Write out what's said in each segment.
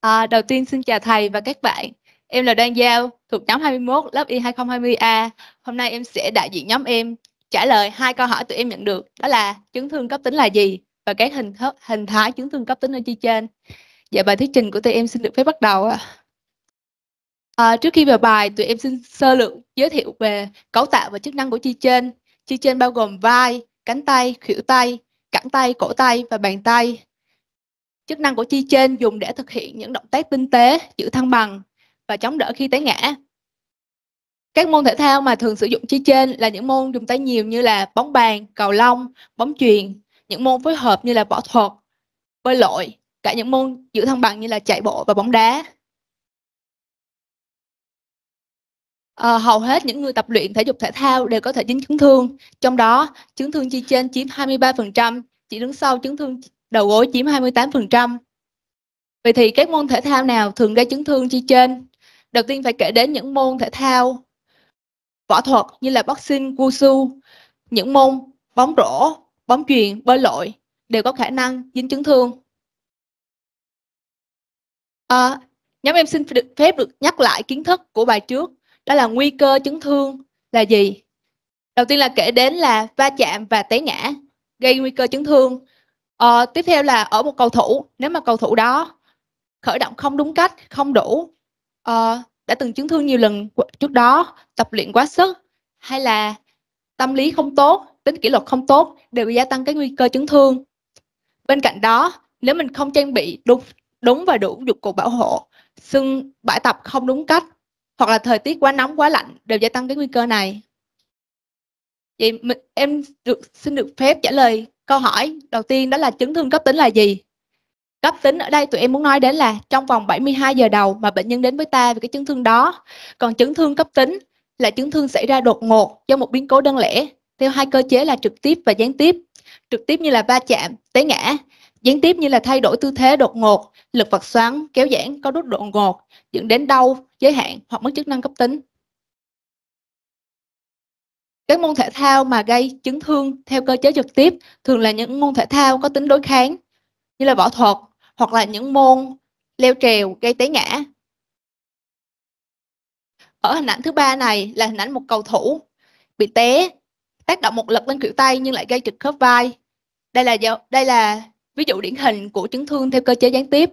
À, đầu tiên xin chào thầy và các bạn. Em là Đan Giao, thuộc nhóm 21, lớp Y 2020A. Hôm nay em sẽ đại diện nhóm em trả lời hai câu hỏi tụi em nhận được, đó là chấn thương cấp tính là gì và các hình thức, hình thái chấn thương cấp tính ở chi trên. Dạ bài thuyết trình của tụi em xin được phép bắt đầu ạ. À, trước khi vào bài, tụi em xin sơ lược giới thiệu về cấu tạo và chức năng của chi trên. Chi trên bao gồm vai, cánh tay, khuỷu tay, cẳng tay, cổ tay và bàn tay. Chức năng của chi trên dùng để thực hiện những động tác tinh tế, giữ thăng bằng và chống đỡ khi té ngã. Các môn thể thao mà thường sử dụng chi trên là những môn dùng tay nhiều như là bóng bàn, cầu lông, bóng chuyền, những môn phối hợp như là võ thuật, bơi lội, cả những môn giữ thăng bằng như là chạy bộ và bóng đá. À, hầu hết những người tập luyện thể dục thể thao đều có thể dính chấn thương, trong đó chấn thương chi trên chiếm 23%, chỉ đứng sau chấn thương đầu gối chiếm 28%. Vậy thì các môn thể thao nào thường gây chấn thương chi trên? Đầu tiên phải kể đến những môn thể thao võ thuật như là boxing, wushu, những môn bóng rổ, bóng chuyền, bơi lội đều có khả năng dính chấn thương. À, nhóm em xin được phép được nhắc lại kiến thức của bài trước, đó là nguy cơ chấn thương là gì? Đầu tiên là kể đến là va chạm và té ngã gây nguy cơ chấn thương à, tiếp theo là ở một cầu thủ nếu mà cầu thủ đó khởi động không đúng cách không đủ à, đã từng chấn thương nhiều lần trước đó tập luyện quá sức hay là tâm lý không tốt tính kỷ luật không tốt đều gia tăng cái nguy cơ chấn thương bên cạnh đó nếu mình không trang bị đúng đúng và đủ dụng cụ bảo hộ sưng bãi tập không đúng cách hoặc là thời tiết quá nóng quá lạnh đều gia tăng cái nguy cơ này vậy mình, em được xin được phép trả lời câu hỏi đầu tiên đó là chấn thương cấp tính là gì cấp tính ở đây tụi em muốn nói đến là trong vòng 72 giờ đầu mà bệnh nhân đến với ta về cái chấn thương đó còn chấn thương cấp tính là chấn thương xảy ra đột ngột do một biến cố đơn lẻ theo hai cơ chế là trực tiếp và gián tiếp trực tiếp như là va chạm té ngã gián tiếp như là thay đổi tư thế đột ngột lực vật xoắn kéo giãn có đốt đột ngột dẫn đến đau giới hạn hoặc mất chức năng cấp tính các môn thể thao mà gây chấn thương theo cơ chế trực tiếp thường là những môn thể thao có tính đối kháng như là võ thuật hoặc là những môn leo trèo gây té ngã. Ở hình ảnh thứ ba này là hình ảnh một cầu thủ bị té, tác động một lực lên kiểu tay nhưng lại gây trật khớp vai. Đây là do, đây là ví dụ điển hình của chấn thương theo cơ chế gián tiếp.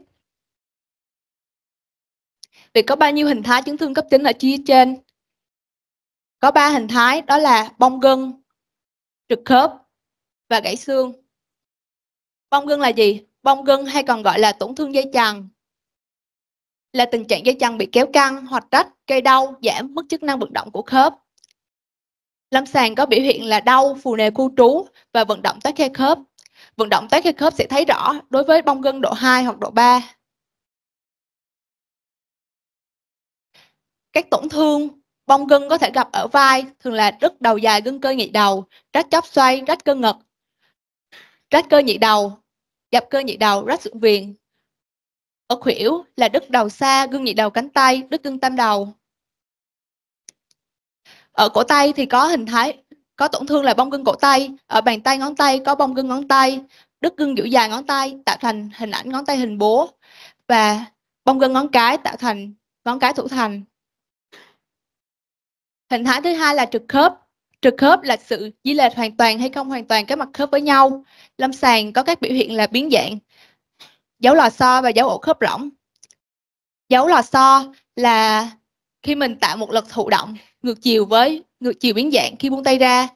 Vì có bao nhiêu hình thái chấn thương cấp tính ở chia trên có ba hình thái đó là bong gân trục khớp và gãy xương bong gân là gì bong gân hay còn gọi là tổn thương dây chằng là tình trạng dây chằng bị kéo căng hoặc rách gây đau giảm mức chức năng vận động của khớp lâm sàng có biểu hiện là đau phù nề khu trú và vận động tắc khe khớp vận động tắc khe khớp sẽ thấy rõ đối với bong gân độ 2 hoặc độ 3 các tổn thương Bong gân có thể gặp ở vai, thường là rứt đầu dài gân cơ nhị đầu, rách chóp xoay, rách cơ ngực, rách cơ nhị đầu, dập cơ nhị đầu, rách xương viền. Ở khuỷu là đứt đầu xa, gân nhị đầu cánh tay, đứt gân tam đầu. Ở cổ tay thì có hình thái có tổn thương là bong gân cổ tay, ở bàn tay ngón tay có bong gân ngón tay, đứt gân giữ dài ngón tay tạo thành hình ảnh ngón tay hình bố và bong gân ngón cái tạo thành ngón cái thủ thành hình thái thứ hai là trực khớp trực khớp là sự di lệch hoàn toàn hay không hoàn toàn các mặt khớp với nhau lâm sàng có các biểu hiện là biến dạng dấu lò xo và dấu ổ khớp rỗng dấu lò xo là khi mình tạo một lực thụ động ngược chiều với ngược chiều biến dạng khi buông tay ra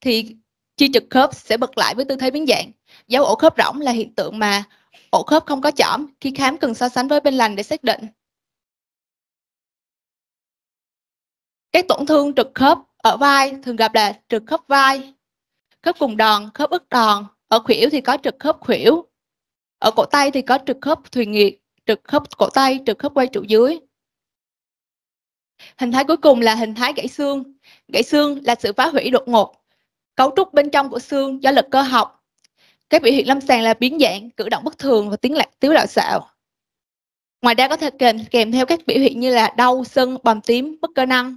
thì chi trực khớp sẽ bật lại với tư thế biến dạng dấu ổ khớp rỗng là hiện tượng mà ổ khớp không có chỏm khi khám cần so sánh với bên lành để xác định Các tổn thương trực khớp ở vai thường gặp là trực khớp vai, khớp cùng đòn, khớp ức đòn. Ở khuỷu thì có trực khớp khuỷu. Ở cổ tay thì có trực khớp thùy nghiệt, trực khớp cổ tay, trực khớp quay trụ dưới. Hình thái cuối cùng là hình thái gãy xương. Gãy xương là sự phá hủy đột ngột, cấu trúc bên trong của xương do lực cơ học. Các biểu hiện lâm sàng là biến dạng, cử động bất thường và tiếng lạc tiếu lạo xạo. Ngoài ra có thể kèm, kèm theo các biểu hiện như là đau, sưng, bầm tím, mất cơ năng,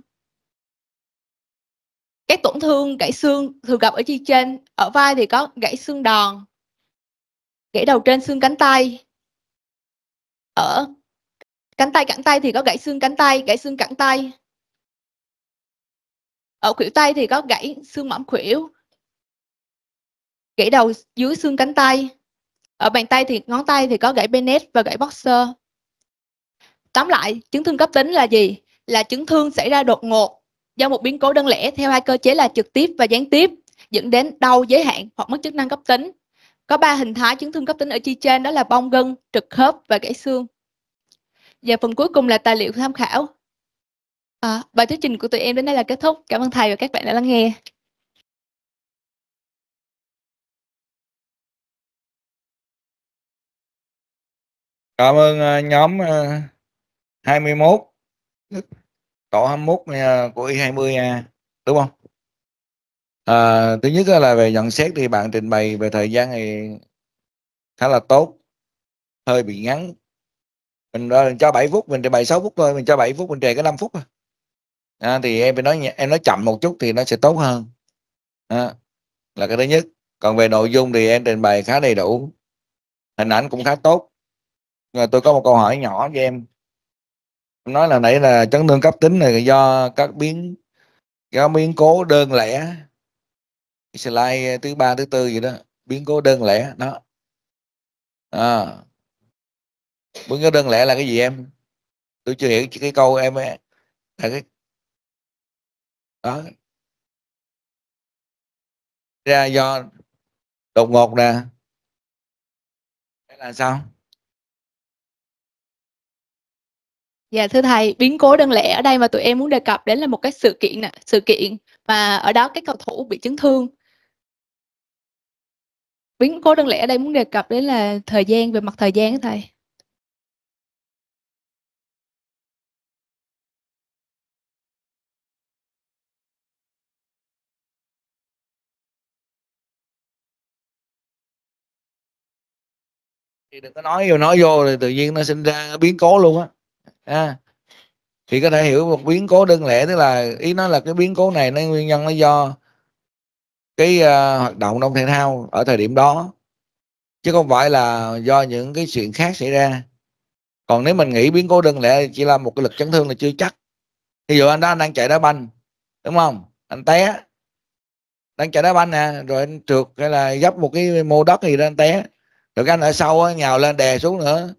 cái tổn thương gãy xương thường gặp ở chi trên ở vai thì có gãy xương đòn gãy đầu trên xương cánh tay ở cánh tay cẳng tay thì có gãy xương cánh tay gãy xương cẳng tay ở khuỷu tay thì có gãy xương mỏm khuỷu gãy đầu dưới xương cánh tay ở bàn tay thì ngón tay thì có gãy Bennett và gãy Boxer tóm lại chấn thương cấp tính là gì là chấn thương xảy ra đột ngột do một biến cố đơn lẻ theo hai cơ chế là trực tiếp và gián tiếp dẫn đến đau giới hạn hoặc mất chức năng cấp tính có ba hình thái chấn thương cấp tính ở chi trên đó là bong gân trật khớp và gãy xương và phần cuối cùng là tài liệu tham khảo à, bài thuyết trình của tụi em đến đây là kết thúc cảm ơn thầy và các bạn đã lắng nghe cảm ơn à, nhóm 21 à, tổ 21 ờ, của Y20A đúng không à, thứ nhất là về nhận xét thì bạn trình bày về thời gian thì khá là tốt hơi bị ngắn mình, ờ, mình cho 7 phút mình trình bày 6 phút thôi mình cho 7 phút mình trề có 5 phút à, thì em phải nói em nói chậm một chút thì nó sẽ tốt hơn à, là cái thứ nhất còn về nội dung thì em trình bày khá đầy đủ hình ảnh cũng khá tốt rồi tôi có một câu hỏi nhỏ cho em nói là nãy là chấn thương cấp tính này do các biến do biến cố đơn lẻ slide thứ ba thứ tư gì đó biến cố đơn lẻ đó à. biến cố đơn lẻ là cái gì em tôi chưa hiểu cái câu em ấy. là cái đó ra do đột ngột nè là sao Dạ thưa thầy, biến cố đơn lẻ ở đây mà tụi em muốn đề cập đến là một cái sự kiện nè, sự kiện mà ở đó cái cầu thủ bị chấn thương. Biến cố đơn lẻ ở đây muốn đề cập đến là thời gian về mặt thời gian đó thầy. đừng có nói vô nói vô thì tự nhiên nó sinh ra biến cố luôn á à, thì có thể hiểu một biến cố đơn lẻ tức là ý nó là cái biến cố này nó nguyên nhân nó do cái uh, hoạt động trong thể thao ở thời điểm đó chứ không phải là do những cái chuyện khác xảy ra còn nếu mình nghĩ biến cố đơn lẻ chỉ là một cái lực chấn thương là chưa chắc ví dụ anh đó anh đang chạy đá banh đúng không anh té đang chạy đá banh nè rồi anh trượt hay là dấp một cái mô đất gì đó anh té rồi cái anh ở sau nhào lên đè xuống nữa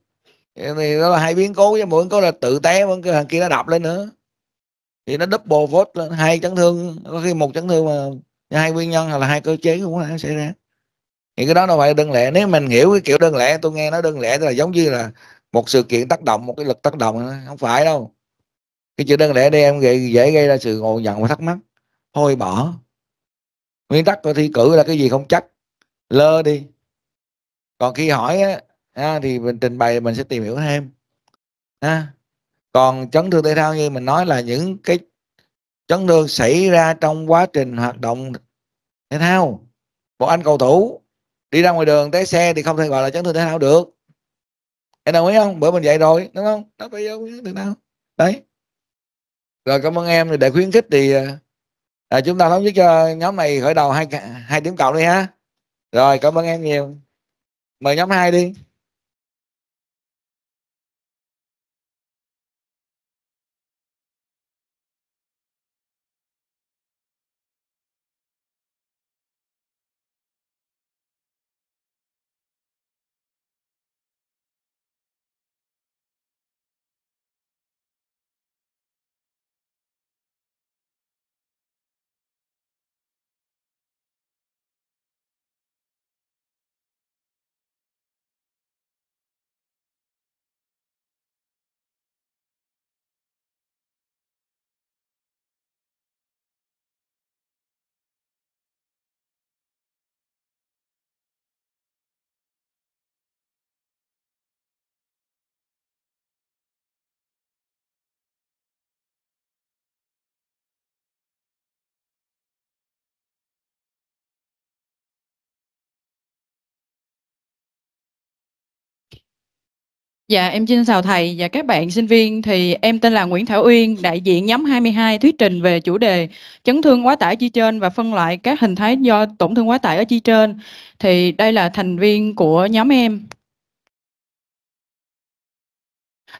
thì đó là hai biến cố chứ mỗi biến cố là tự té mỗi cái thằng kia nó đập lên nữa thì nó double vote lên hai chấn thương có khi một chấn thương mà hai nguyên nhân hoặc là hai cơ chế cũng có xảy ra thì cái đó nó phải đơn lẻ nếu mình hiểu cái kiểu đơn lẻ tôi nghe nó đơn lẻ tức là giống như là một sự kiện tác động một cái lực tác động không phải đâu cái chữ đơn lẻ đây em gây, dễ gây ra sự ngộ nhận và thắc mắc thôi bỏ nguyên tắc của thi cử là cái gì không chắc lơ đi còn khi hỏi á, à, thì mình trình bày mình sẽ tìm hiểu thêm à, còn chấn thương thể thao như mình nói là những cái chấn thương xảy ra trong quá trình hoạt động thể thao một anh cầu thủ đi ra ngoài đường té xe thì không thể gọi là chấn thương thể thao được em đồng ý không bữa mình dạy rồi đúng không nó phải không chấn thương thể thao đấy rồi cảm ơn em để khuyến khích thì à, à, chúng ta thống nhất cho nhóm này khởi đầu hai hai điểm cộng đi ha rồi cảm ơn em nhiều mời nhóm hai đi Dạ, em xin chào thầy và các bạn sinh viên. Thì em tên là Nguyễn Thảo Uyên, đại diện nhóm 22 thuyết trình về chủ đề chấn thương quá tải chi trên và phân loại các hình thái do tổn thương quá tải ở chi trên. Thì đây là thành viên của nhóm em.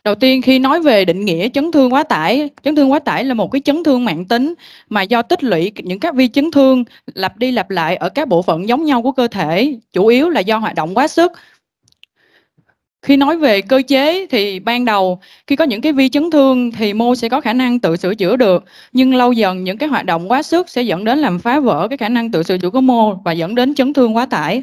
Đầu tiên khi nói về định nghĩa chấn thương quá tải, chấn thương quá tải là một cái chấn thương mạng tính mà do tích lũy những các vi chấn thương lặp đi lặp lại ở các bộ phận giống nhau của cơ thể, chủ yếu là do hoạt động quá sức khi nói về cơ chế thì ban đầu khi có những cái vi chấn thương thì mô sẽ có khả năng tự sửa chữa được nhưng lâu dần những cái hoạt động quá sức sẽ dẫn đến làm phá vỡ cái khả năng tự sửa chữa của mô và dẫn đến chấn thương quá tải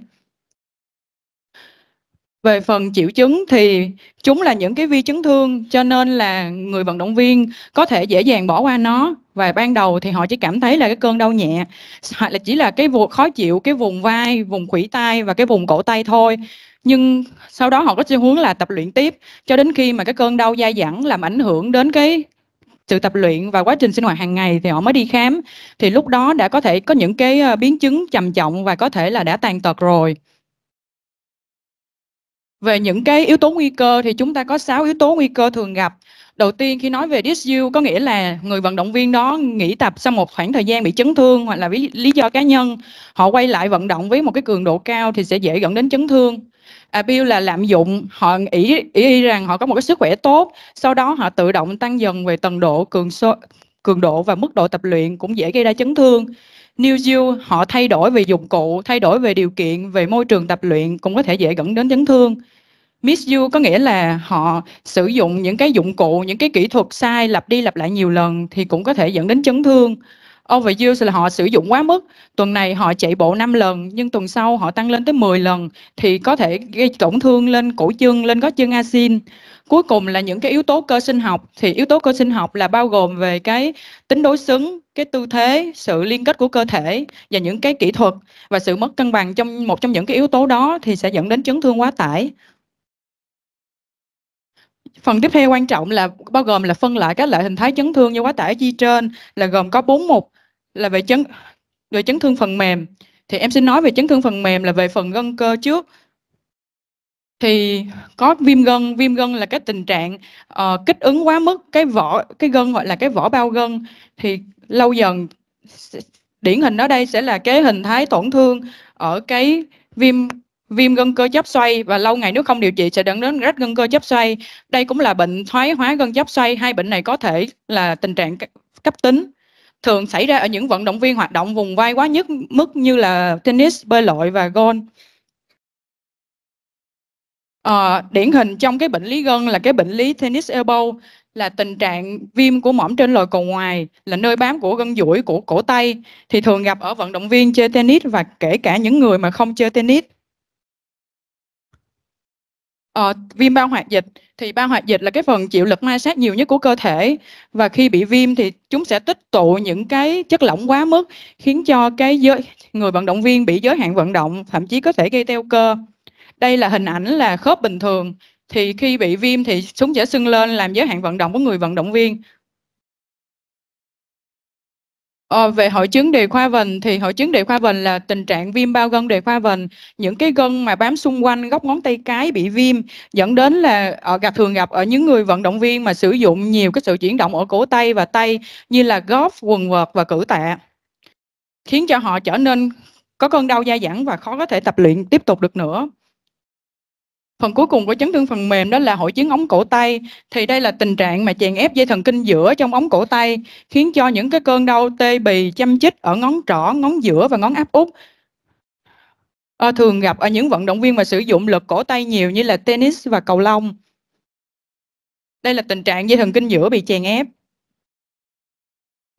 về phần triệu chứng thì chúng là những cái vi chấn thương cho nên là người vận động viên có thể dễ dàng bỏ qua nó và ban đầu thì họ chỉ cảm thấy là cái cơn đau nhẹ hoặc là chỉ là cái vùng khó chịu cái vùng vai vùng khuỷu tay và cái vùng cổ tay thôi nhưng sau đó họ có xu hướng là tập luyện tiếp cho đến khi mà cái cơn đau dai dẳng làm ảnh hưởng đến cái sự tập luyện và quá trình sinh hoạt hàng ngày thì họ mới đi khám thì lúc đó đã có thể có những cái ờ, biến chứng trầm trọng và có thể là đã tàn tật rồi về những cái yếu tố nguy cơ thì chúng ta có 6 yếu tố nguy cơ thường gặp đầu tiên khi nói về disuse có nghĩa là người vận động viên đó nghỉ tập sau một khoảng thời gian bị chấn thương hoặc là lý do cá nhân họ quay lại vận động với một cái cường độ cao thì sẽ dễ dẫn đến chấn thương abuse à, là lạm dụng họ ý ý rằng họ có một cái sức khỏe tốt sau đó họ tự động tăng dần về tần độ cường số, cường độ và mức độ tập luyện cũng dễ gây ra chấn thương New Zeal họ thay đổi về dụng cụ, thay đổi về điều kiện, về môi trường tập luyện cũng có thể dễ dẫn đến chấn thương. Miss Misuse có nghĩa là họ sử dụng những cái dụng cụ, những cái kỹ thuật sai lặp đi lặp lại nhiều lần thì cũng có thể dẫn đến chấn thương. Overuse là họ sử dụng quá mức. Tuần này họ chạy bộ 5 lần nhưng tuần sau họ tăng lên tới 10 lần thì có thể gây tổn thương lên cổ chân, lên gót chân asin. Cuối cùng là những cái yếu tố cơ sinh học thì yếu tố cơ sinh học là bao gồm về cái tính đối xứng, cái tư thế, sự liên kết của cơ thể và những cái kỹ thuật và sự mất cân bằng trong một trong những cái yếu tố đó thì sẽ dẫn đến chấn thương quá tải. Phần tiếp theo quan trọng là bao gồm là phân loại các loại hình thái chấn thương như quá tải chi trên là gồm có bốn mục là về chấn về chấn thương phần mềm. Thì em xin nói về chấn thương phần mềm là về phần gân cơ trước. Thì có viêm gân, viêm gân là cái tình trạng uh, kích ứng quá mức cái vỏ cái gân gọi là cái vỏ bao gân thì lâu dần điển hình ở đây sẽ là cái hình thái tổn thương ở cái viêm viêm gân cơ chóp xoay và lâu ngày nếu không điều trị sẽ dẫn đến rách gân cơ chóp xoay đây cũng là bệnh thoái hóa gân chóp xoay hai bệnh này có thể là tình trạng cấp tính thường xảy ra ở những vận động viên hoạt động vùng vai quá nhất mức như là tennis bơi lội và golf à, điển hình trong cái bệnh lý gân là cái bệnh lý tennis elbow là tình trạng viêm của mỏm trên lồi cầu ngoài là nơi bám của gân duỗi của cổ tay thì thường gặp ở vận động viên chơi tennis và kể cả những người mà không chơi tennis Ờ, viêm bao hoạt dịch thì bao hoạt dịch là cái phần chịu lực ma sát nhiều nhất của cơ thể và khi bị viêm thì chúng sẽ tích tụ những cái chất lỏng quá mức khiến cho cái giới, người vận động viên bị giới hạn vận động thậm chí có thể gây teo cơ đây là hình ảnh là khớp bình thường thì khi bị viêm thì chúng sẽ sưng lên làm giới hạn vận động của người vận động viên Ờ, về hội chứng đề khoa vần thì hội chứng đề khoa vần là tình trạng viêm bao gân đề khoa vần những cái gân mà bám xung quanh góc ngón tay cái bị viêm dẫn đến là ở ờ, gặp thường gặp ở những người vận động viên mà sử dụng nhiều cái sự chuyển động ở cổ tay và tay như là góp quần vợt và cử tạ khiến cho họ trở nên có cơn đau dai dẳng và khó có thể tập luyện tiếp tục được nữa Phần cuối cùng của chấn thương phần mềm đó là hội chứng ống cổ tay. Thì đây là tình trạng mà chèn ép dây thần kinh giữa trong ống cổ tay khiến cho những cái cơn đau tê bì, châm chích ở ngón trỏ, ngón giữa và ngón áp út à, thường gặp ở những vận động viên mà sử dụng lực cổ tay nhiều như là tennis và cầu lông. Đây là tình trạng dây thần kinh giữa bị chèn ép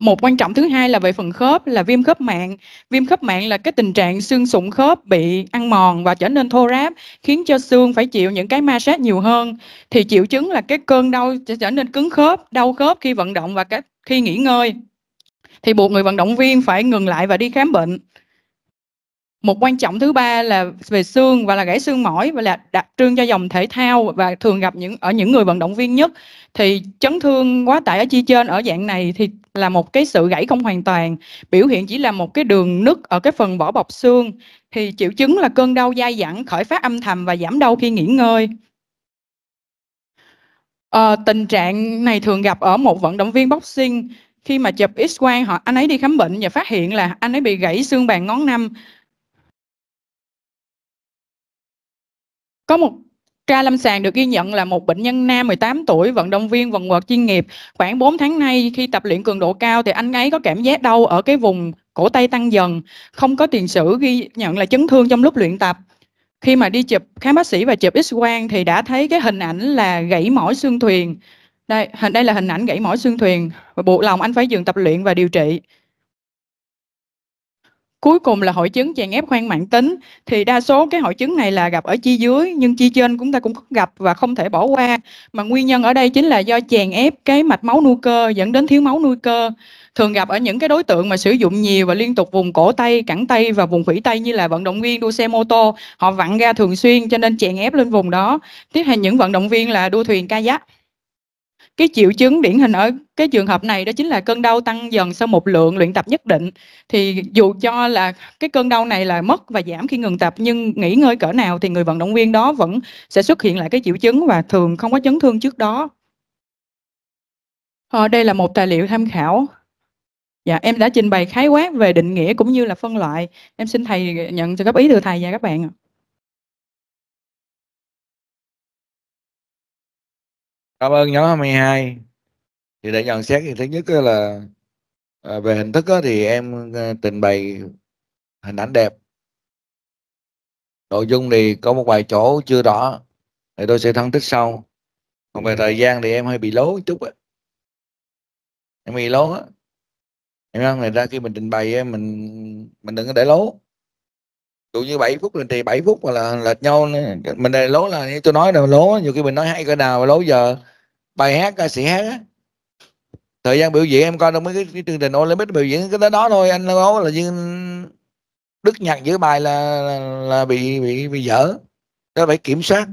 một quan trọng thứ hai là về phần khớp là viêm khớp mạng viêm khớp mạng là cái tình trạng xương sụn khớp bị ăn mòn và trở nên thô ráp khiến cho xương phải chịu những cái ma sát nhiều hơn thì triệu chứng là cái cơn đau trở nên cứng khớp đau khớp khi vận động và cái khi nghỉ ngơi thì buộc người vận động viên phải ngừng lại và đi khám bệnh một quan trọng thứ ba là về xương và là gãy xương mỏi và là đặc trưng cho dòng thể thao và thường gặp những ở những người vận động viên nhất thì chấn thương quá tải ở chi trên ở dạng này thì là một cái sự gãy không hoàn toàn biểu hiện chỉ là một cái đường nứt ở cái phần vỏ bọc xương thì triệu chứng là cơn đau dai dẳng khởi phát âm thầm và giảm đau khi nghỉ ngơi à, tình trạng này thường gặp ở một vận động viên boxing khi mà chụp x quang họ anh ấy đi khám bệnh và phát hiện là anh ấy bị gãy xương bàn ngón năm Có một ca lâm sàng được ghi nhận là một bệnh nhân nam 18 tuổi, vận động viên vận vợt chuyên nghiệp. Khoảng 4 tháng nay khi tập luyện cường độ cao thì anh ấy có cảm giác đau ở cái vùng cổ tay tăng dần, không có tiền sử ghi nhận là chấn thương trong lúc luyện tập. Khi mà đi chụp khám bác sĩ và chụp x-quang thì đã thấy cái hình ảnh là gãy mỏi xương thuyền. Đây, đây là hình ảnh gãy mỏi xương thuyền và buộc lòng anh phải dừng tập luyện và điều trị cuối cùng là hội chứng chèn ép khoang mạn tính thì đa số cái hội chứng này là gặp ở chi dưới nhưng chi trên chúng ta cũng gặp và không thể bỏ qua mà nguyên nhân ở đây chính là do chèn ép cái mạch máu nuôi cơ dẫn đến thiếu máu nuôi cơ thường gặp ở những cái đối tượng mà sử dụng nhiều và liên tục vùng cổ tay cẳng tay và vùng phỉ tay như là vận động viên đua xe mô tô họ vặn ra thường xuyên cho nên chèn ép lên vùng đó tiếp theo những vận động viên là đua thuyền ca kayak cái triệu chứng điển hình ở cái trường hợp này đó chính là cơn đau tăng dần sau một lượng luyện tập nhất định thì dù cho là cái cơn đau này là mất và giảm khi ngừng tập nhưng nghỉ ngơi cỡ nào thì người vận động viên đó vẫn sẽ xuất hiện lại cái triệu chứng và thường không có chấn thương trước đó à, đây là một tài liệu tham khảo dạ em đã trình bày khái quát về định nghĩa cũng như là phân loại em xin thầy nhận sự góp ý từ thầy và các bạn ạ cảm ơn nhóm 22 thì để nhận xét thì thứ nhất là à, về hình thức thì em à, trình bày hình ảnh đẹp nội dung thì có một vài chỗ chưa rõ thì tôi sẽ phân tích sau còn về thời gian thì em hơi bị lố chút ấy. em bị lố á em không này ra khi mình trình bày mình mình đừng có để lố dụ như 7 phút thì 7 phút là lệch nhau mình để lố là như tôi nói là lố nhiều khi mình nói hay cái nào lố giờ bài hát ca sĩ hát á thời gian biểu diễn em coi trong mấy cái, cái chương trình Olympic biểu diễn cái tới đó thôi anh nói là như Đức nhạc giữa bài là, là là bị bị bị dở đó phải kiểm soát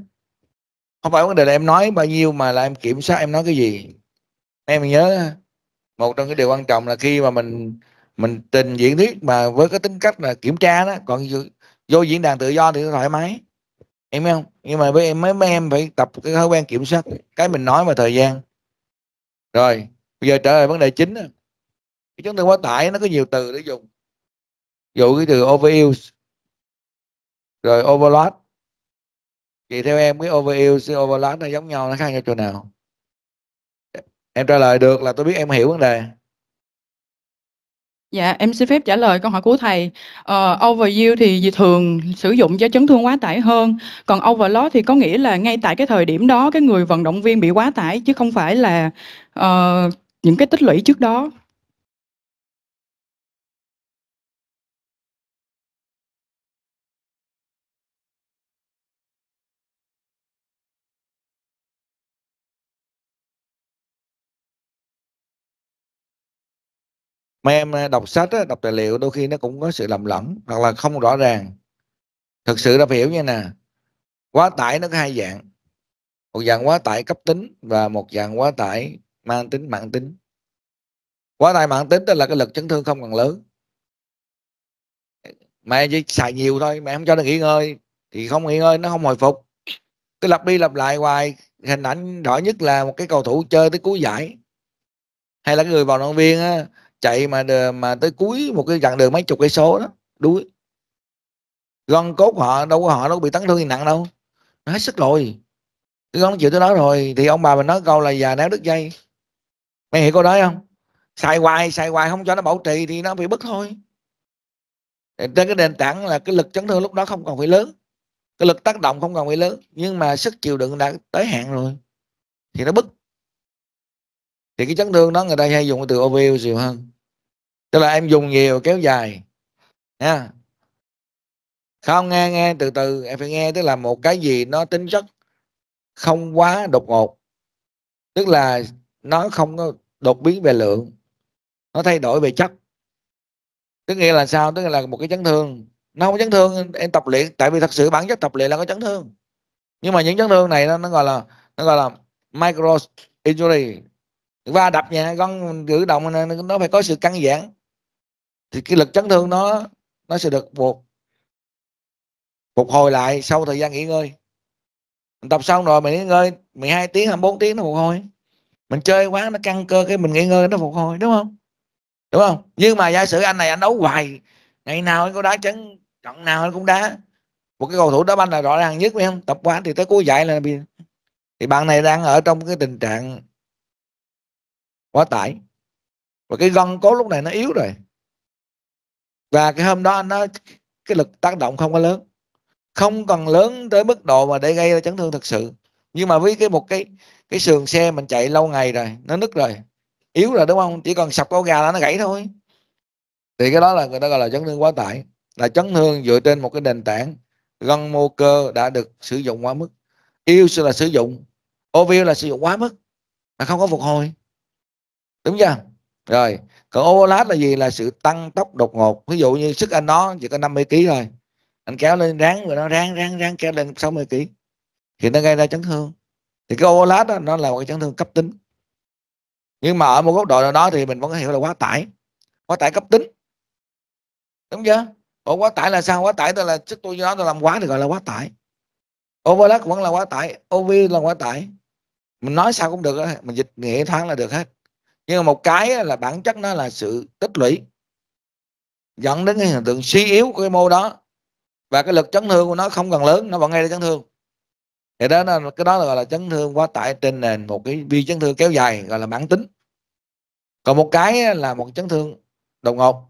không phải vấn đề là em nói bao nhiêu mà là em kiểm soát em nói cái gì em nhớ một trong cái điều quan trọng là khi mà mình mình trình diễn thuyết mà với cái tính cách là kiểm tra đó còn vô diễn đàn tự do thì thoải mái em không nhưng mà với em mấy mấy em phải tập cái thói quen kiểm soát cái mình nói và thời gian rồi bây giờ trở lại vấn đề chính cái chấn thương quá tải nó có nhiều từ để dùng dụ cái từ overuse rồi overload thì theo em cái overuse overload nó giống nhau nó khác nhau chỗ nào em trả lời được là tôi biết em hiểu vấn đề Dạ, em xin phép trả lời câu hỏi của thầy. Ờ, overuse thì thường sử dụng cho chấn thương quá tải hơn. Còn overload thì có nghĩa là ngay tại cái thời điểm đó cái người vận động viên bị quá tải chứ không phải là uh, những cái tích lũy trước đó. mà em à, đọc sách đọc tài liệu đôi khi nó cũng có sự lầm lẫn hoặc là không rõ ràng thực sự là phải hiểu như nè quá tải nó có hai dạng một dạng quá tải cấp tính và một dạng quá tải mang tính mạng tính quá tải mạng tính tức là cái lực chấn thương không còn lớn mẹ chỉ xài nhiều thôi mẹ không cho nó nghỉ ngơi thì không nghỉ ngơi nó không hồi phục cứ lặp đi lặp lại hoài hình ảnh rõ nhất là một cái cầu thủ chơi tới cuối giải hay là cái người vào động viên á, chạy mà đường, mà tới cuối một cái chặng đường mấy chục cây số đó đuối gân cốt họ đâu có họ đâu có bị tấn thương gì nặng đâu nó hết sức rồi cái con chịu tới đó rồi thì ông bà mình nói câu là già néo đứt dây mày hiểu câu đó không xài hoài xài hoài không cho nó bảo trì thì nó bị bứt thôi trên cái nền tảng là cái lực chấn thương lúc đó không còn phải lớn cái lực tác động không còn phải lớn nhưng mà sức chịu đựng đã tới hạn rồi thì nó bứt thì cái chấn thương đó người ta hay dùng từ overuse nhiều hơn tức là em dùng nhiều kéo dài nha không nghe nghe từ từ em phải nghe tức là một cái gì nó tính chất không quá đột ngột tức là nó không có đột biến về lượng nó thay đổi về chất tức nghĩa là sao tức là một cái chấn thương nó không chấn thương em tập luyện tại vì thật sự bản chất tập luyện là có chấn thương nhưng mà những chấn thương này nó, nó gọi là nó gọi là micro injury va đập nhà gân cử động nó phải có sự căng giãn thì cái lực chấn thương nó nó sẽ được buộc phục hồi lại sau thời gian nghỉ ngơi mình tập xong rồi mình nghỉ ngơi 12 tiếng 24 tiếng nó phục hồi mình chơi quá nó căng cơ cái mình nghỉ ngơi nó phục hồi đúng không đúng không nhưng mà giả sử anh này anh đấu hoài ngày nào anh có đá chấn trận nào anh cũng đá một cái cầu thủ đá banh là rõ ràng nhất phải không tập quá thì tới cuối giải là bị thì bạn này đang ở trong cái tình trạng quá tải và cái gân cốt lúc này nó yếu rồi và cái hôm đó anh nói cái lực tác động không có lớn không cần lớn tới mức độ mà để gây ra chấn thương thật sự nhưng mà với cái một cái cái sườn xe mình chạy lâu ngày rồi nó nứt rồi yếu rồi đúng không chỉ còn sập có gà là nó gãy thôi thì cái đó là người ta gọi là chấn thương quá tải là chấn thương dựa trên một cái nền tảng gân mô cơ đã được sử dụng quá mức yêu là sử dụng oview là sử dụng quá mức mà không có phục hồi đúng chưa rồi còn overload là gì là sự tăng tốc đột ngột ví dụ như sức anh nó chỉ có 50 kg thôi anh kéo lên ráng rồi nó ráng ráng ráng kéo lên 60 kg thì nó gây ra chấn thương thì cái overload đó, nó là một cái chấn thương cấp tính nhưng mà ở một góc độ nào đó thì mình vẫn có hiểu là quá tải quá tải cấp tính đúng chưa còn quá tải là sao quá tải tức là sức tôi nói tôi làm quá thì gọi là quá tải overload vẫn là quá tải ov là quá tải mình nói sao cũng được mình dịch nghĩa thoáng là được hết nhưng mà một cái là bản chất nó là sự tích lũy dẫn đến cái hiện tượng suy yếu của cái mô đó và cái lực chấn thương của nó không cần lớn nó vẫn gây ra chấn thương thì đó là cái đó là gọi là chấn thương quá tải trên nền một cái vi chấn thương kéo dài gọi là mãn tính còn một cái là một chấn thương đột ngột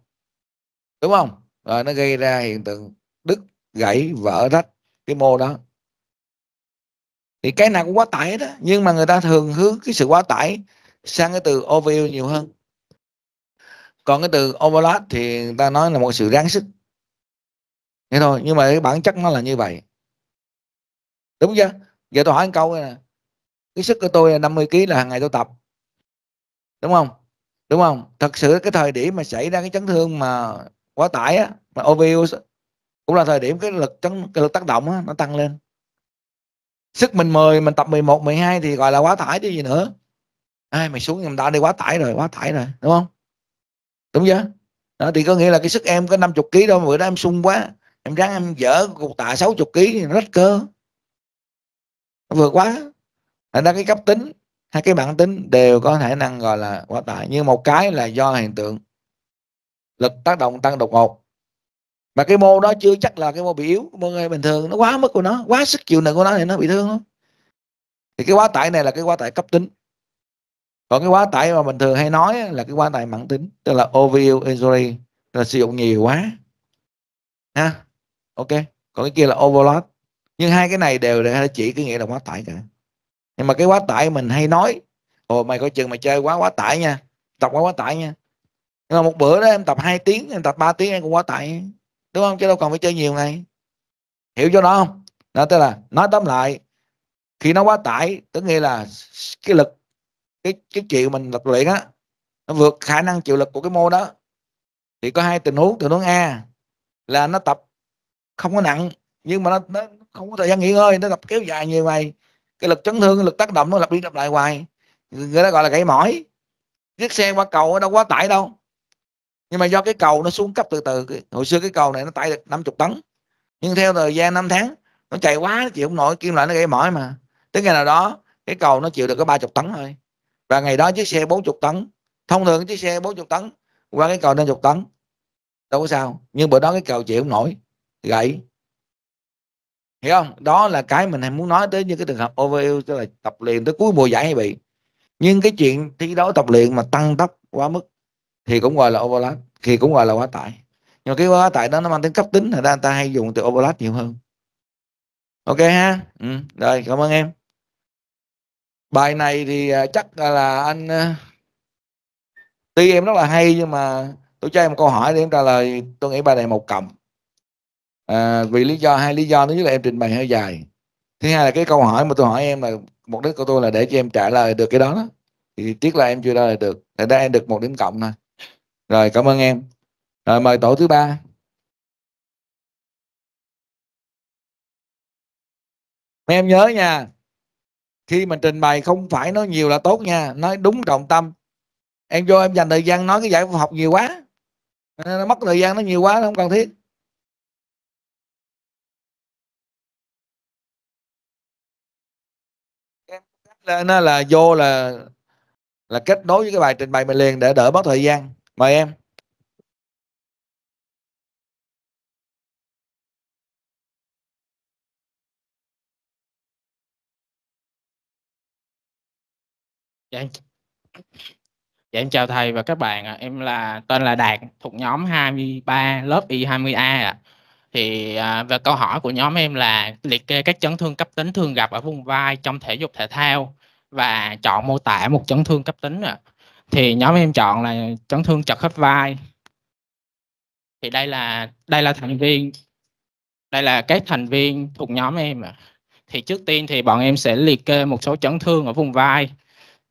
đúng không rồi nó gây ra hiện tượng đứt gãy vỡ rách cái mô đó thì cái nào cũng quá tải đó nhưng mà người ta thường hướng cái sự quá tải sang cái từ overuse nhiều hơn còn cái từ overload thì người ta nói là một sự ráng sức thế thôi nhưng mà cái bản chất nó là như vậy đúng chưa giờ tôi hỏi một câu này nè cái sức của tôi là 50 kg là hàng ngày tôi tập đúng không đúng không thật sự cái thời điểm mà xảy ra cái chấn thương mà quá tải á mà overuse cũng là thời điểm cái lực chấn cái lực tác động á, nó tăng lên sức mình 10 mình tập 11 12 thì gọi là quá tải chứ gì nữa ai mày xuống em ta đi quá tải rồi quá tải rồi đúng không đúng chưa đó, thì có nghĩa là cái sức em có 50 kg đâu mà bữa đó em sung quá em ráng em dở cục tạ 60 kg rách cơ nó vừa quá thành ra cái cấp tính hay cái bản tính đều có thể năng gọi là quá tải nhưng một cái là do hiện tượng lực tác động tăng đột ngột mà cái mô đó chưa chắc là cái mô bị yếu mô ngay bình thường nó quá mức của nó quá sức chịu đựng của nó thì nó bị thương không thì cái quá tải này là cái quá tải cấp tính còn cái quá tải mà mình thường hay nói là cái quá tải mãn tính tức là overuse injury là sử dụng nhiều quá ha ok còn cái kia là overload nhưng hai cái này đều để chỉ cái nghĩa là quá tải cả nhưng mà cái quá tải mình hay nói ồ mày coi chừng mày chơi quá quá tải nha tập quá quá tải nha nhưng mà một bữa đó em tập 2 tiếng em tập 3 tiếng em cũng quá tải đúng không chứ đâu còn phải chơi nhiều ngày hiểu cho nó không đó tức là nói tóm lại khi nó quá tải tức nghĩa là cái lực cái cái chịu mình tập luyện á nó vượt khả năng chịu lực của cái mô đó thì có hai tình huống tình huống a là nó tập không có nặng nhưng mà nó, nó không có thời gian nghỉ ngơi nó tập kéo dài như ngày cái lực chấn thương lực tác động nó lặp đi lặp lại hoài người ta gọi là gãy mỏi chiếc xe qua cầu nó đâu quá tải đâu nhưng mà do cái cầu nó xuống cấp từ từ hồi xưa cái cầu này nó tải được 50 tấn nhưng theo thời gian 5 tháng nó chạy quá nó chịu không nổi kim loại nó gãy mỏi mà tới ngày nào đó cái cầu nó chịu được có 30 tấn thôi và ngày đó chiếc xe 40 tấn thông thường chiếc xe 40 tấn qua cái cầu 50 tấn đâu có sao nhưng bữa đó cái cầu chịu không nổi gãy hiểu không đó là cái mình muốn nói tới như cái trường hợp overall tức là tập luyện tới cuối mùa giải hay bị nhưng cái chuyện thi đấu tập luyện mà tăng tốc quá mức thì cũng gọi là overlap thì cũng gọi là quá tải nhưng cái quá tải đó nó mang tính cấp tính thì ta, ta hay dùng từ overlap nhiều hơn ok ha ừ, rồi cảm ơn em bài này thì à, chắc là anh à, tuy em rất là hay nhưng mà tôi cho em câu hỏi để em trả lời tôi nghĩ bài này một cộng à, vì lý do hai lý do thứ nhất là em trình bày hơi dài thứ hai là cái câu hỏi mà tôi hỏi em là mục đích của tôi là để cho em trả lời được cái đó, đó. thì tiếc là em chưa trả lời được thành đây em được một điểm cộng thôi rồi cảm ơn em rồi mời tổ thứ ba em nhớ nha khi mình trình bày không phải nói nhiều là tốt nha nói đúng trọng tâm em vô em dành thời gian nói cái giải học nhiều quá nó mất thời gian nó nhiều quá nó không cần thiết lên là vô là là kết nối với cái bài trình bày mình liền để đỡ mất thời gian mời em Dạ em, dạ em chào thầy và các bạn ạ. Em là tên là Đạt, thuộc nhóm 23 lớp Y20A ạ. Thì à, về câu hỏi của nhóm em là liệt kê các chấn thương cấp tính thường gặp ở vùng vai trong thể dục thể thao và chọn mô tả một chấn thương cấp tính ạ. Thì nhóm em chọn là chấn thương chật khớp vai. Thì đây là đây là thành viên đây là các thành viên thuộc nhóm em ạ. Thì trước tiên thì bọn em sẽ liệt kê một số chấn thương ở vùng vai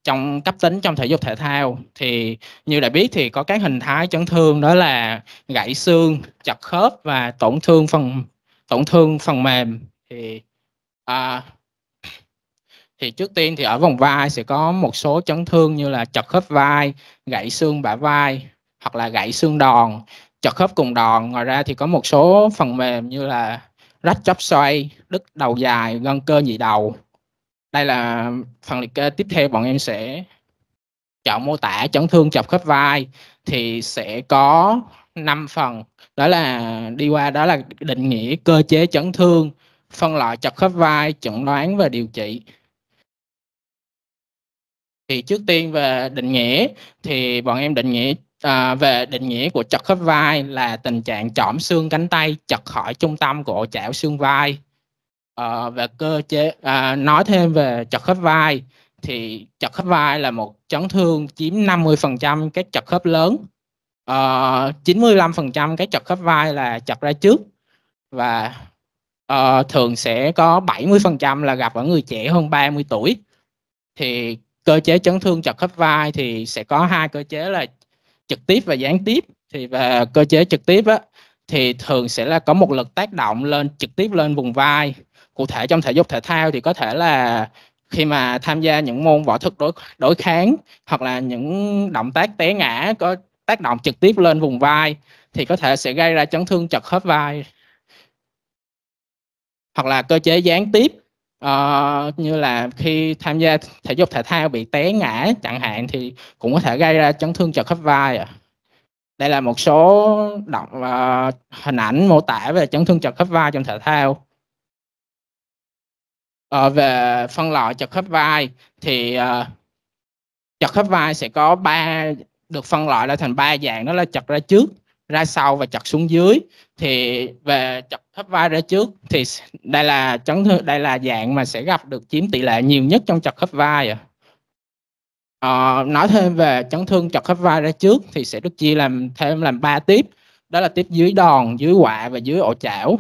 trong cấp tính trong thể dục thể thao thì như đã biết thì có các hình thái chấn thương đó là gãy xương, chật khớp và tổn thương phần tổn thương phần mềm thì à, thì trước tiên thì ở vòng vai sẽ có một số chấn thương như là chật khớp vai, gãy xương bả vai hoặc là gãy xương đòn, chật khớp cùng đòn. Ngoài ra thì có một số phần mềm như là rách chóp xoay, đứt đầu dài, gân cơ nhị đầu đây là phần liệt kê tiếp theo bọn em sẽ chọn mô tả chấn thương chọc khớp vai thì sẽ có 5 phần đó là đi qua đó là định nghĩa cơ chế chấn thương phân loại chọc khớp vai chẩn đoán và điều trị thì trước tiên về định nghĩa thì bọn em định nghĩa à, về định nghĩa của chật khớp vai là tình trạng chỏm xương cánh tay chật khỏi trung tâm của chảo xương vai à, về cơ chế à, nói thêm về chật khớp vai thì chật khớp vai là một chấn thương chiếm 50% các chật khớp lớn à, 95% các chật khớp vai là chật ra trước và à, thường sẽ có 70% là gặp ở người trẻ hơn 30 tuổi thì cơ chế chấn thương chật khớp vai thì sẽ có hai cơ chế là trực tiếp và gián tiếp thì về cơ chế trực tiếp á, thì thường sẽ là có một lực tác động lên trực tiếp lên vùng vai cụ thể trong thể dục thể thao thì có thể là khi mà tham gia những môn võ thuật đối đối kháng hoặc là những động tác té ngã có tác động trực tiếp lên vùng vai thì có thể sẽ gây ra chấn thương chật khớp vai hoặc là cơ chế gián tiếp uh, như là khi tham gia thể dục thể thao bị té ngã chẳng hạn thì cũng có thể gây ra chấn thương chật khớp vai à. đây là một số động uh, hình ảnh mô tả về chấn thương chật khớp vai trong thể thao uh, về phân loại chật khớp vai thì uh, chật khớp vai sẽ có ba được phân loại ra thành ba dạng đó là chật ra trước ra sau và chật xuống dưới thì về chật khớp vai ra trước thì đây là chấn thương đây là dạng mà sẽ gặp được chiếm tỷ lệ nhiều nhất trong chật khớp vai à. À, nói thêm về chấn thương chật khớp vai ra trước thì sẽ được chia làm thêm làm ba tiếp đó là tiếp dưới đòn dưới quạ và dưới ổ chảo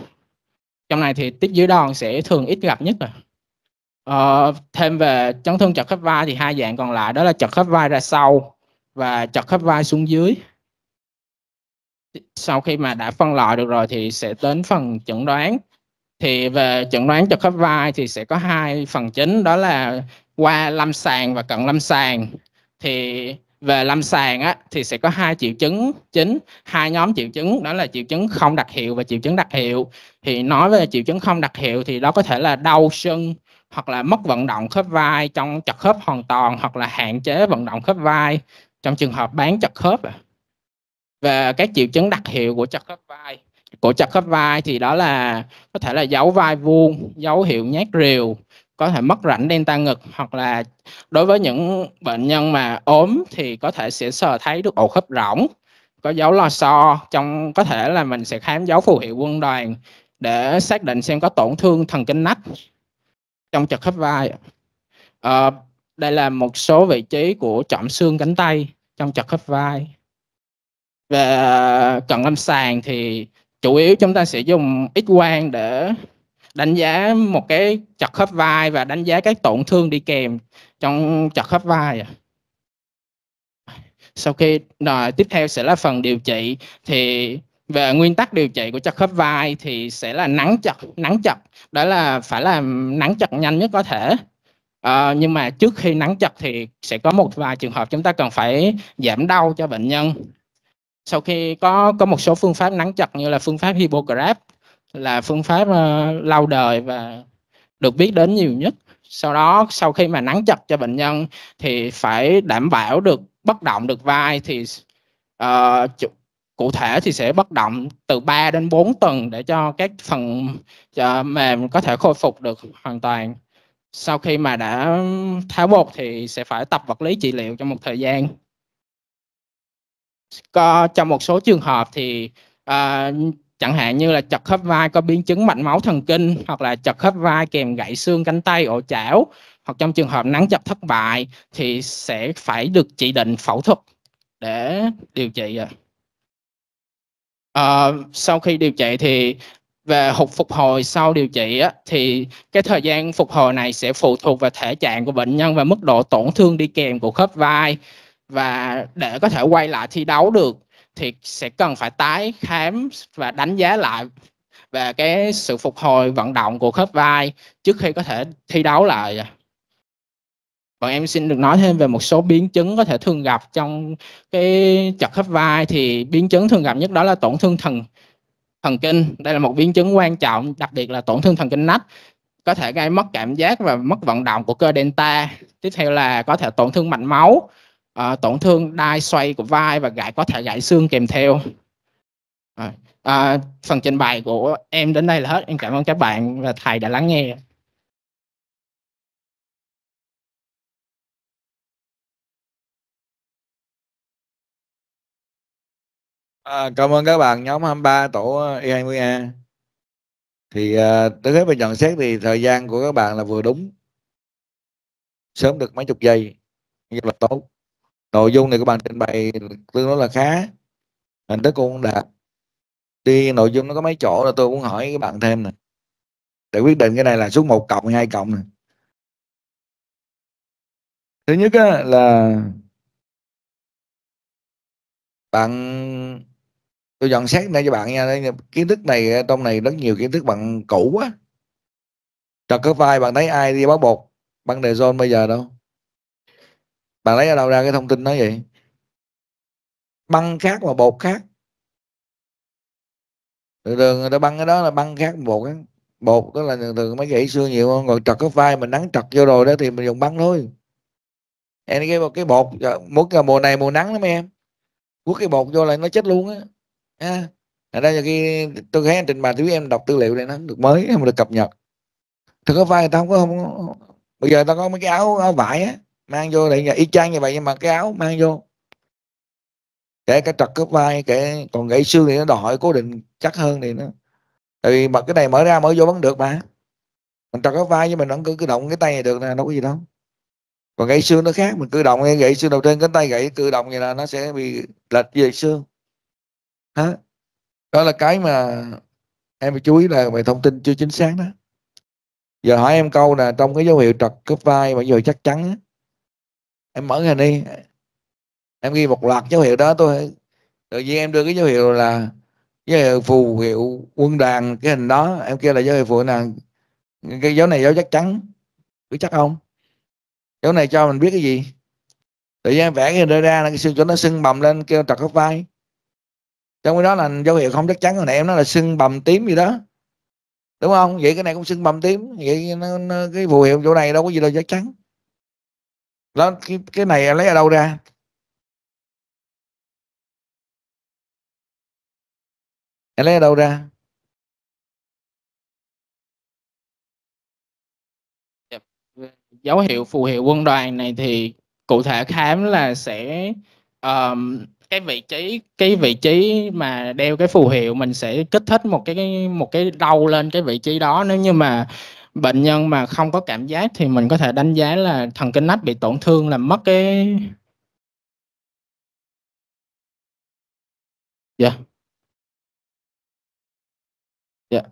trong này thì tiếp dưới đòn sẽ thường ít gặp nhất rồi Ờ, thêm về chấn thương chật khớp vai thì hai dạng còn lại đó là chật khớp vai ra sau và chật khớp vai xuống dưới. Sau khi mà đã phân loại được rồi thì sẽ đến phần chẩn đoán. Thì về chẩn đoán chật khớp vai thì sẽ có hai phần chính đó là qua lâm sàng và cận lâm sàng. Thì về lâm sàng á, thì sẽ có hai triệu chứng chính hai nhóm triệu chứng đó là triệu chứng không đặc hiệu và triệu chứng đặc hiệu thì nói về triệu chứng không đặc hiệu thì đó có thể là đau sưng hoặc là mất vận động khớp vai trong chật khớp hoàn toàn hoặc là hạn chế vận động khớp vai trong trường hợp bán chật khớp về các triệu chứng đặc hiệu của chật khớp vai của chật khớp vai thì đó là có thể là dấu vai vuông dấu hiệu nhát rìu có thể mất rãnh ta ngực hoặc là đối với những bệnh nhân mà ốm thì có thể sẽ sờ thấy được ổ khớp rỗng có dấu lo so trong có thể là mình sẽ khám dấu phù hiệu quân đoàn để xác định xem có tổn thương thần kinh nách trong chật khớp vai à, đây là một số vị trí của chậm xương cánh tay trong chật khớp vai về cận lâm sàng thì chủ yếu chúng ta sẽ dùng x quang để đánh giá một cái chật khớp vai và đánh giá các tổn thương đi kèm trong chật khớp vai sau khi rồi tiếp theo sẽ là phần điều trị thì về nguyên tắc điều trị của trật khớp vai thì sẽ là nắng chặt nắng chặt đó là phải là nắng chặt nhanh nhất có thể à, nhưng mà trước khi nắng chặt thì sẽ có một vài trường hợp chúng ta cần phải giảm đau cho bệnh nhân sau khi có có một số phương pháp nắng chặt như là phương pháp Hippocrates là phương pháp uh, lâu đời và được biết đến nhiều nhất sau đó sau khi mà nắng chặt cho bệnh nhân thì phải đảm bảo được bất động được vai thì uh, cụ thể thì sẽ bất động từ 3 đến 4 tuần để cho các phần mềm có thể khôi phục được hoàn toàn sau khi mà đã tháo bột thì sẽ phải tập vật lý trị liệu trong một thời gian có trong một số trường hợp thì à, chẳng hạn như là chật khớp vai có biến chứng mạch máu thần kinh hoặc là chật khớp vai kèm gãy xương cánh tay ổ chảo hoặc trong trường hợp nắng chập thất bại thì sẽ phải được chỉ định phẫu thuật để điều trị Ờ, sau khi điều trị thì về hụt phục hồi sau điều trị á, thì cái thời gian phục hồi này sẽ phụ thuộc vào thể trạng của bệnh nhân và mức độ tổn thương đi kèm của khớp vai và để có thể quay lại thi đấu được thì sẽ cần phải tái khám và đánh giá lại về cái sự phục hồi vận động của khớp vai trước khi có thể thi đấu lại bọn em xin được nói thêm về một số biến chứng có thể thường gặp trong cái chật khớp vai thì biến chứng thường gặp nhất đó là tổn thương thần thần kinh đây là một biến chứng quan trọng đặc biệt là tổn thương thần kinh nách có thể gây mất cảm giác và mất vận động của cơ delta tiếp theo là có thể tổn thương mạch máu à, tổn thương đai xoay của vai và gãy có thể gãy xương kèm theo à, à, phần trình bày của em đến đây là hết em cảm ơn các bạn và thầy đã lắng nghe À, cảm ơn các bạn nhóm 23 tổ E20A. Thì à, tới hết bình nhận xét thì thời gian của các bạn là vừa đúng. Sớm được mấy chục giây. Rất là tốt. Nội dung này các bạn trình bày tương đối là khá. Hình thức cũng đạt. Tuy nội dung nó có mấy chỗ là tôi muốn hỏi các bạn thêm nè. Để quyết định cái này là số 1 cộng hay 2 cộng nè. Thứ nhất á, là bạn tôi nhận xét đây cho bạn nha kiến thức này ờ, trong này rất nhiều kiến thức bạn cũ quá trật cái vai bạn thấy ai đi báo bột băng đề zone bây giờ đâu bạn lấy ở đâu ra cái thông tin nói vậy băng khác mà bột khác thường thường người ta băng cái đó là băng khác bột khác bột đó là thường thường mấy gãy xưa nhiều hơn còn trật cái vai mình nắng trật vô rồi đó thì mình dùng băng thôi em cái cái bột ờ, muốn cái mùa này mùa nắng lắm em quất cái bột vô là nó chết luôn á à, đây là khi tôi thấy trình bày thiếu em đọc tư liệu này nó được mới không được cập nhật thực có vai người ta không có không, bây giờ ta có mấy cái áo, áo vải á mang vô nhà y chang như vậy nhưng mà cái áo mang vô kể cái trật khớp vai kể còn gãy xương thì nó đòi hỏi cố định chắc hơn thì nó tại vì mà cái này mở ra mở vô vẫn được mà mình trật khớp vai nhưng mình vẫn cứ, cứ động cái tay này được là đâu có gì đâu còn gãy xương nó khác mình cử động gãy xương đầu trên cánh tay gãy cử động như là nó sẽ bị lệch về xương đó đó là cái mà em phải chú ý là về thông tin chưa chính xác đó giờ hỏi em câu là trong cái dấu hiệu trật khớp vai mà giờ chắc chắn đó, em mở hình đi em ghi một loạt dấu hiệu đó tôi tự nhiên em đưa cái dấu hiệu là dấu hiệu phù hiệu quân đoàn cái hình đó em kêu là dấu hiệu phù nào cái dấu này dấu chắc chắn biết chắc không dấu này cho mình biết cái gì tự nhiên em vẽ cái hình ra là cái xương cho nó sưng bầm lên kêu trật khớp vai trong cái đó là dấu hiệu không chắc chắn hồi nãy em nói là sưng bầm tím gì đó đúng không vậy cái này cũng sưng bầm tím vậy nó, nó, cái phù hiệu chỗ này đâu có gì đâu chắc chắn đó cái, cái này lấy ở đâu ra em lấy ở đâu ra dạ, dấu hiệu phù hiệu quân đoàn này thì cụ thể khám là sẽ um, cái vị trí cái vị trí mà đeo cái phù hiệu mình sẽ kích thích một cái một cái đau lên cái vị trí đó nếu như mà bệnh nhân mà không có cảm giác thì mình có thể đánh giá là thần kinh nách bị tổn thương làm mất cái dạ dạ yeah.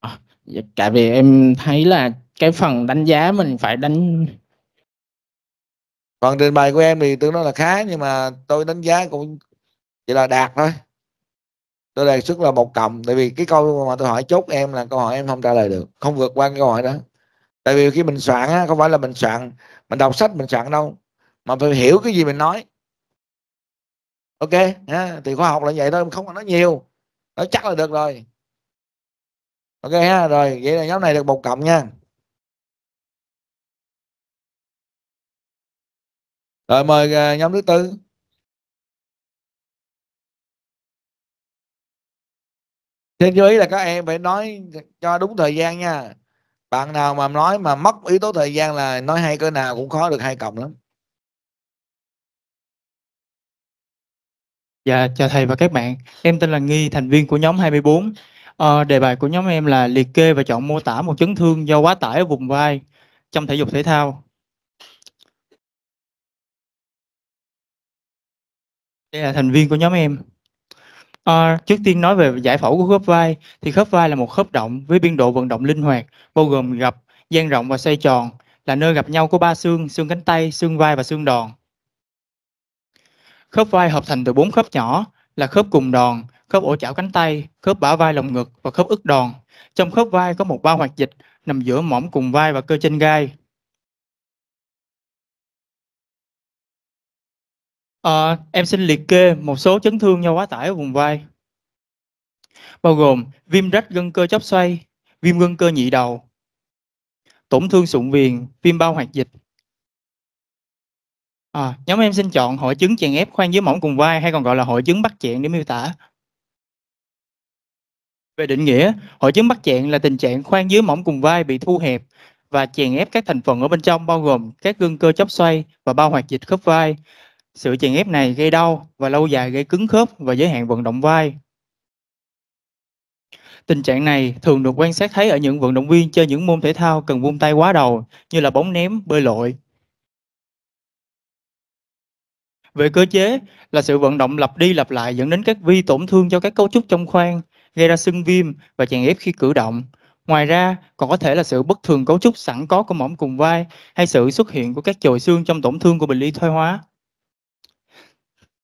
À, dạ, tại vì em thấy là cái phần đánh giá mình phải đánh còn trình bày của em thì tương đối là khá nhưng mà tôi đánh giá cũng chỉ là đạt thôi tôi đề xuất là một cộng tại vì cái câu mà tôi hỏi chốt em là câu hỏi em không trả lời được không vượt qua cái câu hỏi đó tại vì khi mình soạn á, không phải là mình soạn mình đọc sách mình soạn đâu mà phải hiểu cái gì mình nói ok ha thì khoa học là vậy thôi không có nói nhiều nói chắc là được rồi ok ha rồi vậy là nhóm này được một cộng nha Rồi mời à, nhóm thứ tư. Xin chú ý là các em phải nói cho đúng thời gian nha. Bạn nào mà nói mà mất yếu tố thời gian là nói hay cỡ nào cũng khó được hai cộng lắm. Dạ, chào thầy và các bạn. Em tên là Nghi, thành viên của nhóm 24. Ờ, đề bài của nhóm em là liệt kê và chọn mô tả một chấn thương do quá tải ở vùng vai trong thể dục thể thao. đây là thành viên của nhóm em à, trước tiên nói về giải phẫu của khớp vai thì khớp vai là một khớp động với biên độ vận động linh hoạt bao gồm gập gian rộng và xoay tròn là nơi gặp nhau của ba xương xương cánh tay xương vai và xương đòn khớp vai hợp thành từ bốn khớp nhỏ là khớp cùng đòn khớp ổ chảo cánh tay khớp bả vai lồng ngực và khớp ức đòn trong khớp vai có một bao hoạt dịch nằm giữa mỏm cùng vai và cơ trên gai À, em xin liệt kê một số chấn thương do quá tải ở vùng vai, bao gồm viêm rách gân cơ chóp xoay, viêm gân cơ nhị đầu, tổn thương sụn viền, viêm bao hoạt dịch. À, nhóm em xin chọn hội chứng chèn ép khoang dưới mỏng cùng vai hay còn gọi là hội chứng bắt chẹn để miêu tả. Về định nghĩa, hội chứng bắt chẹn là tình trạng khoang dưới mỏng cùng vai bị thu hẹp và chèn ép các thành phần ở bên trong bao gồm các gân cơ chóp xoay và bao hoạt dịch khớp vai sự chèn ép này gây đau và lâu dài gây cứng khớp và giới hạn vận động vai. Tình trạng này thường được quan sát thấy ở những vận động viên chơi những môn thể thao cần vung tay quá đầu như là bóng ném, bơi lội. Về cơ chế là sự vận động lặp đi lặp lại dẫn đến các vi tổn thương cho các cấu trúc trong khoang, gây ra sưng viêm và chèn ép khi cử động. Ngoài ra, còn có thể là sự bất thường cấu trúc sẵn có của mỏm cùng vai hay sự xuất hiện của các chồi xương trong tổn thương của bệnh lý thoái hóa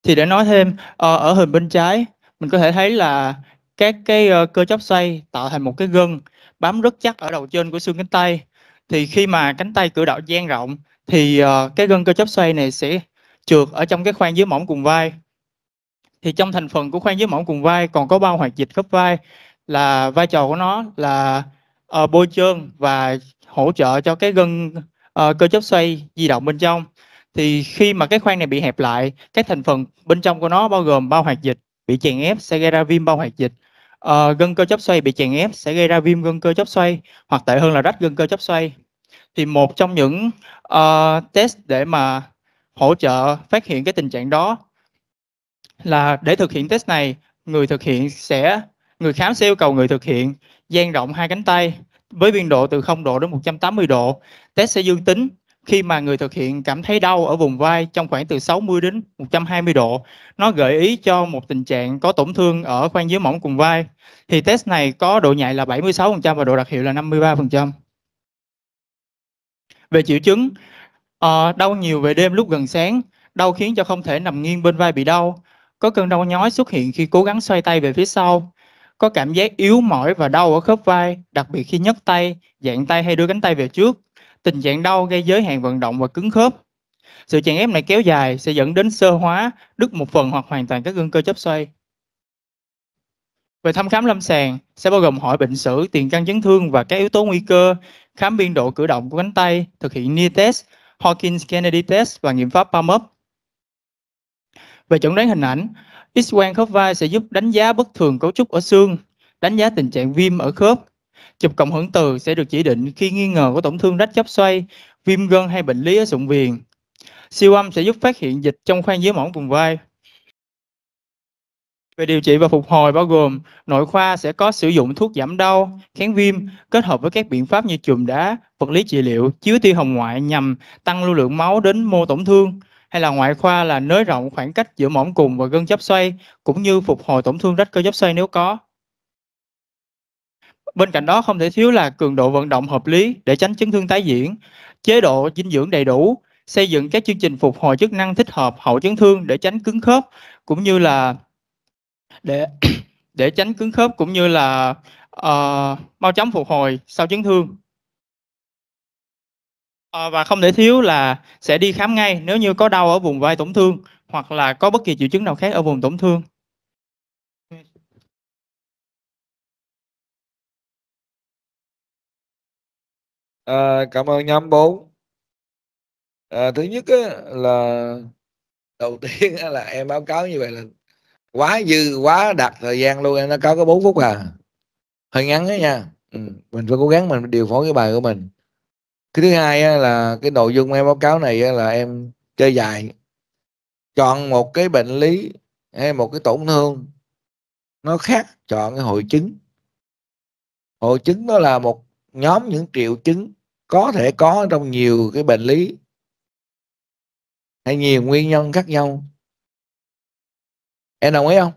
thì để nói thêm ờ, ở hình bên trái mình có thể thấy là các cái ờ, cơ chóp xoay tạo thành một cái gân bám rất chắc ở đầu trên của xương cánh tay thì khi mà cánh tay cử động dang rộng thì ờ, cái gân cơ chóp xoay này sẽ trượt ở trong cái khoang dưới mỏng cùng vai thì trong thành phần của khoang dưới mỏng cùng vai còn có bao hoạt dịch khớp vai là vai trò của nó là bôi trơn và hỗ trợ cho cái gân cơ chóp xoay di động bên trong thì khi mà cái khoang này bị hẹp lại các thành phần bên trong của nó bao gồm bao hoạt dịch bị chèn ép sẽ gây ra viêm bao hoạt dịch à, gân cơ chóp xoay bị chèn ép sẽ gây ra viêm gân cơ chóp xoay hoặc tệ hơn là rách gân cơ chóp xoay thì một trong những uh, test để mà hỗ trợ phát hiện cái tình trạng đó là để thực hiện test này người thực hiện sẽ người khám sẽ yêu cầu người thực hiện dang rộng hai cánh tay với biên độ từ 0 độ đến 180 độ test sẽ dương tính khi mà người thực hiện cảm thấy đau ở vùng vai trong khoảng từ 60 đến 120 độ, nó gợi ý cho một tình trạng có tổn thương ở khoang dưới mỏng cùng vai. Thì test này có độ nhạy là 76% và độ đặc hiệu là 53%. Về triệu chứng, ờ, đau nhiều về đêm lúc gần sáng, đau khiến cho không thể nằm nghiêng bên vai bị đau, có cơn đau nhói xuất hiện khi cố gắng xoay tay về phía sau, có cảm giác yếu mỏi và đau ở khớp vai, đặc biệt khi nhấc tay, dạng tay hay đưa cánh tay về trước, Tình trạng đau gây giới hạn vận động và cứng khớp. Sự chèn ép này kéo dài sẽ dẫn đến sơ hóa, đứt một phần hoặc hoàn toàn các gân cơ chớp xoay. Về thăm khám lâm sàng sẽ bao gồm hỏi bệnh sử, tiền căn chấn thương và các yếu tố nguy cơ, khám biên độ cử động của cánh tay, thực hiện knee test, Hawkins Kennedy test và nghiệm pháp palm up. Về chẩn đoán hình ảnh, X-quang khớp vai sẽ giúp đánh giá bất thường cấu trúc ở xương, đánh giá tình trạng viêm ở khớp, Chụp cộng hưởng từ sẽ được chỉ định khi nghi ngờ có tổn thương rách chóp xoay, viêm gân hay bệnh lý ở sụn viền. Siêu âm sẽ giúp phát hiện dịch trong khoang dưới mỏng vùng vai. Về điều trị và phục hồi bao gồm nội khoa sẽ có sử dụng thuốc giảm đau, kháng viêm kết hợp với các biện pháp như chùm đá, vật lý trị liệu, chiếu tia hồng ngoại nhằm tăng lưu lượng máu đến mô tổn thương hay là ngoại khoa là nới rộng khoảng cách giữa mỏm cùng và gân chóp xoay cũng như phục hồi tổn thương rách cơ chóp xoay nếu có. Bên cạnh đó không thể thiếu là cường độ vận động hợp lý để tránh chấn thương tái diễn, chế độ dinh dưỡng đầy đủ, xây dựng các chương trình phục hồi chức năng thích hợp hậu chấn thương để tránh cứng khớp cũng như là để để tránh cứng khớp cũng như là uh, mau chóng phục hồi sau chấn thương uh, và không thể thiếu là sẽ đi khám ngay nếu như có đau ở vùng vai tổn thương hoặc là có bất kỳ triệu chứng nào khác ở vùng tổn thương À, cảm ơn nhóm bốn À, thứ nhất á, là đầu tiên á, là em báo cáo như vậy là quá dư quá đặt thời gian luôn em nó cáo có 4 phút à hơi ngắn đó nha ừ. mình phải cố gắng mình điều phối cái bài của mình cái thứ hai á, là cái nội dung em báo cáo này á, là em chơi dài chọn một cái bệnh lý hay một cái tổn thương nó khác chọn cái hội chứng hội chứng đó là một nhóm những triệu chứng có thể có trong nhiều cái bệnh lý hay nhiều nguyên nhân khác nhau em đồng ý không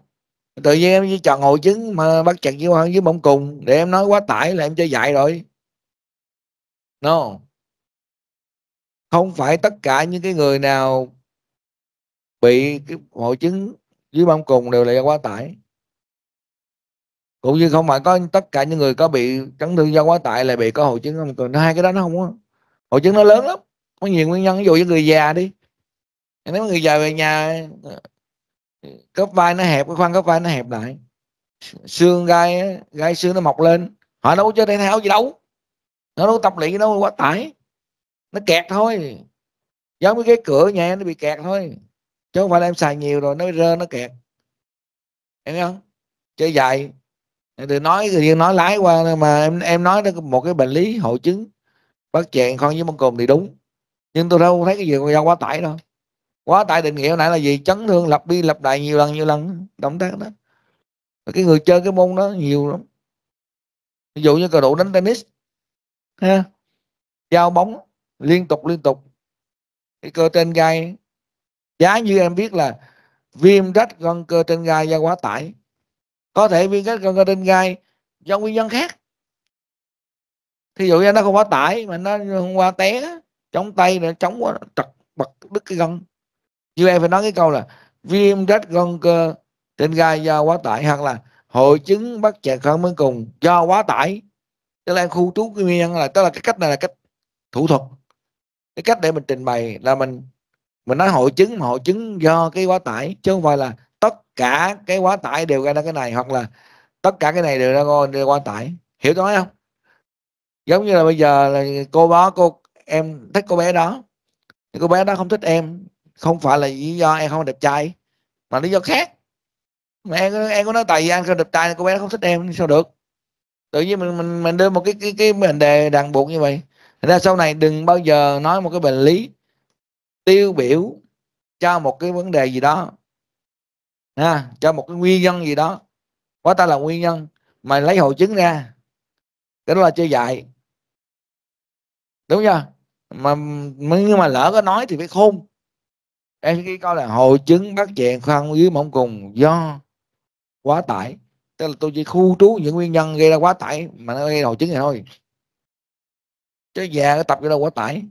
tự nhiên em chỉ chọn hội chứng mà bắt chặt với hoang với bỗng cùng để em nói quá tải là em chơi dạy rồi no không phải tất cả những cái người nào bị cái hội chứng dưới bông cùng đều là quá tải cũng như không phải có tất cả những người có bị chấn thương do quá tải là bị có hội chứng không còn hai cái đó nó không có hội chứng nó lớn lắm có nhiều nguyên nhân ví dụ như người già đi nếu người già về nhà cấp vai nó hẹp cái khoang cấp vai nó hẹp lại xương gai gai xương nó mọc lên họ đâu có chơi thể thao gì đâu nó đâu tập luyện đâu quá tải nó kẹt thôi giống với cái cửa nhà nó bị kẹt thôi chứ không phải là em xài nhiều rồi nó rơ nó kẹt em thấy không chơi dài đừng nói đừng nói lái qua mà em em nói đó một cái bệnh lý hội chứng bất chẹn con với mông cồn thì đúng nhưng tôi đâu thấy cái gì do quá tải đâu quá tải định nghĩa nãy là gì chấn thương lặp đi lặp lại nhiều lần nhiều lần động tác đó Và cái người chơi cái môn đó nhiều lắm ví dụ như cầu thủ đánh tennis ha giao bóng liên tục liên tục cái cơ trên gai giá như em biết là viêm rách gân cơ trên gai do quá tải có thể viêm cách cơ đinh gai do nguyên nhân khác thí dụ như nó không quá tải mà nó hôm qua té chống tay rồi chống quá trật bật đứt cái gân như em phải nói cái câu là viêm rách gân cơ trên gai do quá tải hoặc là hội chứng bắt chẹt khẩn mới cùng do quá tải tức là em khu trú cái nguyên nhân là tức là cái cách này là cách thủ thuật cái cách để mình trình bày là mình mình nói hội chứng mà hội chứng do cái quá tải chứ không phải là cả cái quá tải đều ra ra cái này hoặc là tất cả cái này đều ra ngôi quá tải hiểu tôi nói không giống như là bây giờ là cô đó cô em thích cô bé đó thì cô bé đó không thích em không phải là lý do em không đẹp trai mà lý do khác mà em em có nói tại vì anh không đẹp trai cô bé không thích em sao được tự nhiên mình mình mình đưa một cái cái cái vấn đề ràng buộc như vậy ra sau này đừng bao giờ nói một cái bệnh lý tiêu biểu cho một cái vấn đề gì đó ha, cho một cái nguyên nhân gì đó quá ta là nguyên nhân mày lấy hội chứng ra cái đó là chơi dạy đúng chưa mà nhưng mà lỡ có nói thì phải khôn em khi coi là hội chứng bắt chẹn khoan dưới mỏng cùng do quá tải tức là tôi chỉ khu trú những nguyên nhân gây ra quá tải mà nó gây hội chứng này thôi chứ già cái tập cái đâu quá tải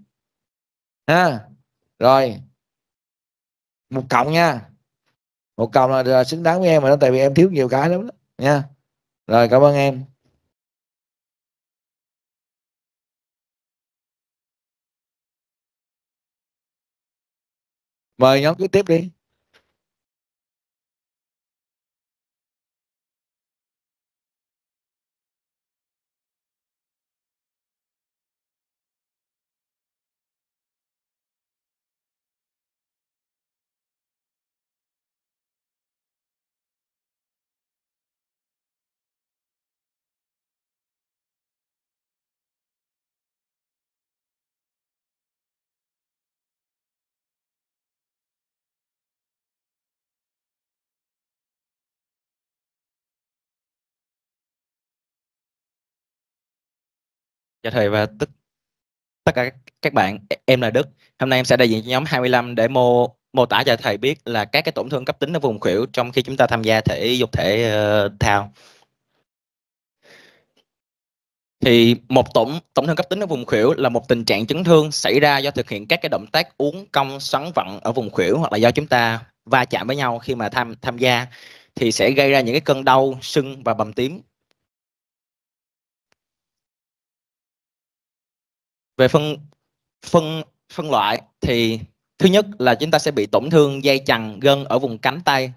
ha rồi một cộng nha một câu là, là xứng đáng với em mà nó tại vì em thiếu nhiều cái lắm đó nha rồi cảm ơn em mời nhóm cứ tiếp đi chào dạ thầy và tất tất cả các bạn e, em là đức hôm nay em sẽ đại diện cho nhóm 25 để mô mô tả cho thầy biết là các cái tổn thương cấp tính ở vùng khuỷu trong khi chúng ta tham gia thể dục thể uh, thao thì một tổn tổn thương cấp tính ở vùng khuỷu là một tình trạng chấn thương xảy ra do thực hiện các cái động tác uốn cong xoắn vặn ở vùng khuỷu hoặc là do chúng ta va chạm với nhau khi mà tham tham gia thì sẽ gây ra những cái cơn đau sưng và bầm tím về phân phân phân loại thì thứ nhất là chúng ta sẽ bị tổn thương dây chằng gân ở vùng cánh tay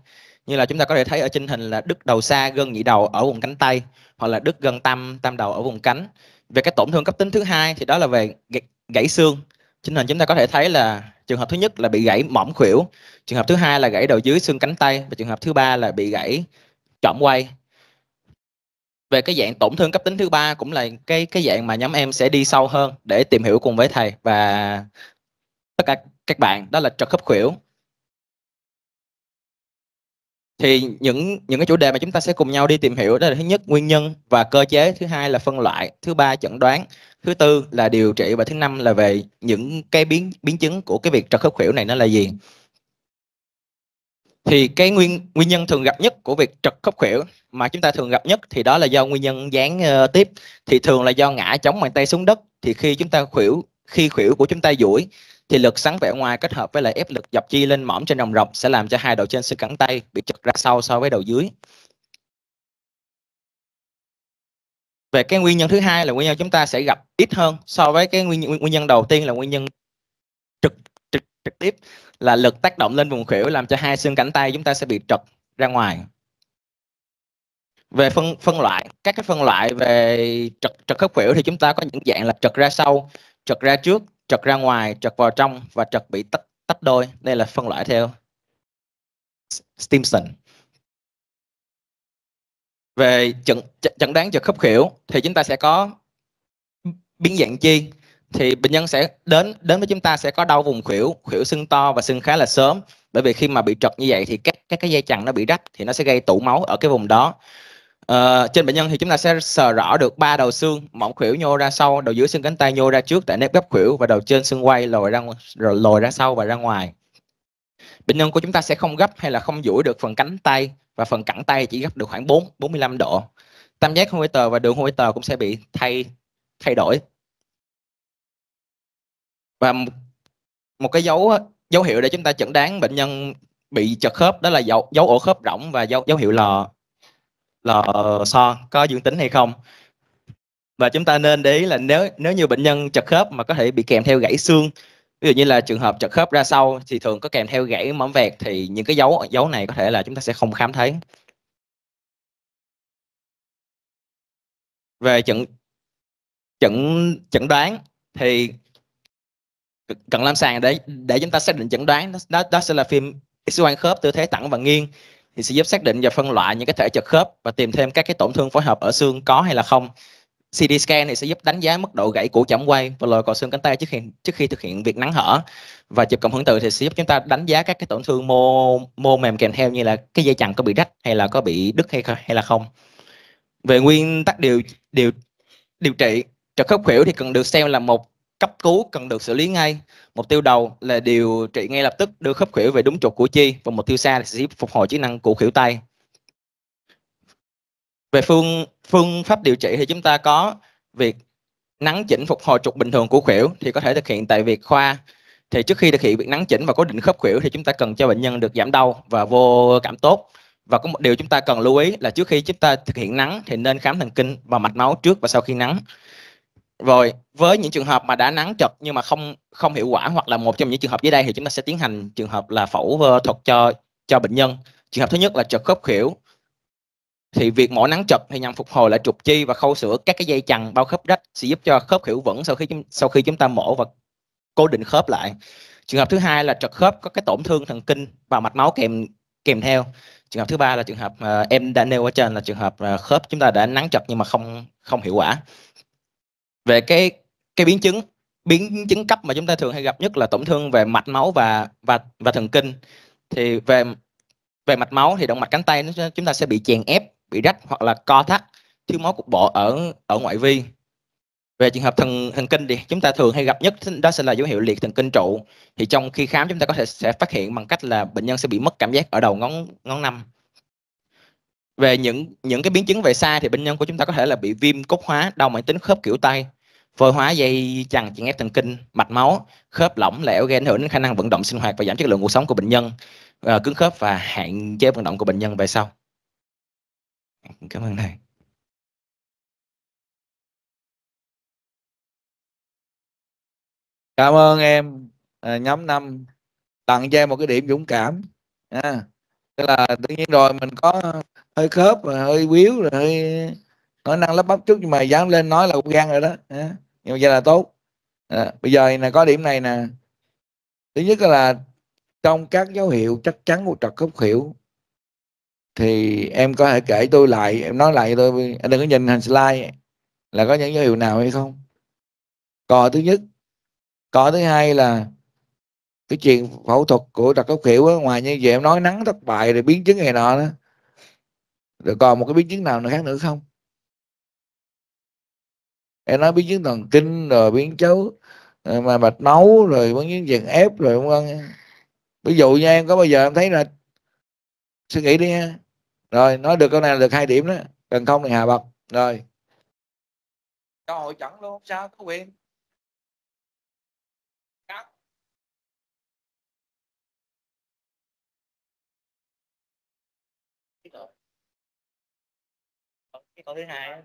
như là chúng ta có thể thấy ở trên hình là đứt đầu xa gân nhị đầu ở vùng cánh tay hoặc là đứt gân tam tam đầu ở vùng cánh về cái tổn thương cấp tính thứ hai thì đó là về gãy, gãy xương trên hình chúng ta có thể thấy là trường hợp thứ nhất là bị gãy mỏm khuỷu trường hợp thứ hai là gãy đầu dưới xương cánh tay và trường hợp thứ ba là bị gãy chỏm quay về cái dạng tổn thương cấp tính thứ ba cũng là cái cái dạng mà nhóm em sẽ đi sâu hơn để tìm hiểu cùng với thầy và tất cả các bạn đó là trật khớp khuỷu thì những những cái chủ đề mà chúng ta sẽ cùng nhau đi tìm hiểu đó là thứ nhất nguyên nhân và cơ chế thứ hai là phân loại thứ ba chẩn đoán thứ tư là điều trị và thứ năm là về những cái biến biến chứng của cái việc trật khớp khuỷu này nó là gì thì cái nguyên nguyên nhân thường gặp nhất của việc trật khớp khuỷu mà chúng ta thường gặp nhất thì đó là do nguyên nhân gián uh, tiếp thì thường là do ngã chống bàn tay xuống đất thì khi chúng ta khuỷu khi khuỷu của chúng ta duỗi thì lực sắn vẻ ngoài kết hợp với lại ép lực dọc chi lên mỏm trên đồng rộng sẽ làm cho hai đầu trên xương cẳng tay bị trật ra sau so với đầu dưới về cái nguyên nhân thứ hai là nguyên nhân chúng ta sẽ gặp ít hơn so với cái nguyên nguyên, nguyên nhân đầu tiên là nguyên nhân trực trực trực tiếp là lực tác động lên vùng khuỷu làm cho hai xương cánh tay chúng ta sẽ bị trật ra ngoài về phân phân loại các cái phân loại về trật trật khớp khuỷu thì chúng ta có những dạng là trật ra sau trật ra trước trật ra ngoài trật vào trong và trật bị tách tách đôi đây là phân loại theo Stimson về chẩn chẩn đoán trật khớp khuỷu thì chúng ta sẽ có biến dạng chi thì bệnh nhân sẽ đến đến với chúng ta sẽ có đau vùng khuỷu khuỷu sưng to và sưng khá là sớm bởi vì khi mà bị trật như vậy thì các các cái dây chằng nó bị rách thì nó sẽ gây tụ máu ở cái vùng đó à, trên bệnh nhân thì chúng ta sẽ sờ rõ được ba đầu xương mỏng khuỷu nhô ra sau đầu dưới xương cánh tay nhô ra trước tại nếp gấp khuỷu và đầu trên xương quay lồi ra rồi lồi ra sau và ra ngoài bệnh nhân của chúng ta sẽ không gấp hay là không duỗi được phần cánh tay và phần cẳng tay chỉ gấp được khoảng 4 45 độ tam giác hôi tờ và đường hôi tờ cũng sẽ bị thay thay đổi và một, một cái dấu dấu hiệu để chúng ta chẩn đoán bệnh nhân bị chật khớp đó là dấu dấu ổ khớp rỗng và dấu dấu hiệu lò lò xo có dương tính hay không và chúng ta nên để ý là nếu nếu như bệnh nhân chật khớp mà có thể bị kèm theo gãy xương ví dụ như là trường hợp chật khớp ra sau thì thường có kèm theo gãy mỏm vẹt thì những cái dấu dấu này có thể là chúng ta sẽ không khám thấy về chẩn chẩn chẩn đoán thì cận lâm sàng để để chúng ta xác định chẩn đoán đó, đó sẽ là phim x quang khớp tư thế thẳng và nghiêng thì sẽ giúp xác định và phân loại những cái thể trật khớp và tìm thêm các cái tổn thương phối hợp ở xương có hay là không CT scan thì sẽ giúp đánh giá mức độ gãy của chỏm quay và lồi cò xương cánh tay trước khi trước khi thực hiện việc nắn hở và chụp cộng hưởng từ thì sẽ giúp chúng ta đánh giá các cái tổn thương mô mô mềm kèm theo như là cái dây chằng có bị rách hay là có bị đứt hay hay là không về nguyên tắc điều điều điều trị trật khớp khuỷu thì cần được xem là một cấp cứu cần được xử lý ngay. Mục tiêu đầu là điều trị ngay lập tức đưa khớp khuỷu về đúng trục của chi và mục tiêu xa là sẽ phục hồi chức năng của khuỷu tay. Về phương phương pháp điều trị thì chúng ta có việc nắng chỉnh phục hồi trục bình thường của khuỷu thì có thể thực hiện tại việc khoa. Thì trước khi thực hiện việc nắng chỉnh và cố định khớp khuỷu thì chúng ta cần cho bệnh nhân được giảm đau và vô cảm tốt. Và có một điều chúng ta cần lưu ý là trước khi chúng ta thực hiện nắng thì nên khám thần kinh và mạch máu trước và sau khi nắng rồi với những trường hợp mà đã nắng chật nhưng mà không không hiệu quả hoặc là một trong những trường hợp dưới đây thì chúng ta sẽ tiến hành trường hợp là phẫu thuật cho cho bệnh nhân trường hợp thứ nhất là chật khớp khỉu thì việc mổ nắng chật thì nhằm phục hồi lại trục chi và khâu sửa các cái dây chằng bao khớp rách sẽ giúp cho khớp khỉu vững sau khi sau khi chúng ta mổ và cố định khớp lại trường hợp thứ hai là trật khớp có cái tổn thương thần kinh và mạch máu kèm kèm theo trường hợp thứ ba là trường hợp uh, em đã nêu ở trên là trường hợp uh, khớp chúng ta đã nắng chật nhưng mà không không hiệu quả về cái cái biến chứng biến chứng cấp mà chúng ta thường hay gặp nhất là tổn thương về mạch máu và và và thần kinh thì về về mạch máu thì động mạch cánh tay chúng ta sẽ bị chèn ép bị rách hoặc là co thắt thiếu máu cục bộ ở ở ngoại vi về trường hợp thần thần kinh thì chúng ta thường hay gặp nhất đó sẽ là dấu hiệu liệt thần kinh trụ thì trong khi khám chúng ta có thể sẽ phát hiện bằng cách là bệnh nhân sẽ bị mất cảm giác ở đầu ngón ngón năm về những những cái biến chứng về xa thì bệnh nhân của chúng ta có thể là bị viêm cốt hóa đau mãn tính khớp kiểu tay Vôi hóa dây chằng chèn ép thần kinh, mạch máu, khớp lỏng lẻo gây ảnh hưởng đến khả năng vận động sinh hoạt và giảm chất lượng cuộc sống của bệnh nhân, à, cứng khớp và hạn chế vận động của bệnh nhân về sau. Cảm ơn thầy. Cảm ơn em à, nhóm năm tặng cho em một cái điểm dũng cảm. À, tức là tự nhiên rồi mình có hơi khớp, hơi quýu, rồi hơi nói năng lắp bắp chút nhưng mà dám lên nói là gan rồi đó. À nhưng mà vậy là tốt à, bây giờ là có điểm này nè thứ nhất là trong các dấu hiệu chắc chắn của trật khớp khỉu thì em có thể kể tôi lại em nói lại tôi anh đừng có nhìn hình slide là có những dấu hiệu nào hay không cò thứ nhất cò thứ hai là cái chuyện phẫu thuật của trật khớp khỉu ngoài như vậy em nói nắng thất bại rồi biến chứng này nọ đó rồi còn một cái biến chứng nào nữa khác nữa không em nói biến chứng thần kinh rồi biến chấu ờ, mà mạch máu rồi biến chứng dần ép rồi vân vân ví dụ nha em có bao giờ em thấy là suy nghĩ đi ha rồi nói được câu này là được hai điểm đó cần không thì hạ bậc rồi cho hội chẩn luôn sao có quyền cái thứ hai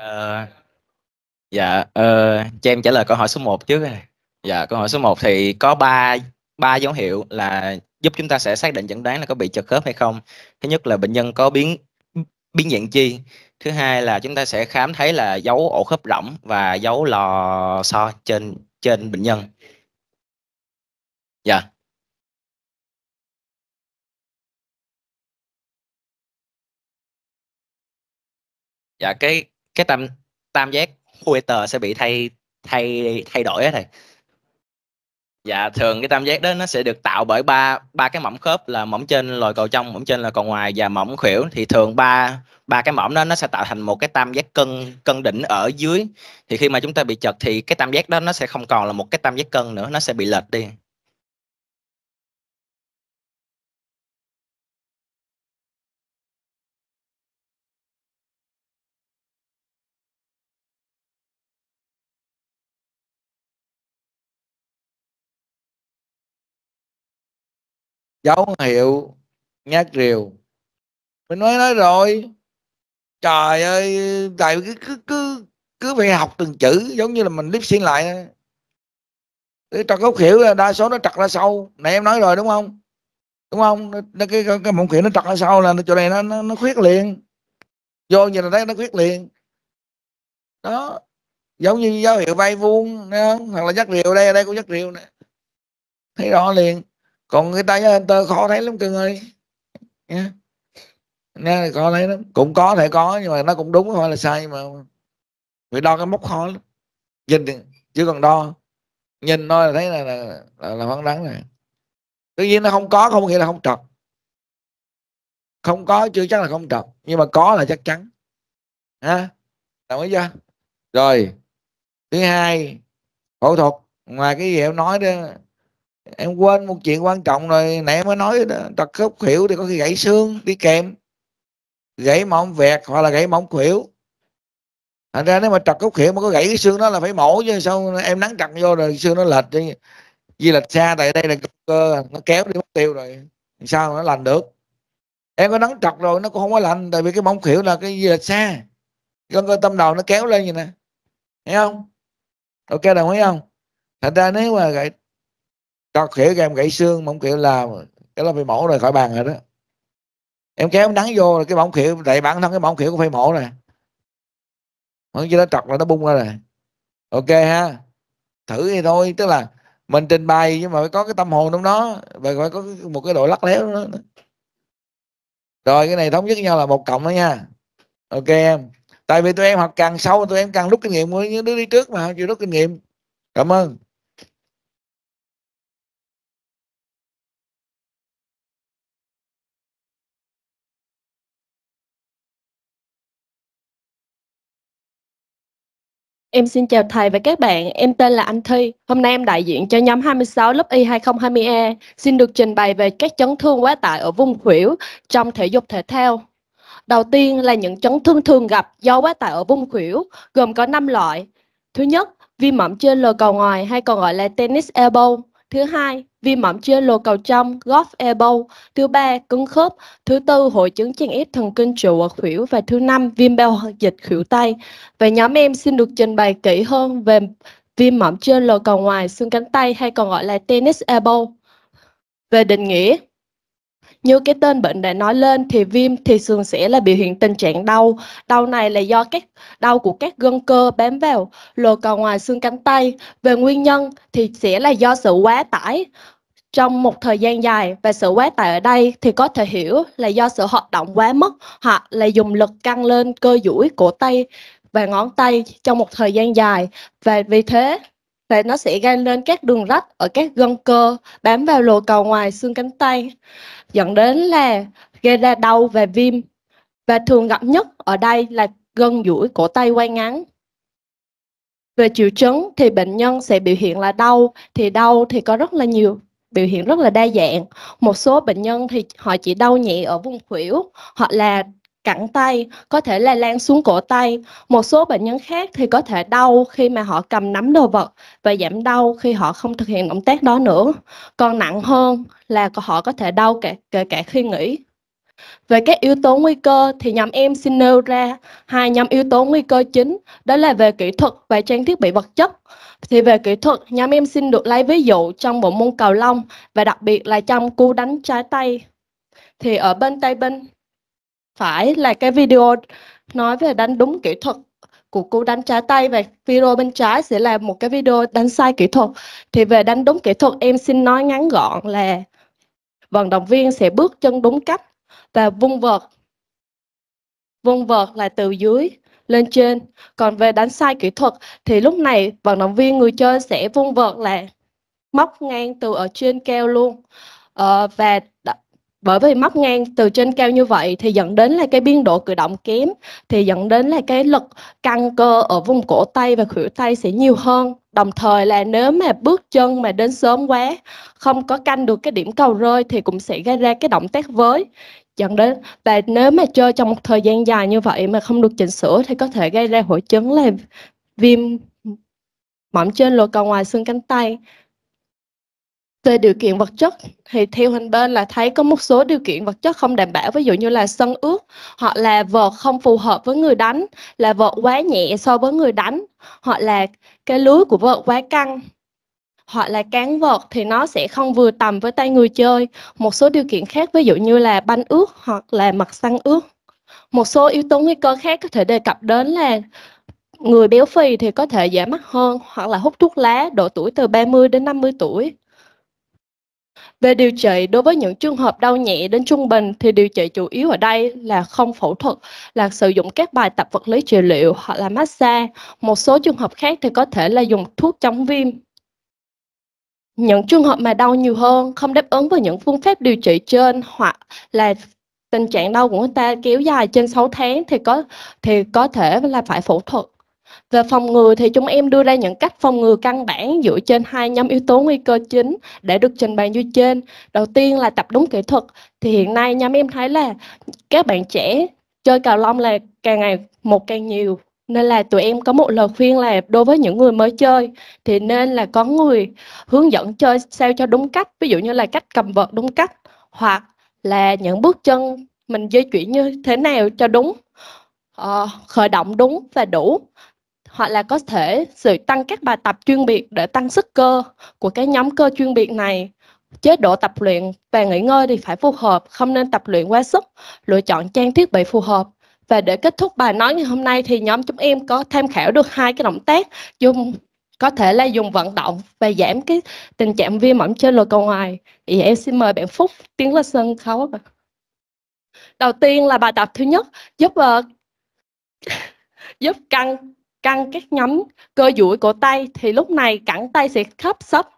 Ờ, dạ, ờ, cho em trả lời câu hỏi số 1 trước. ạ. Dạ, câu hỏi số 1 thì có ba ba dấu hiệu là giúp chúng ta sẽ xác định chẩn đoán là có bị trật khớp hay không. Thứ nhất là bệnh nhân có biến biến dạng chi. Thứ hai là chúng ta sẽ khám thấy là dấu ổ khớp rỗng và dấu lò xo trên trên bệnh nhân. Dạ. Dạ cái cái tam tam giác Huerta sẽ bị thay thay thay đổi á thầy dạ thường cái tam giác đó nó sẽ được tạo bởi ba ba cái mỏm khớp là mỏm trên lồi cầu trong mỏm trên là cầu ngoài và mỏm khuỷu thì thường ba ba cái mỏm đó nó sẽ tạo thành một cái tam giác cân cân đỉnh ở dưới thì khi mà chúng ta bị chật thì cái tam giác đó nó sẽ không còn là một cái tam giác cân nữa nó sẽ bị lệch đi dấu hiệu nhát rìu mình nói nói rồi trời ơi tại cứ cứ cứ cứ phải học từng chữ giống như là mình clip xin lại cái trật gốc hiểu là đa số nó trật ra sau này em nói rồi đúng không đúng không nó cái cái, cái mộng khỉ nó trật ra sau là chỗ này nó nó, nó khuyết liền vô như là thấy nó khuyết liền đó giống như dấu hiệu vay vuông không? hoặc là dắt rìu đây ở đây cũng dắt rìu nè thấy rõ liền còn người ta tơ khó thấy lắm cưng ơi nha nha khó thấy lắm cũng có thể có nhưng mà nó cũng đúng thôi là sai mà phải đo cái mốc khó lắm nhìn chứ còn đo nhìn thôi là thấy là là, là, là phán đoán này tự nhiên nó không có không nghĩa là không trật không có chưa chắc là không trật nhưng mà có là chắc chắn ha đồng ý chưa rồi thứ hai phẫu thuật ngoài cái gì em nói đó em quên một chuyện quan trọng rồi nãy mới nói đó trật khớp khỉu thì có khi gãy xương đi kèm gãy mỏng vẹt hoặc là gãy mỏng khỉu thành ra nếu mà trật khớp khỉu mà có gãy cái xương đó là phải mổ chứ sao em nắng trật vô rồi xương nó lệch đi vì lệch xa tại đây là cơ nó kéo đi mất tiêu rồi sao nó lành được em có nắng trật rồi nó cũng không có lành tại vì cái mỏng khỉu là cái gì lệch xa con cơ tâm đầu nó kéo lên vậy nè thấy không ok đồng ý không thành ra nếu mà gãy có khỉa cái em gãy xương mà ông kiểu là cái là phải mổ rồi khỏi bàn rồi đó em kéo nắng vô vô cái bỏng khỉu tại bản thân cái bỏng khỉu cũng phải mổ này. không chứ nó trật là nó bung ra rồi ok ha thử thì thôi tức là mình trình bày nhưng mà phải có cái tâm hồn trong đó và phải có một cái độ lắc léo đó rồi cái này thống nhất nhau là một cộng đó nha ok em tại vì tụi em học càng sâu tụi em càng rút kinh nghiệm của những đứa đi trước mà chưa rút kinh nghiệm cảm ơn Em xin chào thầy và các bạn, em tên là Anh Thi. Hôm nay em đại diện cho nhóm 26 lớp Y 2020A, xin được trình bày về các chấn thương quá tải ở vùng khuỷu trong thể dục thể thao. Đầu tiên là những chấn thương thường gặp do quá tải ở vùng khuỷu, gồm có 5 loại. Thứ nhất, viêm mỏm trên lồi cầu ngoài hay còn gọi là tennis elbow. Thứ hai, viêm mỏm trên lồ cầu trong, golf elbow. Thứ ba, cứng khớp. Thứ tư, hội chứng chèn ép thần kinh trụ hoặc khuỷu. Và thứ năm, viêm bao dịch khuỷu tay. Và nhóm em xin được trình bày kỹ hơn về viêm mỏm trên lồ cầu ngoài xương cánh tay hay còn gọi là tennis elbow. Về định nghĩa, như cái tên bệnh đã nói lên thì viêm thì xương sẽ là biểu hiện tình trạng đau. Đau này là do các đau của các gân cơ bám vào lồi cầu ngoài xương cánh tay. Về nguyên nhân thì sẽ là do sự quá tải trong một thời gian dài và sự quá tải ở đây thì có thể hiểu là do sự hoạt động quá mức hoặc là dùng lực căng lên cơ duỗi cổ tay và ngón tay trong một thời gian dài và vì thế thì nó sẽ gây lên các đường rách ở các gân cơ bám vào lồ cầu ngoài xương cánh tay dẫn đến là gây ra đau và viêm và thường gặp nhất ở đây là gân duỗi cổ tay quay ngắn về triệu chứng thì bệnh nhân sẽ biểu hiện là đau thì đau thì có rất là nhiều biểu hiện rất là đa dạng một số bệnh nhân thì họ chỉ đau nhẹ ở vùng khuỷu hoặc là cẳng tay có thể lây lan xuống cổ tay. Một số bệnh nhân khác thì có thể đau khi mà họ cầm nắm đồ vật và giảm đau khi họ không thực hiện động tác đó nữa. Còn nặng hơn là họ có thể đau kể, kể cả khi nghỉ. Về các yếu tố nguy cơ thì nhóm em xin nêu ra hai nhóm yếu tố nguy cơ chính, đó là về kỹ thuật và trang thiết bị vật chất. Thì về kỹ thuật, nhóm em xin được lấy ví dụ trong bộ môn cầu lông và đặc biệt là trong cú đánh trái tay. Thì ở bên tay bên phải là cái video nói về đánh đúng kỹ thuật của cú đánh trái tay và video bên trái sẽ là một cái video đánh sai kỹ thuật thì về đánh đúng kỹ thuật em xin nói ngắn gọn là vận động viên sẽ bước chân đúng cách và vung vợt vung vợt là từ dưới lên trên còn về đánh sai kỹ thuật thì lúc này vận động viên người chơi sẽ vung vợt là móc ngang từ ở trên keo luôn ờ, và bởi vì mất ngang từ trên cao như vậy thì dẫn đến là cái biên độ cử động kém thì dẫn đến là cái lực căng cơ ở vùng cổ tay và khuỷu tay sẽ nhiều hơn đồng thời là nếu mà bước chân mà đến sớm quá không có canh được cái điểm cầu rơi thì cũng sẽ gây ra cái động tác với dẫn đến và nếu mà chơi trong một thời gian dài như vậy mà không được chỉnh sửa thì có thể gây ra hội chứng là viêm mỏm trên lỗ cầu ngoài xương cánh tay về điều kiện vật chất thì theo hình bên là thấy có một số điều kiện vật chất không đảm bảo ví dụ như là sân ướt hoặc là vợt không phù hợp với người đánh là vợt quá nhẹ so với người đánh hoặc là cái lưới của vợt quá căng hoặc là cán vợt thì nó sẽ không vừa tầm với tay người chơi một số điều kiện khác ví dụ như là banh ướt hoặc là mặt săn ướt một số yếu tố nguy cơ khác có thể đề cập đến là người béo phì thì có thể dễ mắc hơn hoặc là hút thuốc lá độ tuổi từ 30 đến 50 tuổi về điều trị, đối với những trường hợp đau nhẹ đến trung bình thì điều trị chủ yếu ở đây là không phẫu thuật, là sử dụng các bài tập vật lý trị liệu hoặc là massage. Một số trường hợp khác thì có thể là dùng thuốc chống viêm. Những trường hợp mà đau nhiều hơn, không đáp ứng với những phương pháp điều trị trên hoặc là tình trạng đau của người ta kéo dài trên 6 tháng thì có thì có thể là phải phẫu thuật về phòng ngừa thì chúng em đưa ra những cách phòng ngừa căn bản dựa trên hai nhóm yếu tố nguy cơ chính để được trình bày như trên. Đầu tiên là tập đúng kỹ thuật. Thì hiện nay nhóm em thấy là các bạn trẻ chơi cầu lông là càng ngày một càng nhiều nên là tụi em có một lời khuyên là đối với những người mới chơi thì nên là có người hướng dẫn chơi sao cho đúng cách ví dụ như là cách cầm vợt đúng cách hoặc là những bước chân mình di chuyển như thế nào cho đúng uh, khởi động đúng và đủ hoặc là có thể sự tăng các bài tập chuyên biệt để tăng sức cơ của cái nhóm cơ chuyên biệt này chế độ tập luyện và nghỉ ngơi thì phải phù hợp không nên tập luyện quá sức lựa chọn trang thiết bị phù hợp và để kết thúc bài nói ngày hôm nay thì nhóm chúng em có tham khảo được hai cái động tác dùng có thể là dùng vận động và giảm cái tình trạng viêm mỏng trên lồi cầu ngoài thì em xin mời bạn Phúc tiến lên sân khấu đầu tiên là bài tập thứ nhất giúp uh, giúp căng căng các nhóm cơ duỗi cổ tay thì lúc này cẳng tay sẽ khớp sấp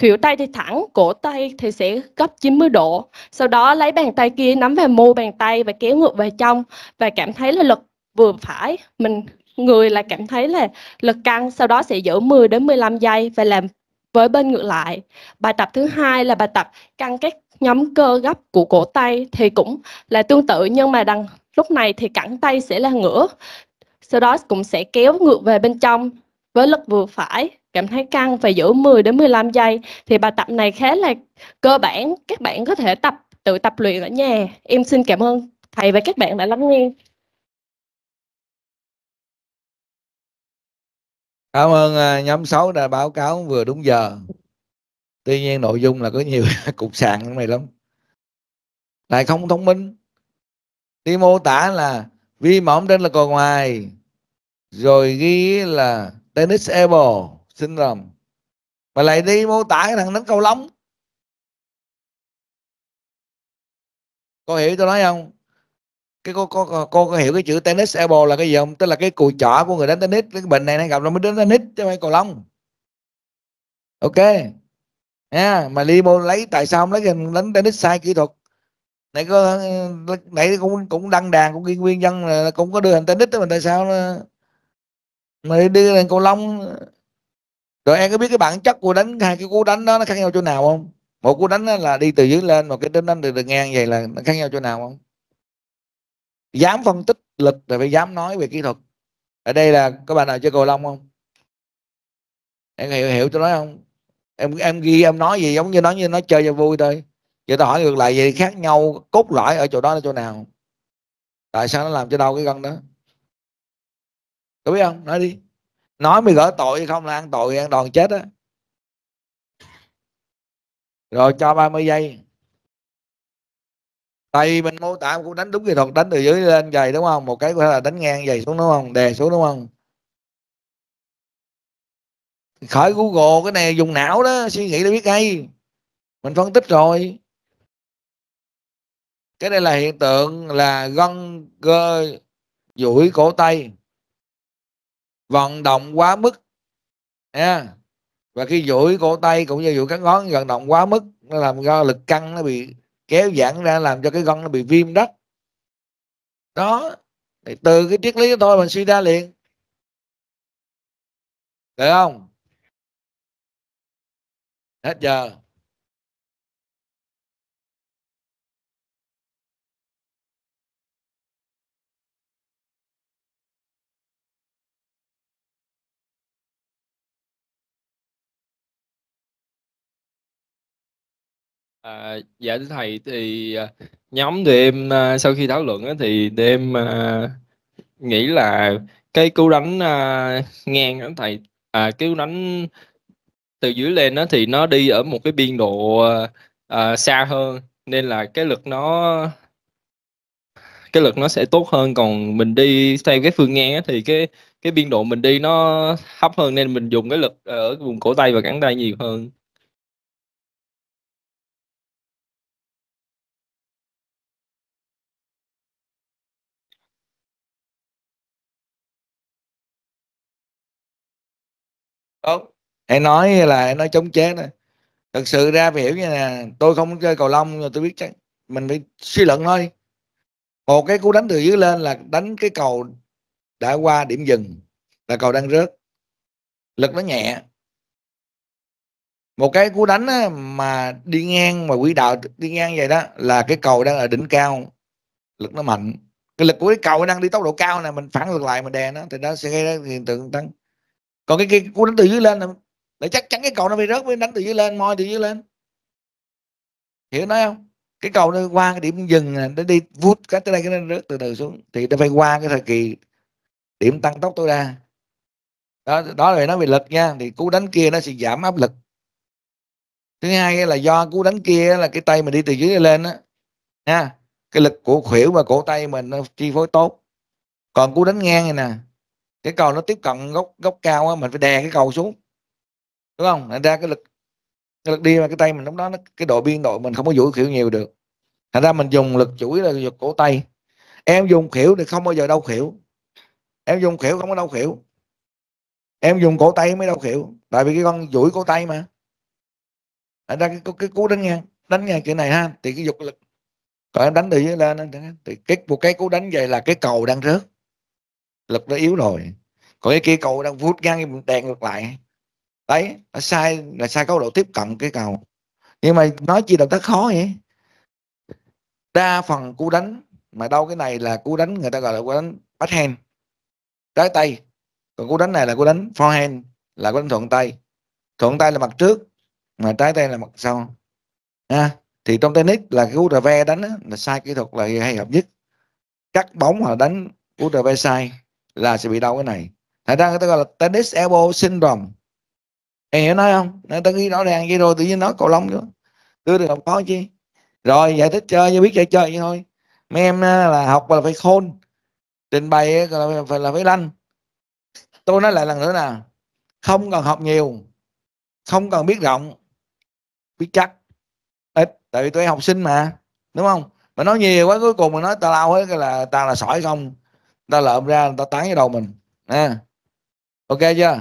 khuỷu tay thì thẳng cổ tay thì sẽ gấp 90 độ sau đó lấy bàn tay kia nắm vào mu bàn tay và kéo ngược về trong và cảm thấy là lực vừa phải mình người là cảm thấy là lực căng sau đó sẽ giữ 10 đến 15 giây và làm với bên ngược lại bài tập thứ hai là bài tập căng các nhóm cơ gấp của cổ tay thì cũng là tương tự nhưng mà đằng lúc này thì cẳng tay sẽ là ngửa sau đó cũng sẽ kéo ngược về bên trong với lực vừa phải cảm thấy căng và giữ 10 đến 15 giây thì bài tập này khá là cơ bản các bạn có thể tập tự tập luyện ở nhà em xin cảm ơn thầy và các bạn đã lắng nghe cảm ơn à, nhóm 6 đã báo cáo vừa đúng giờ tuy nhiên nội dung là có nhiều cục sạn trong này lắm lại không thông minh đi mô tả là vi mỏng trên là còn ngoài rồi ghi là tennis able syndrome mà lại đi mô tả cái thằng đánh cầu lông cô hiểu tôi nói không cái cô cô cô, có hiểu cái chữ tennis elbow là cái gì không tức là cái cùi chỏ của người đánh tennis cái bệnh này nó gặp nó mới đến tennis chứ không phải cầu lông ok nha mà đi bộ lấy tại sao không lấy cái đánh tennis sai kỹ thuật này có nãy cũng cũng đăng đàn cũng ghi nguyên dân là cũng có đưa hình tennis đó mà tại sao nó mà đi đàn cầu lông rồi em có biết cái bản chất của đánh hai cái cú đánh đó nó khác nhau chỗ nào không một cú đánh là đi từ dưới lên một cái đánh đánh từ, từ ngang vậy là nó khác nhau chỗ nào không dám phân tích lực rồi phải dám nói về kỹ thuật ở đây là các bạn nào chơi cầu lông không em hiểu hiểu tôi nói không em em ghi em nói gì giống như nói như nói chơi cho vui thôi giờ tôi hỏi ngược lại gì khác nhau cốt lõi ở chỗ đó là chỗ nào tại sao nó làm cho đau cái gân đó có biết không nói đi nói mới gỡ tội không là ăn tội ăn đòn chết á rồi cho 30 giây tại vì mình mô tả cũng đánh đúng kỹ thuật đánh từ dưới lên giày đúng không một cái có thể là đánh ngang giày xuống đúng không đè xuống đúng không khởi google cái này dùng não đó suy nghĩ để biết ngay mình phân tích rồi cái này là hiện tượng là gân gơ duỗi cổ tay vận động quá mức à, và khi duỗi cổ tay cũng như duỗi các ngón vận động quá mức nó làm cho lực căng nó bị kéo giãn ra làm cho cái gân nó bị viêm đất đó thì từ cái triết lý đó thôi mình suy ra liền được không hết giờ À, dạ thưa thầy thì à, nhóm tụi em à, sau khi thảo luận thì tụi em à, nghĩ là cái cú đánh à, ngang đó thầy à, cái cú đánh từ dưới lên đó thì nó đi ở một cái biên độ à, à, xa hơn nên là cái lực nó cái lực nó sẽ tốt hơn còn mình đi theo cái phương ngang thì cái cái biên độ mình đi nó thấp hơn nên mình dùng cái lực ở vùng cổ tay và cánh tay nhiều hơn tốt hãy nói là hãy nói chống chế thôi thật sự ra phải hiểu như nè tôi không chơi cầu lông rồi tôi biết chắc mình phải suy luận thôi một cái cú đánh từ dưới lên là đánh cái cầu đã qua điểm dừng là cầu đang rớt lực nó nhẹ một cái cú đánh mà đi ngang mà quỹ đạo đi ngang vậy đó là cái cầu đang ở đỉnh cao lực nó mạnh cái lực của cái cầu đang đi tốc độ cao này mình phản ngược lại mình đè nó thì nó sẽ gây ra hiện tượng tăng còn cái kia cú đánh từ dưới lên để chắc chắn cái cầu nó bị rớt mới đánh từ dưới lên moi từ dưới lên hiểu nói không cái cầu nó qua cái điểm dừng là nó đi vút cái tới đây cái nó rớt từ từ xuống thì nó phải qua cái thời kỳ điểm tăng tốc tối đa đó đó là nó về lực nha thì cú đánh kia nó sẽ giảm áp lực thứ hai là do cú đánh kia là cái tay mình đi từ dưới lên á nha cái lực của khuỷu và cổ tay mình nó chi phối tốt còn cú đánh ngang này nè cái cầu nó tiếp cận góc góc cao á, mình phải đè cái cầu xuống đúng không thành ra cái lực cái lực đi mà cái tay mình lúc đó nó, cái độ biên độ mình không có duỗi kiểu nhiều được thành ra mình dùng lực chuỗi là giật cổ tay em dùng khiểu thì không bao giờ đau khiểu em dùng khiểu không có đau khiểu em dùng cổ tay mới đau khiểu tại vì cái con duỗi cổ tay mà thành ra cái, cái, cái cú đánh ngang đánh ngang kiểu này ha thì cái dục lực còn em đánh từ dưới lên thì cái một cái cú đánh vậy là cái cầu đang rớt lực nó yếu rồi còn cái kia cầu đang vút ngang đèn ngược lại đấy là sai là sai cấu độ tiếp cận cái cầu nhưng mà nói chi động tác khó vậy đa phần cú đánh mà đâu cái này là cú đánh người ta gọi là cú đánh backhand trái tay còn cú đánh này là cú đánh forehand là cú đánh thuận tay thuận tay là mặt trước mà trái tay là mặt sau ha thì trong tennis là cú rà đánh đó, là sai kỹ thuật là hay hợp nhất cắt bóng hoặc đánh cú rà sai là sẽ bị đau cái này thành ra người ta gọi là tennis elbow syndrome em hiểu nói không người ta ghi rõ ràng vậy rồi tự nhiên nói cầu lông nữa tôi được học khó chi rồi giải thích chơi như biết chơi chơi vậy thôi mấy em à, là học là phải khôn trình bày à, là phải là phải lanh tôi nói lại lần nữa nè không cần học nhiều không cần biết rộng biết chắc ít tại vì tôi học sinh mà đúng không mà nói nhiều quá cuối cùng mà nói tào lao hết là tao là sỏi không ta lợm ra ta tán với đầu mình à. ok chưa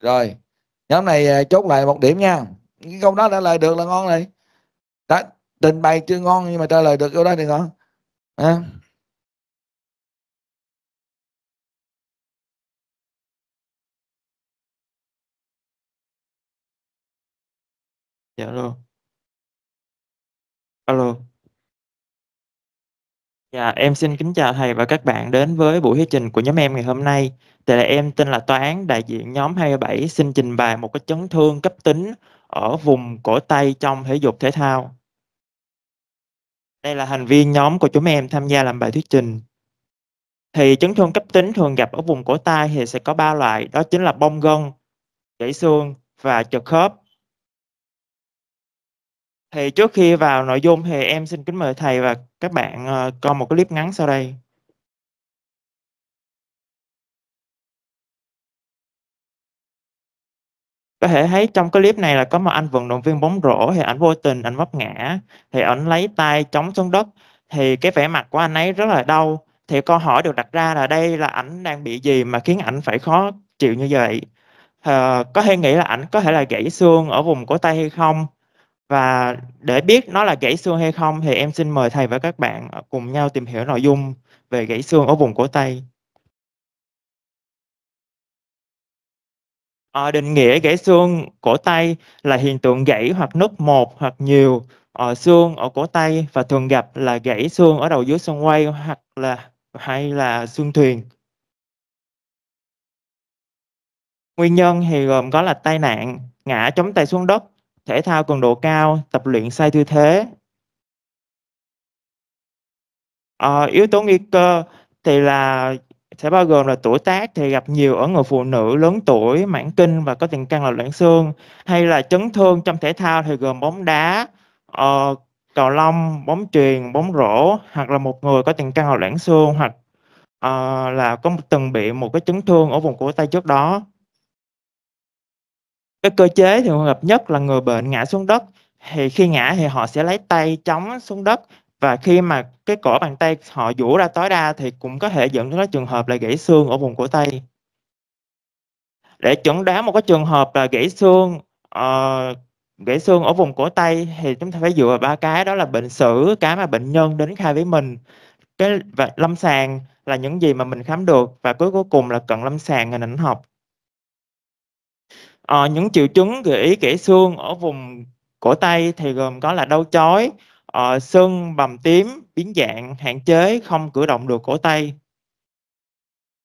rồi nhóm này à, chốt lại một điểm nha cái câu đó trả lời được là ngon rồi đã trình bày chưa ngon nhưng mà trả lời được câu đó thì ngon à. dạ alo alo Dạ, em xin kính chào thầy và các bạn đến với buổi thuyết trình của nhóm em ngày hôm nay. Thì là em tên là Toán, đại diện nhóm 27, xin trình bày một cái chấn thương cấp tính ở vùng cổ tay trong thể dục thể thao. Đây là thành viên nhóm của chúng em tham gia làm bài thuyết trình. Thì chấn thương cấp tính thường gặp ở vùng cổ tay thì sẽ có ba loại, đó chính là bong gân, gãy xương và trật khớp. Thì trước khi vào nội dung thì em xin kính mời thầy và các bạn ờ, coi một clip ngắn sau đây. Có thể thấy trong cái clip này là có một anh vận động viên bóng rổ thì ảnh vô tình ảnh vấp ngã thì ảnh lấy tay chống xuống đất thì cái vẻ mặt của anh ấy rất là đau thì câu hỏi được đặt ra là đây là ảnh đang bị gì mà khiến ảnh phải khó chịu như vậy à, có thể nghĩ là ảnh có thể là gãy xương ở vùng cổ tay hay không và để biết nó là gãy xương hay không thì em xin mời thầy và các bạn ờ, cùng nhau tìm hiểu nội dung về gãy xương ở vùng cổ tay. À, định nghĩa gãy xương cổ tay là hiện tượng gãy hoặc nứt một hoặc nhiều ở ờ, xương ở cổ tay và thường gặp là gãy xương ở đầu dưới xương quay hoặc là hay là xương thuyền. Nguyên nhân thì gồm có là tai nạn, ngã chống tay xuống đất, thể thao cường độ cao tập luyện sai tư thế à, yếu tố nguy cơ thì là sẽ bao gồm là tuổi tác thì gặp nhiều ở người phụ nữ lớn tuổi mãn kinh và có tình căn là loãng xương hay là chấn thương trong thể thao thì gồm bóng đá uh, cầu lông bóng truyền bóng rổ hoặc là một người có tình căn là loãng xương hoặc uh, là có từng bị một cái chấn thương ở vùng cổ tay trước đó cái cơ chế thường gặp nhất là người bệnh ngã xuống đất thì khi ngã thì họ sẽ lấy tay chống xuống đất và khi mà cái cổ bàn tay họ duỗi ra tối đa thì cũng có thể dẫn đến trường hợp là gãy xương ở vùng cổ tay để chuẩn đoán một cái trường hợp là gãy xương uh, gãy xương ở vùng cổ tay thì chúng ta phải dựa vào ba cái đó là bệnh sử cái mà bệnh nhân đến khai với mình cái và lâm sàng là những gì mà mình khám được và cuối cùng là cận lâm sàng hình ảnh học À, những triệu chứng gãy kẽ xương ở vùng cổ tay thì gồm có là đau chói, à, sưng, bầm tím, biến dạng, hạn chế, không cử động được cổ tay.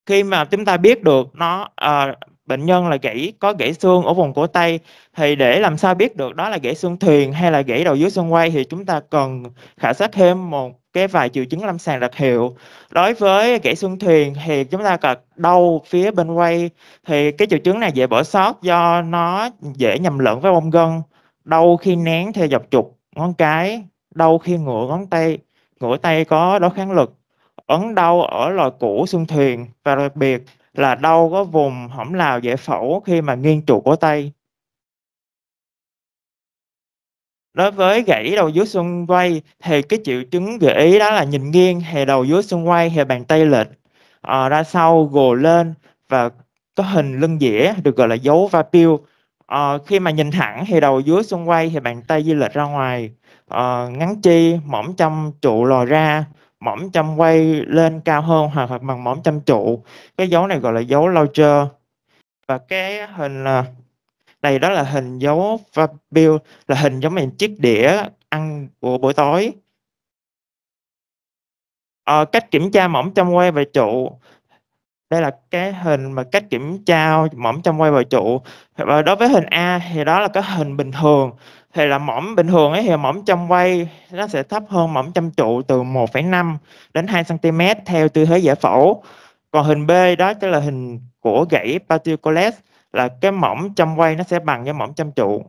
Khi mà chúng ta biết được nó à, bệnh nhân là gãy có gãy xương ở vùng cổ tay thì để làm sao biết được đó là gãy xương thuyền hay là gãy đầu dưới xương quay thì chúng ta cần khảo sát thêm một cái vài triệu chứng lâm sàng đặc hiệu đối với gãy xương thuyền thì chúng ta cần đau phía bên quay thì cái triệu chứng này dễ bỏ sót do nó dễ nhầm lẫn với bông gân đau khi nén theo dọc trục ngón cái đau khi ngửa ngón tay ngửa tay có đối kháng lực ấn đau ở lòi củ xương thuyền và đặc biệt là đau có vùng hõm lào dễ phẫu khi mà nghiêng trụ của tay đối với gãy đầu dưới xương quay thì cái triệu chứng gợi ý đó là nhìn nghiêng hè đầu dưới xương quay hè bàn tay lệch à, ra sau gồ lên và có hình lưng dĩa được gọi là dấu va piêu à, ờ, khi mà nhìn thẳng thì đầu dưới xương quay thì bàn tay di lệch ra ngoài à, ngắn chi mỏm trong trụ lòi ra mõm trong quay lên cao hơn hoặc hoặc bằng mõm trong trụ cái dấu này gọi là dấu Lauger và cái hình là đây đó là hình dấu Vabil là hình giống như chiếc đĩa ăn của buổi tối à, cách kiểm tra mỏm trong quay và trụ đây là cái hình mà cách kiểm tra mỏm trong quay và trụ và đối với hình A thì đó là cái hình bình thường thì là mỏm bình thường ấy thì mỏm trong quay nó sẽ thấp hơn mỏm trong trụ từ 1,5 đến 2 cm theo tư thế giải phẫu còn hình B đó chính là hình của gãy particulate là cái mỏm trong quay nó sẽ bằng với mỏm trong trụ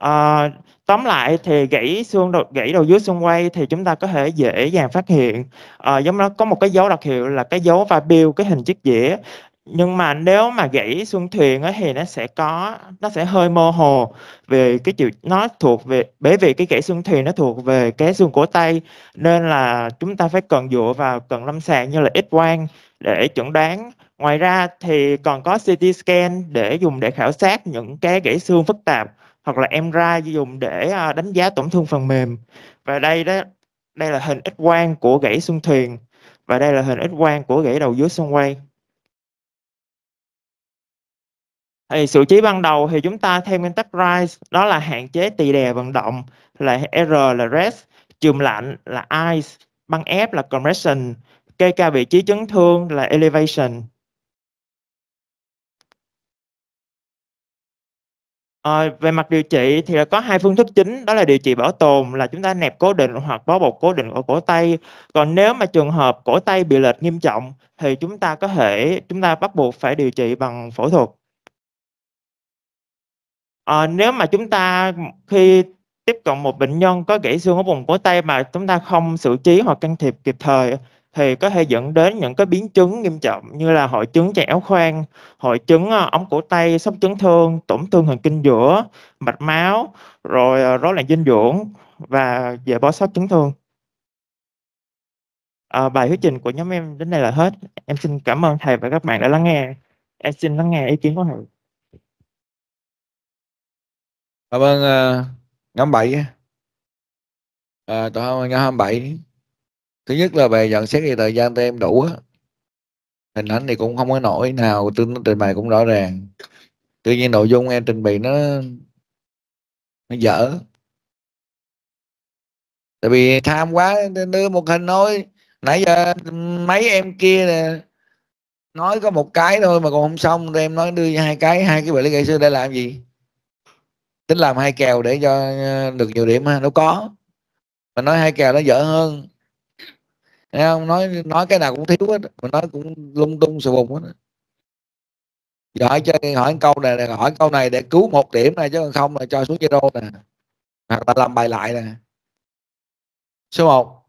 À, tóm lại thì gãy xương đầu, gãy đầu dưới xương quay thì chúng ta có thể dễ dàng phát hiện à, giống nó có một cái dấu đặc hiệu là cái dấu và bill cái hình chiếc dĩa nhưng mà nếu mà gãy xương thuyền ấy, thì nó sẽ có nó sẽ hơi mơ hồ về cái chịu nó thuộc về bởi vì cái gãy xương thuyền nó thuộc về cái xương cổ tay nên là chúng ta phải cần dựa vào cần lâm sàng như là x quang để chuẩn đoán ngoài ra thì còn có CT scan để dùng để khảo sát những cái gãy xương phức tạp hoặc là MRI dùng để ờ, đánh giá tổn thương phần mềm và đây đó đây là hình x quang của gãy xương thuyền và đây là hình x quang của gãy đầu dưới xương quay thì sự chỉ ban đầu thì chúng ta theo nguyên tắc RISE đó là hạn chế tỳ đè vận động là R là rest, chùm lạnh là ice, băng ép là compression, kê cao vị trí chấn thương là elevation. À, về mặt điều trị thì có hai phương thức chính đó là điều trị bảo tồn là chúng ta nẹp cố định hoặc bó bột cố định ở cổ tay còn nếu mà trường hợp cổ tay bị lệch nghiêm trọng thì chúng ta có thể chúng ta bắt buộc phải điều trị bằng phẫu thuật à, nếu mà chúng ta khi tiếp cận một bệnh nhân có gãy xương ở vùng cổ tay mà chúng ta không xử trí hoặc can thiệp kịp thời thì có thể dẫn đến những cái biến chứng nghiêm trọng như là hội chứng chèo khoang, hội chứng ờ, ống cổ tay, sốc chấn thương, tổn thương thần kinh giữa, mạch máu, rồi ờ, rối loạn dinh dưỡng và dễ bó sót chấn thương. À, bài thuyết trình của nhóm em đến đây là hết. Em xin cảm ơn thầy và các bạn đã lắng nghe. Em xin lắng nghe ý kiến của thầy cảm ơn uh, nhóm bảy à, tụi không nhóm 27 thứ nhất là về nhận xét về thời gian tụi em đủ á hình ảnh thì cũng không có nổi nào tôi trình bày cũng rõ ràng tuy nhiên nội dung em trình bày nó nó dở tại vì tham quá đưa một hình nói nãy giờ mấy em kia nè nói có một cái thôi mà còn không xong tụi em nói đưa hai cái hai cái bài lý nghệ sư để làm gì tính làm hai kèo để cho ờ, được nhiều điểm ha nó có mà nói hai kèo nó dở hơn Thấy không nói nói cái nào cũng thiếu hết mà nói cũng lung tung sự bùng hết giờ hỏi chơi hỏi câu này, này hỏi câu này để cứu một điểm này chứ còn không là cho xuống zero nè hoặc là làm bài lại nè số 1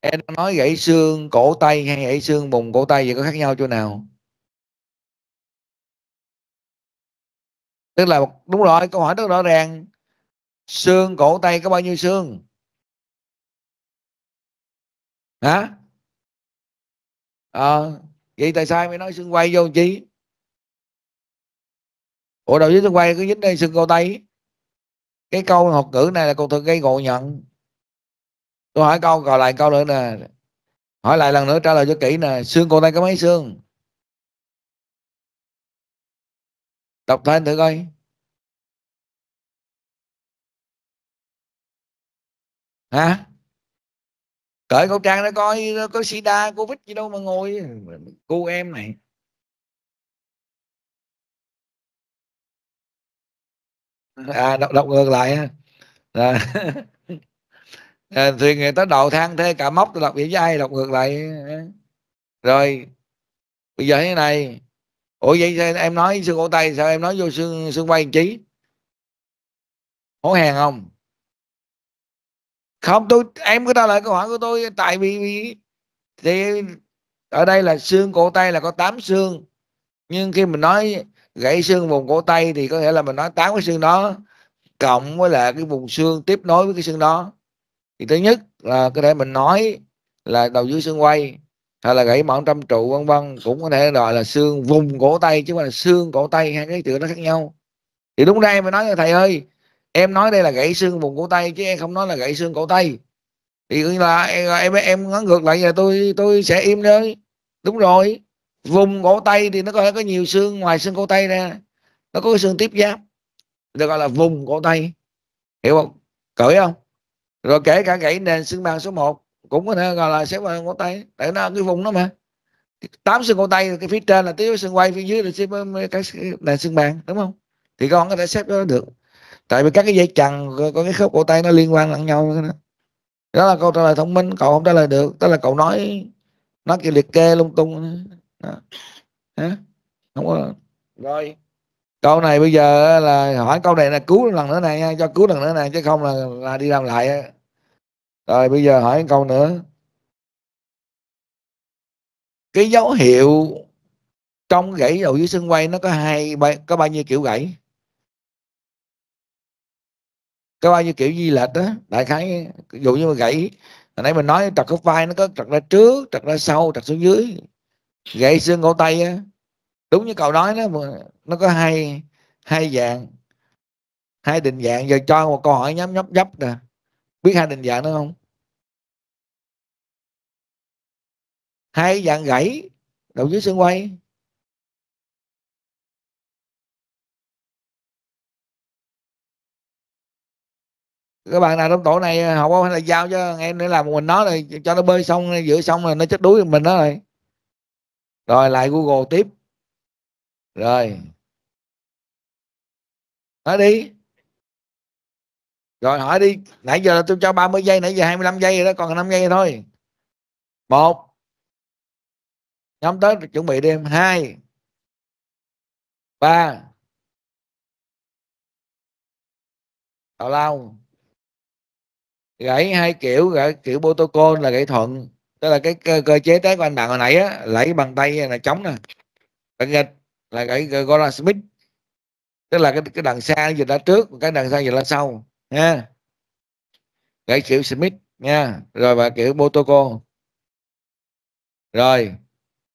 em nói gãy xương cổ tay hay gãy xương vùng cổ tay gì có khác nhau chỗ nào tức là đúng rồi câu hỏi rất rõ ràng xương cổ tay có bao nhiêu xương hả à, vậy tại sao mới nói xương quay vô chi ủa đầu dưới xương quay cứ dính đây xương cổ tay cái câu học ngữ này là cô thường gây ngộ nhận tôi hỏi câu còn lại câu nữa nè hỏi lại lần nữa trả lời cho kỹ nè xương cổ tay có mấy xương đọc lên thử coi hả cởi khẩu trang ra coi có sida covid gì đâu mà ngồi cô em này à đọc, đọc ngược lại à, à, thì người ta đầu thang thế cả móc đọc vậy với ai đọc ngược lại rồi bây giờ thế này ủa vậy em nói xương cổ tay sao em nói vô xương xương quay trí hổ hèn không không tôi em có trả lời câu hỏi của tôi tại vì, vì thì ở đây là xương cổ tay là có 8 xương nhưng khi mình nói gãy xương vùng cổ tay thì có thể là mình nói tám cái xương đó cộng với lại cái vùng xương tiếp nối với cái xương đó thì thứ nhất là có thể mình nói là đầu dưới xương quay hay là gãy mỏng trăm trụ vân vân cũng có thể gọi là xương vùng cổ tay chứ không là xương cổ tay hai cái chữ nó khác nhau thì đúng đây mới nói là thầy ơi em nói đây là gãy xương vùng cổ tay chứ em không nói là gãy xương cổ tay thì là em em nói ngược lại là tôi tôi sẽ im đấy đúng rồi vùng cổ tay thì nó có thể có nhiều xương ngoài xương cổ tay ra nó có cái xương tiếp giáp được gọi là vùng cổ tay hiểu không cởi không rồi kể cả gãy nền xương bàn số 1 cũng có thể gọi là xếp vào ngón tay tại nó cái vùng đó mà tám xương ngón tay cái phía trên là tiếp xương quay phía dưới là xếp cái là xương bàn đúng không thì con có thể xếp cho nó được tại vì các cái dây chằng có cái khớp cổ tay nó liên quan lẫn nhau đó. là câu trả lời thông minh cậu không trả lời được tức là cậu nói nó kiểu liệt kê lung tung đó. Hả? không có rồi câu này bây giờ là hỏi câu này là cứu lần nữa này nha cho cứu lần nữa này chứ không là là đi làm lại rồi bây giờ hỏi câu nữa cái dấu hiệu trong gãy đầu dưới xương quay nó có hai có bao nhiêu kiểu gãy có bao nhiêu kiểu di lệch đó đại khái dụ như mà gãy hồi nãy mình nói trật khớp vai nó có trật ra trước trật ra sau trật xuống dưới gãy xương cổ tay á đúng như cậu nói đó nó có hai hai dạng hai định dạng giờ cho một câu hỏi nhắm nhóc nhấp nè biết hai định dạng nữa không hai dạng gãy đầu dưới xương quay các bạn nào trong tổ này học không hay là giao cho em để làm một mình nó rồi cho nó bơi xong giữa xong rồi nó chết đuối mình đó rồi rồi lại google tiếp rồi nói đi rồi hỏi đi nãy giờ là tôi cho 30 giây nãy giờ 25 giây rồi đó còn 5 giây thôi một nhóm tới chuẩn bị đêm hai ba tào lao gãy hai kiểu gãy kiểu protocol là gãy thuận tức là cái cơ, cơ chế té của anh bạn hồi nãy á lấy bằng tay là chống nè bằng gạch là gãy gọi là smith tức là cái cái đằng xa giờ ra trước cái đằng xa giờ là sau nha gãy kiểu Smith nha rồi và kiểu Botoko rồi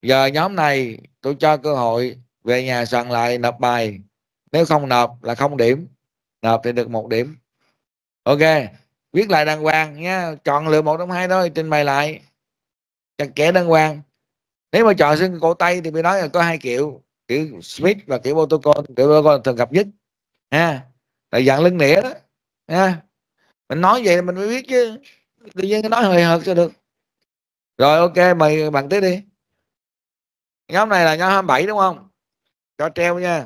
giờ nhóm này tôi cho cơ hội về nhà soạn lại nộp bài nếu không nộp là không điểm nộp thì được một điểm ok viết lại đàng hoàng nha chọn lựa một trong hai thôi trình bày lại chặt kẻ đàng hoàng nếu mà chọn xưng cổ tay thì bị nói là có hai kiểu kiểu Smith và kiểu Botocon kiểu Botocon thường gặp nhất ha tại dạng lưng nĩa đó ha mình nói vậy mình mới biết chứ tự nhiên cái nói hời hợt sao được rồi ok mày bằng tới đi nhóm này là nhóm 27 đúng không cho treo nha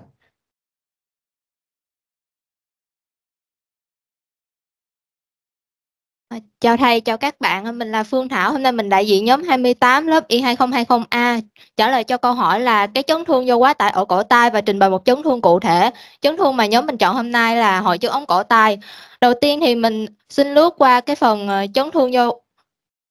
Ờ, chào thầy, chào các bạn, ờ, mình là Phương Thảo. Hôm nay mình đại diện nhóm 28 lớp Y2020A trả lời cho câu hỏi là cái chấn thương do quá tải ở cổ tay và trình bày một chấn thương cụ thể. Chấn thương mà nhóm mình chọn hôm nay là hội chứng ống cổ tay. Đầu tiên thì mình xin lướt qua cái phần ờ, chấn thương do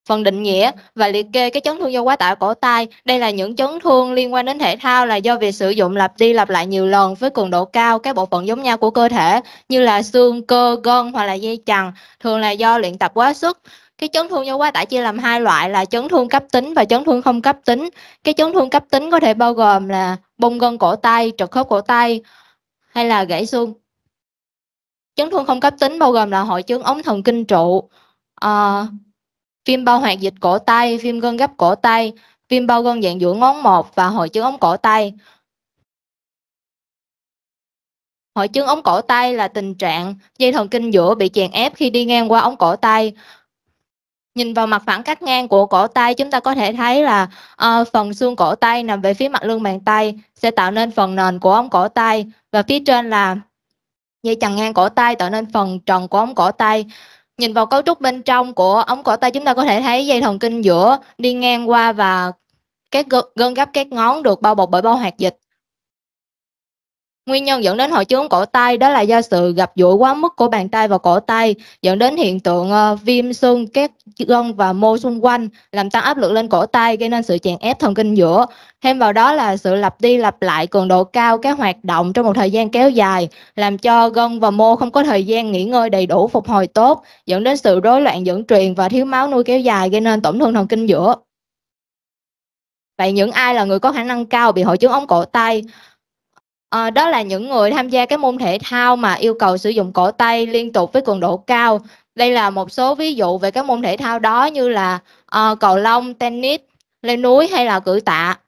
Phần định nghĩa và liệt kê các chấn thương do quá tải cổ tay, đây là những chấn thương liên quan đến thể thao là do việc sử dụng lặp đi lặp lại nhiều lần với cường độ cao các bộ phận giống nhau của cơ thể như là xương, cơ, gân hoặc là dây chằng, thường là do luyện tập quá sức. Cái chấn thương do quá tải chia làm hai loại là chấn thương cấp tính và chấn thương không cấp tính. Cái chấn thương cấp tính có thể bao gồm là bong gân cổ tay, trật khớp cổ tay hay là gãy xương. Chấn thương không cấp tính bao gồm là hội chứng ống thần kinh trụ, uh, viêm bao hoạt dịch cổ tay, viêm gân gấp cổ tay, viêm bao gân dạng giữa ngón một và hội chứng ống cổ tay. Hội chứng ống cổ tay là tình trạng dây thần kinh giữa bị chèn ép khi đi ngang qua ống cổ tay. Nhìn vào mặt phẳng cắt ngang của cổ tay, chúng ta có thể thấy là uh, phần xương cổ tay nằm về phía mặt lưng bàn tay sẽ tạo nên phần nền của ống cổ tay và phía trên là dây chằng ngang cổ tay tạo nên phần tròn của ống cổ tay. Nhìn vào cấu trúc bên trong của ống cổ tay chúng ta có thể thấy dây thần kinh giữa đi ngang qua và các gân gấp các ngón được bao bọc bởi bao hoạt dịch. Nguyên nhân dẫn đến hội chứng cổ tay đó là do sự gặp duỗi quá mức của bàn tay và cổ tay dẫn đến hiện tượng uh, viêm xương các gân và mô xung quanh làm tăng áp lực lên cổ tay gây nên sự chèn ép thần kinh giữa. Thêm vào đó là sự lặp đi lặp lại cường độ cao các hoạt động trong một thời gian kéo dài làm cho gân và mô không có thời gian nghỉ ngơi đầy đủ phục hồi tốt dẫn đến sự rối loạn dẫn truyền và thiếu máu nuôi kéo dài gây nên tổn thương thần kinh giữa. Vậy những ai là người có khả năng cao bị hội chứng ống cổ tay? À, đó là những người tham gia các môn thể thao mà yêu cầu sử dụng cổ tay liên tục với cường độ cao. Đây là một số ví dụ về các môn thể thao đó như là à, cầu lông, tennis, leo núi hay là cử tạ.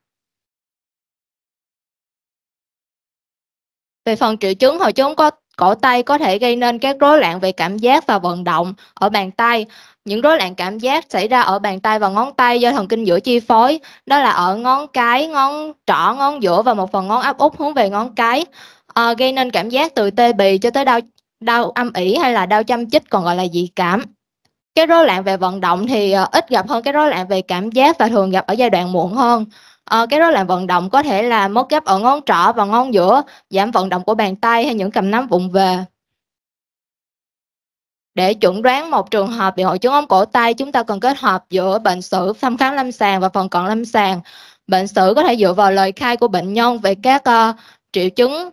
Về phần triệu chứng hội chứng có cổ tay có thể gây nên các rối loạn về cảm giác và vận động ở bàn tay. Những rối loạn cảm giác xảy ra ở bàn tay và ngón tay do thần kinh giữa chi phối, đó là ở ngón cái, ngón trỏ, ngón giữa và một phần ngón áp út hướng về ngón cái, à, gây nên cảm giác từ tê bì cho tới đau đau âm ỉ hay là đau châm chích còn gọi là dị cảm. Cái rối loạn về vận động thì ờ, ít gặp hơn cái rối loạn về cảm giác và thường gặp ở giai đoạn muộn hơn. À, cái rối loạn vận động có thể là mất gấp ở ngón trỏ và ngón giữa, giảm vận động của bàn tay hay những cầm nắm vụng về. Để chuẩn đoán một trường hợp bị hội chứng ống cổ tay, chúng ta cần kết hợp giữa bệnh sử, thăm khám lâm sàng và phần cận lâm sàng. Bệnh sử có thể dựa vào lời khai của bệnh nhân về các uh, triệu chứng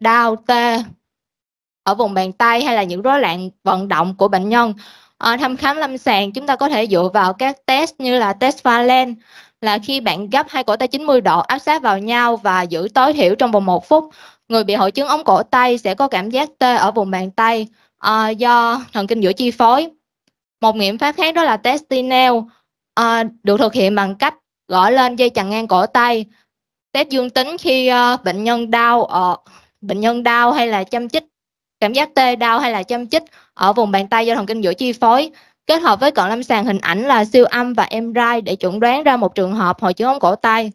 đau tê ở vùng bàn tay hay là những rối loạn vận động của bệnh nhân. À, thăm khám lâm sàng chúng ta có thể dựa vào các test như là test Valen là khi bạn gấp hai cổ tay 90 độ áp sát vào nhau và giữ tối thiểu trong vòng một phút. Người bị hội chứng ống cổ tay sẽ có cảm giác tê ở vùng bàn tay à, do thần kinh giữa chi phối. Một nghiệm pháp khác đó là testinel à, được thực hiện bằng cách gõ lên dây chằng ngang cổ tay. Test dương tính khi uh, bệnh nhân đau ở bệnh nhân đau hay là châm chích cảm giác tê đau hay là châm chích ở vùng bàn tay do thần kinh giữa chi phối kết hợp với cận lâm sàng hình ảnh là siêu âm và MRI để chuẩn đoán ra một trường hợp hội chứng ống cổ tay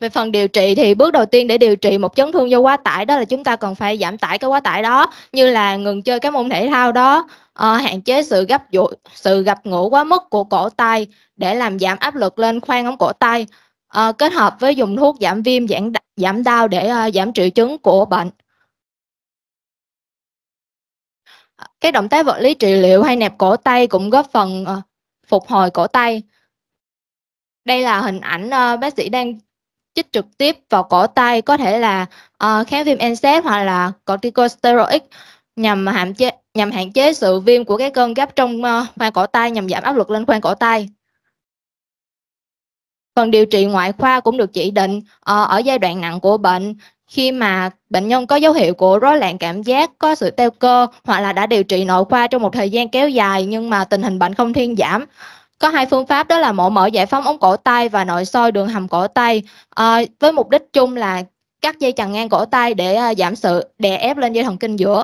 về phần điều trị thì bước đầu tiên để điều trị một chấn thương do quá tải đó là chúng ta cần phải giảm tải cái quá tải đó như là ngừng chơi các môn thể thao đó uh, hạn chế sự gấp dụ, sự gặp ngủ quá mức của cổ tay để làm giảm áp lực lên khoang ống cổ tay uh, kết hợp với dùng thuốc giảm viêm giảm giảm đau để uh, giảm triệu chứng của bệnh cái động tác vật lý trị liệu hay nẹp cổ tay cũng góp phần uh, phục hồi cổ tay đây là hình ảnh uh, bác sĩ đang chích trực tiếp vào cổ tay có thể là uh, kháng viêm NSAID hoặc là corticosteroid nhằm hạn chế nhằm hạn chế sự viêm của cái cơn gấp trong uh, khoang cổ tay nhằm giảm áp lực lên khoang cổ tay. Phần điều trị ngoại khoa cũng được chỉ định uh, ở giai đoạn nặng của bệnh khi mà bệnh nhân có dấu hiệu của rối loạn cảm giác, có sự teo cơ hoặc là đã điều trị nội khoa trong một thời gian kéo dài nhưng mà tình hình bệnh không thiên giảm có hai phương pháp đó là mổ mở giải phóng ống cổ tay và nội soi đường hầm cổ tay à, với mục đích chung là cắt dây chằng ngang cổ tay để ờ, giảm sự đè ép lên dây thần kinh giữa.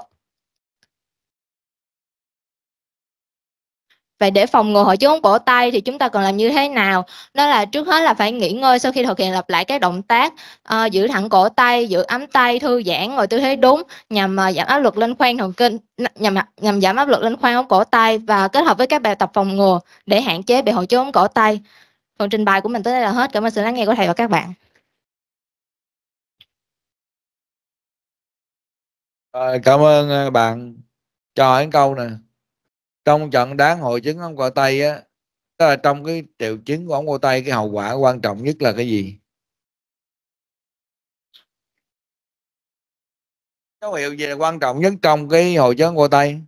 Vậy để phòng ngừa hội chứng ống cổ tay thì chúng ta cần làm như thế nào? Đó là trước hết là phải nghỉ ngơi sau khi thực hiện lặp lại các động tác à, giữ thẳng cổ tay, giữ ấm tay, thư giãn ngồi tư thế đúng nhằm à, giảm áp lực lên khoang thần kinh nhằm nhằm giảm áp lực lên khoang ống cổ tay và kết hợp với các bài tập phòng ngừa để hạn chế bị hội chứng cổ tay. Phần trình bày của mình tới đây là hết. Cảm ơn sự lắng nghe của thầy và các bạn. À, cảm ơn ờ, bạn cho hỏi câu nè trong trận đáng hội chứng ống cổ tay á tức là trong cái triệu chứng của ống cổ tay cái hậu quả quan trọng nhất là cái gì dấu hiệu gì là quan trọng nhất trong cái hội chứng ống cổ tay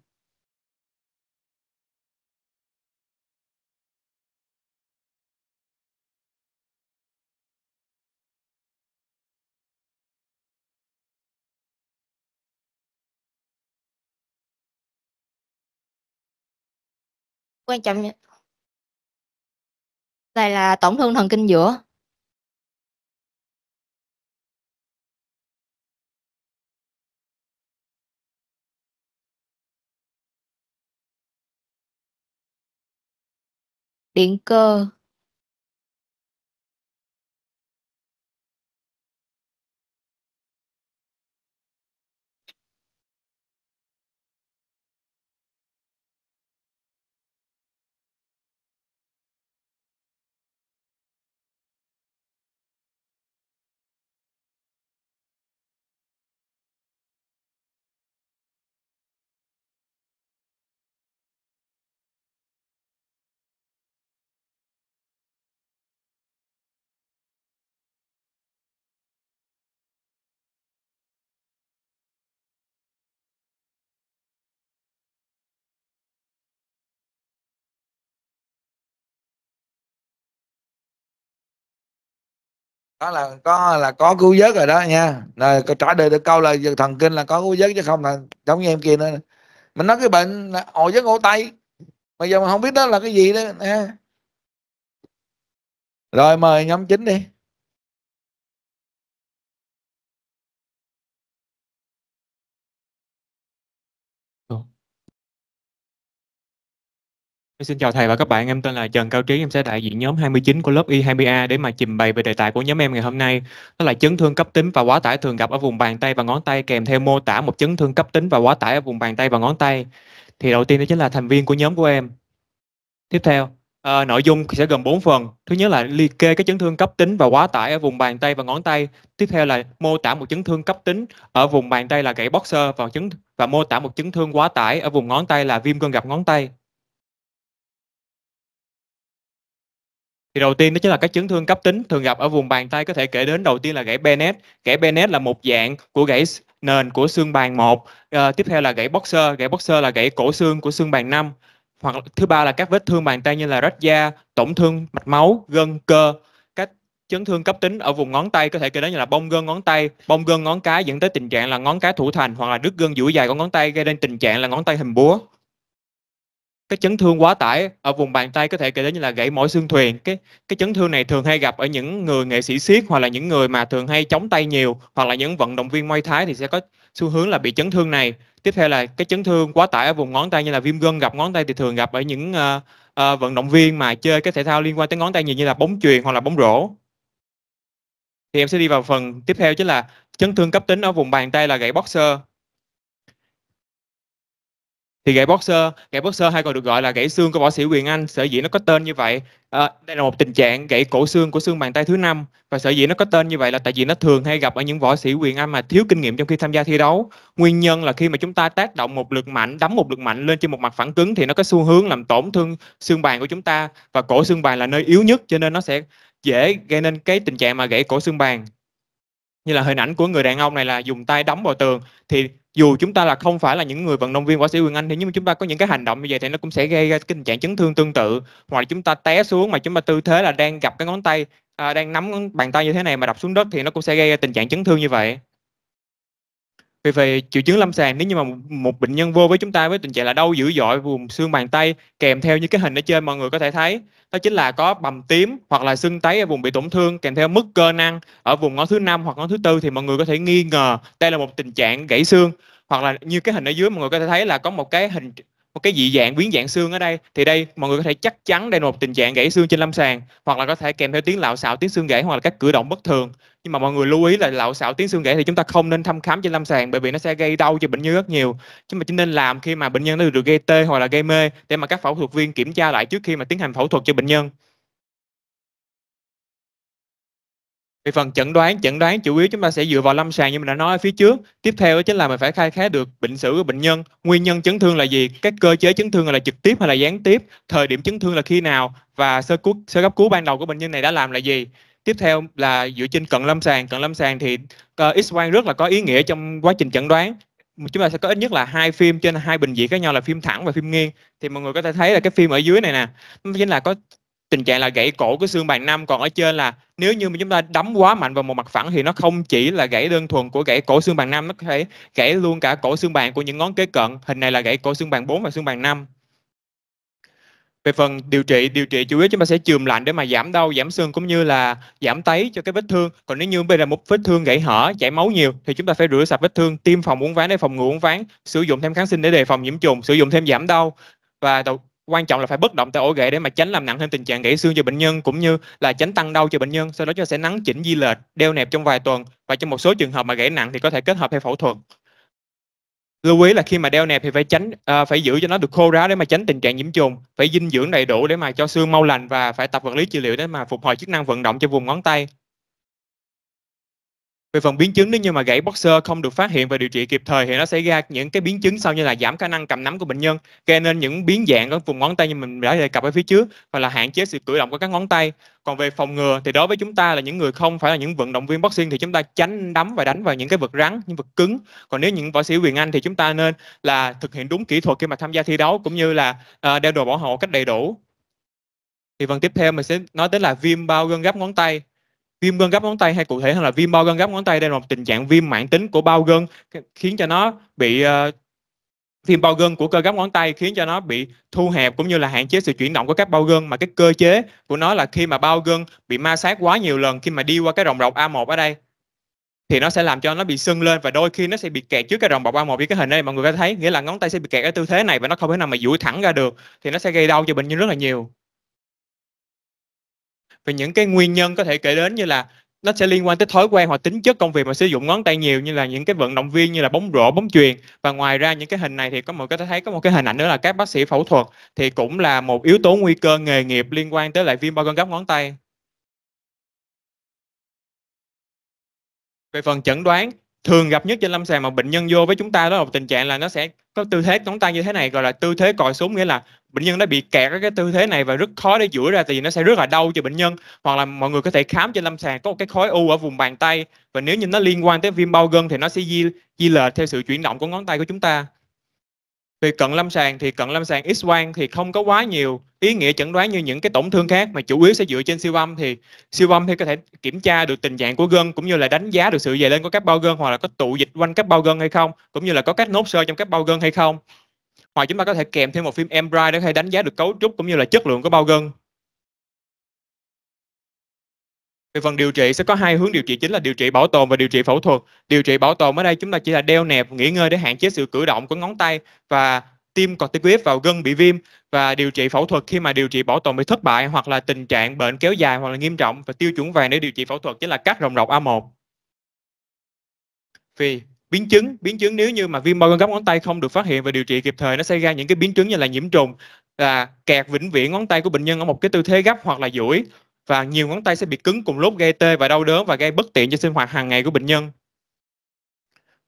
quan trọng nhất này là tổn thương thần kinh giữa điện cơ đó là có là có cứu vớt rồi đó nha là trả lời được câu là thần kinh là có cứu vớt chứ không là giống như em kia nữa mình nói cái bệnh là ồi với ngộ tay bây giờ mình không biết đó là cái gì đó nha rồi mời nhóm chính đi Xin chào thầy và các bạn, em tên là Trần Cao Trí, em sẽ đại diện nhóm 29 của lớp Y20A để mà trình bày về đề tài của nhóm em ngày hôm nay. Đó là chấn thương cấp tính và quá tải thường gặp ở vùng bàn tay và ngón tay kèm theo mô tả một chấn thương cấp tính và quá tải ở vùng bàn tay và ngón tay. Thì đầu tiên đó chính là thành viên của nhóm của em. Tiếp theo, à, nội dung sẽ gồm 4 phần. Thứ nhất là liệt kê các chấn thương cấp tính và quá tải ở vùng bàn tay và ngón tay. Tiếp theo là mô tả một chấn thương cấp tính ở vùng bàn tay là gãy boxer và chấn và mô tả một chấn thương quá tải ở vùng ngón tay là viêm gân gặp ngón tay. thì đầu tiên đó chính là các chấn thương cấp tính thường gặp ở vùng bàn tay có thể kể đến đầu tiên là gãy Bennett gãy Bennett là một dạng của gãy nền của xương bàn một à, tiếp theo là gãy boxer gãy boxer là gãy cổ xương của xương bàn năm hoặc thứ ba là các vết thương bàn tay như là rách da tổn thương mạch máu gân cơ các chấn thương cấp tính ở vùng ngón tay có thể kể đến như là bong gân ngón tay bong gân ngón cái dẫn tới tình trạng là ngón cái thủ thành hoặc là đứt gân duỗi dài của ngón tay gây nên tình trạng là ngón tay hình búa cái chấn thương quá tải ở vùng bàn tay có thể kể đến như là gãy mỏi xương thuyền cái cái chấn thương này thường hay gặp ở những người nghệ sĩ siết hoặc là những người mà thường hay chống tay nhiều hoặc là những vận động viên mây thái thì sẽ có xu hướng là bị chấn thương này tiếp theo là cái chấn thương quá tải ở vùng ngón tay như là viêm gân gặp ngón tay thì thường gặp ở những uh, uh, vận động viên mà chơi cái thể thao liên quan tới ngón tay nhiều như là bóng chuyền hoặc là bóng rổ thì em sẽ đi vào phần tiếp theo chính là chấn thương cấp tính ở vùng bàn tay là gãy boxer thì gãy boxer gãy boxer hay còn được gọi là gãy xương của võ sĩ quyền anh sở dĩ nó có tên như vậy à, đây là một tình trạng gãy cổ xương của xương bàn tay thứ năm và sở dĩ nó có tên như vậy là tại vì nó thường hay gặp ở những võ sĩ quyền anh mà thiếu kinh nghiệm trong khi tham gia thi đấu nguyên nhân là khi mà chúng ta tác động một lực mạnh đấm một lực mạnh lên trên một mặt phẳng cứng thì nó có xu hướng làm tổn thương xương bàn của chúng ta và cổ xương bàn là nơi yếu nhất cho nên nó sẽ dễ gây nên cái tình trạng mà gãy cổ xương bàn như là hình ảnh của người đàn ông này là dùng tay đấm vào tường thì dù chúng ta là không phải là những người vận động viên võ sĩ quyền anh thì nhưng mà chúng ta có những cái hành động như vậy thì nó cũng sẽ gây ra tình trạng chấn thương tương tự hoặc là chúng ta té xuống mà chúng ta tư thế là đang gặp cái ngón tay à, đang nắm bàn tay như thế này mà đập xuống đất thì nó cũng sẽ gây ra tình trạng chấn thương như vậy về về triệu chứng lâm sàng nếu như mà một, một bệnh nhân vô với chúng ta với tình trạng là đau dữ dội vùng xương bàn tay kèm theo như cái hình ở trên mọi người có thể thấy đó chính là có bầm tím hoặc là sưng tấy ở vùng bị tổn thương kèm theo mức cơ năng ở vùng ngón thứ năm hoặc ngón thứ tư thì mọi người có thể nghi ngờ đây là một tình trạng gãy xương hoặc là như cái hình ở dưới mọi người có thể thấy là có một cái hình một cái dị dạng biến dạng xương ở đây thì đây mọi người có thể chắc chắn đây là một tình trạng gãy xương trên lâm sàng hoặc là có thể kèm theo tiếng lạo xạo tiếng xương gãy hoặc là các cử động bất thường nhưng mà mọi người lưu ý là lạo xạo tiếng xương gãy thì chúng ta không nên thăm khám trên lâm sàng bởi vì nó sẽ gây đau cho bệnh nhân rất nhiều chứ mà chỉ nên làm khi mà bệnh nhân nó được gây tê hoặc là gây mê để mà các phẫu thuật viên kiểm tra lại trước khi mà tiến hành phẫu thuật cho bệnh nhân về phần chẩn đoán chẩn đoán chủ yếu chúng ta sẽ dựa vào lâm sàng như mình đã nói ở phía trước tiếp theo đó chính là mình phải khai khái được bệnh sử của bệnh nhân nguyên nhân chấn thương là gì các cơ chế chấn thương là trực tiếp hay là gián tiếp thời điểm chấn thương là khi nào và sơ cứu sơ cấp cứu ban đầu của bệnh nhân này đã làm là gì tiếp theo là dựa trên cận lâm sàng cận lâm sàng thì x ờ, quang rất là có ý nghĩa trong quá trình chẩn đoán chúng ta sẽ có ít nhất là hai phim trên hai bình diện khác nhau là phim thẳng và phim nghiêng thì mọi người có thể thấy là cái phim ở dưới này nè nó chính là có tình trạng là gãy cổ của xương bàn năm còn ở trên là nếu như mà chúng ta đấm quá mạnh vào một mặt phẳng thì nó không chỉ là gãy đơn thuần của gãy cổ xương bàn năm nó có thể gãy luôn cả cổ xương bàn của những ngón kế cận hình này là gãy cổ xương bàn 4 và xương bàn 5 về phần điều trị điều trị chủ yếu chúng ta sẽ chườm lạnh để mà giảm đau giảm xương cũng như là giảm tấy cho cái vết thương còn nếu như bây giờ một vết thương gãy hở chảy máu nhiều thì chúng ta phải rửa sạch vết thương tiêm phòng uống ván để phòng ngừa uống ván sử dụng thêm kháng sinh để đề phòng nhiễm trùng sử dụng thêm giảm đau và quan trọng là phải bất động tại ổ gãy để mà tránh làm nặng thêm tình trạng gãy xương cho bệnh nhân cũng như là tránh tăng đau cho bệnh nhân sau đó chúng ta sẽ nắng chỉnh di lệch đeo nẹp trong vài tuần và trong một số trường hợp mà gãy nặng thì có thể kết hợp hay phẫu thuật lưu ý là khi mà đeo nẹp thì phải tránh à, phải giữ cho nó được khô ráo để mà tránh tình trạng nhiễm trùng phải dinh dưỡng đầy đủ để mà cho xương mau lành và phải tập vật lý trị liệu để mà phục hồi chức năng vận động cho vùng ngón tay về phần biến chứng nếu như mà gãy boxer không được phát hiện và điều trị kịp thời thì nó sẽ ra những cái biến chứng sau như là giảm khả năng cầm nắm của bệnh nhân gây nên những biến dạng ở vùng ngón tay như mình đã đề cập ở phía trước và là hạn chế sự cử động của các ngón tay còn về phòng ngừa thì đối với chúng ta là những người không phải là những vận động viên boxing thì chúng ta tránh đấm và đánh vào những cái vật rắn những vật cứng còn nếu những võ sĩ quyền anh thì chúng ta nên là thực hiện đúng kỹ thuật khi mà tham gia thi đấu cũng như là ờ, đeo đồ bảo hộ cách đầy đủ thì phần tiếp theo mình sẽ nói đến là viêm bao gân gấp ngón tay viêm gân gấp ngón tay hay cụ thể hơn là viêm bao gân gấp ngón tay đây là một tình trạng viêm mãn tính của bao gân khiến cho nó bị uh, viêm bao gân của cơ gấp ngón tay khiến cho nó bị thu hẹp cũng như là hạn chế sự chuyển động của các bao gân mà cái cơ chế của nó là khi mà bao gân bị ma sát quá nhiều lần khi mà đi qua cái rồng rọc A1 ở đây thì nó sẽ làm cho nó bị sưng lên và đôi khi nó sẽ bị kẹt trước cái rồng bọc A1 như cái hình này mọi người có thấy nghĩa là ngón tay sẽ bị kẹt ở tư thế này và nó không thể nào mà duỗi thẳng ra được thì nó sẽ gây đau cho bệnh nhân rất là nhiều về những cái nguyên nhân có thể kể đến như là nó sẽ liên quan tới thói quen hoặc tính chất công việc mà sử dụng ngón tay nhiều như là những cái vận động viên như là bóng rổ bóng chuyền và ngoài ra những cái hình này thì có một cái thấy có một cái hình ảnh nữa là các bác sĩ phẫu thuật thì cũng là một yếu tố nguy cơ nghề nghiệp liên quan tới lại viêm bao gân gấp ngón tay về phần chẩn đoán thường gặp nhất trên lâm sàng mà bệnh nhân vô với chúng ta đó là một tình trạng là nó sẽ có tư thế ngón tay như thế này gọi là tư thế còi súng nghĩa là bệnh nhân đã bị kẹt ở cái tư thế này và rất khó để duỗi ra thì nó sẽ rất là đau cho bệnh nhân hoặc là mọi người có thể khám trên lâm sàng có một cái khối u ở vùng bàn tay và nếu như nó liên quan tới viêm bao gân thì nó sẽ di di lệch theo sự chuyển động của ngón tay của chúng ta thì cận lâm sàng thì cận lâm sàng X-quang thì không có quá nhiều ý nghĩa chẩn đoán như những cái tổn thương khác mà chủ yếu sẽ dựa trên siêu âm thì siêu âm thì có thể kiểm tra được tình trạng của gân cũng như là đánh giá được sự dày lên của các bao gân hoặc là có tụ dịch quanh các bao gân hay không cũng như là có các nốt sơ trong các bao gân hay không hoặc chúng ta có thể kèm thêm một phim MRI để có thể đánh giá được cấu trúc cũng như là chất lượng của bao gân về phần điều trị sẽ có hai hướng điều trị chính là điều trị bảo tồn và điều trị phẫu thuật điều trị bảo tồn ở đây chúng ta chỉ là đeo nẹp nghỉ ngơi để hạn chế sự cử động của ngón tay và tiêm corticoid vào gân bị viêm và điều trị phẫu thuật khi mà điều trị bảo tồn bị thất bại hoặc là tình trạng bệnh kéo dài hoặc là nghiêm trọng và tiêu chuẩn vàng để điều trị phẫu thuật chính là cắt rồng rọc A1. Vì biến chứng, biến chứng nếu như mà viêm bao gân góc ngón tay không được phát hiện và điều trị kịp thời nó sẽ ra những cái biến chứng như là nhiễm trùng, là kẹt vĩnh viễn ngón tay của bệnh nhân ở một cái tư thế gấp hoặc là duỗi và nhiều ngón tay sẽ bị cứng cùng lúc gây tê và đau đớn và gây bất tiện cho sinh hoạt hàng ngày của bệnh nhân.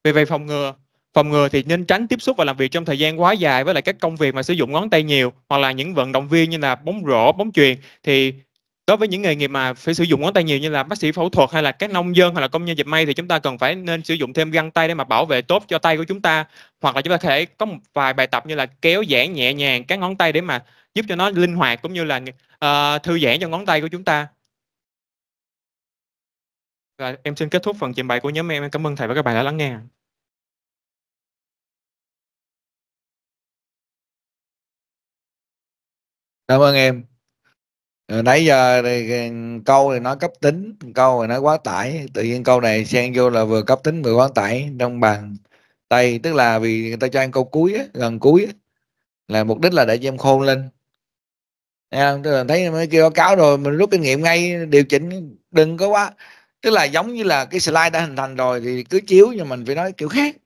Về vậy phòng ngừa, phòng ngừa thì nên tránh tiếp xúc và làm việc trong thời gian quá dài với lại các công việc mà sử dụng ngón tay nhiều hoặc là những vận động viên như là bóng rổ, bóng chuyền thì đối với những nghề nghiệp mà phải sử dụng ngón tay nhiều như là bác sĩ phẫu thuật hay là các nông dân hay là công nhân dệt may thì chúng ta cần phải nên sử dụng thêm găng tay để mà bảo vệ tốt cho tay của chúng ta hoặc là chúng ta có thể có một vài bài tập như là kéo giãn nhẹ nhàng các ngón tay để mà giúp cho nó linh hoạt cũng như là uh, thư giãn cho ngón tay của chúng ta rồi em xin kết thúc phần trình bày của nhóm em cảm ơn thầy và các bạn đã lắng nghe cảm ơn em ờ, nãy giờ thì câu thì nói cấp tính câu thì nói quá tải tự nhiên câu này xen vô là vừa cấp tính vừa quá tải trong bàn tay tức là vì người ta cho ăn câu cuối gần cuối là mục đích là để cho em khôn lên à, tức là thấy mới kêu báo cáo rồi mình rút kinh nghiệm ngay điều chỉnh đừng có quá tức là giống như là cái slide đã hình thành rồi thì cứ chiếu nhưng mình phải nói kiểu khác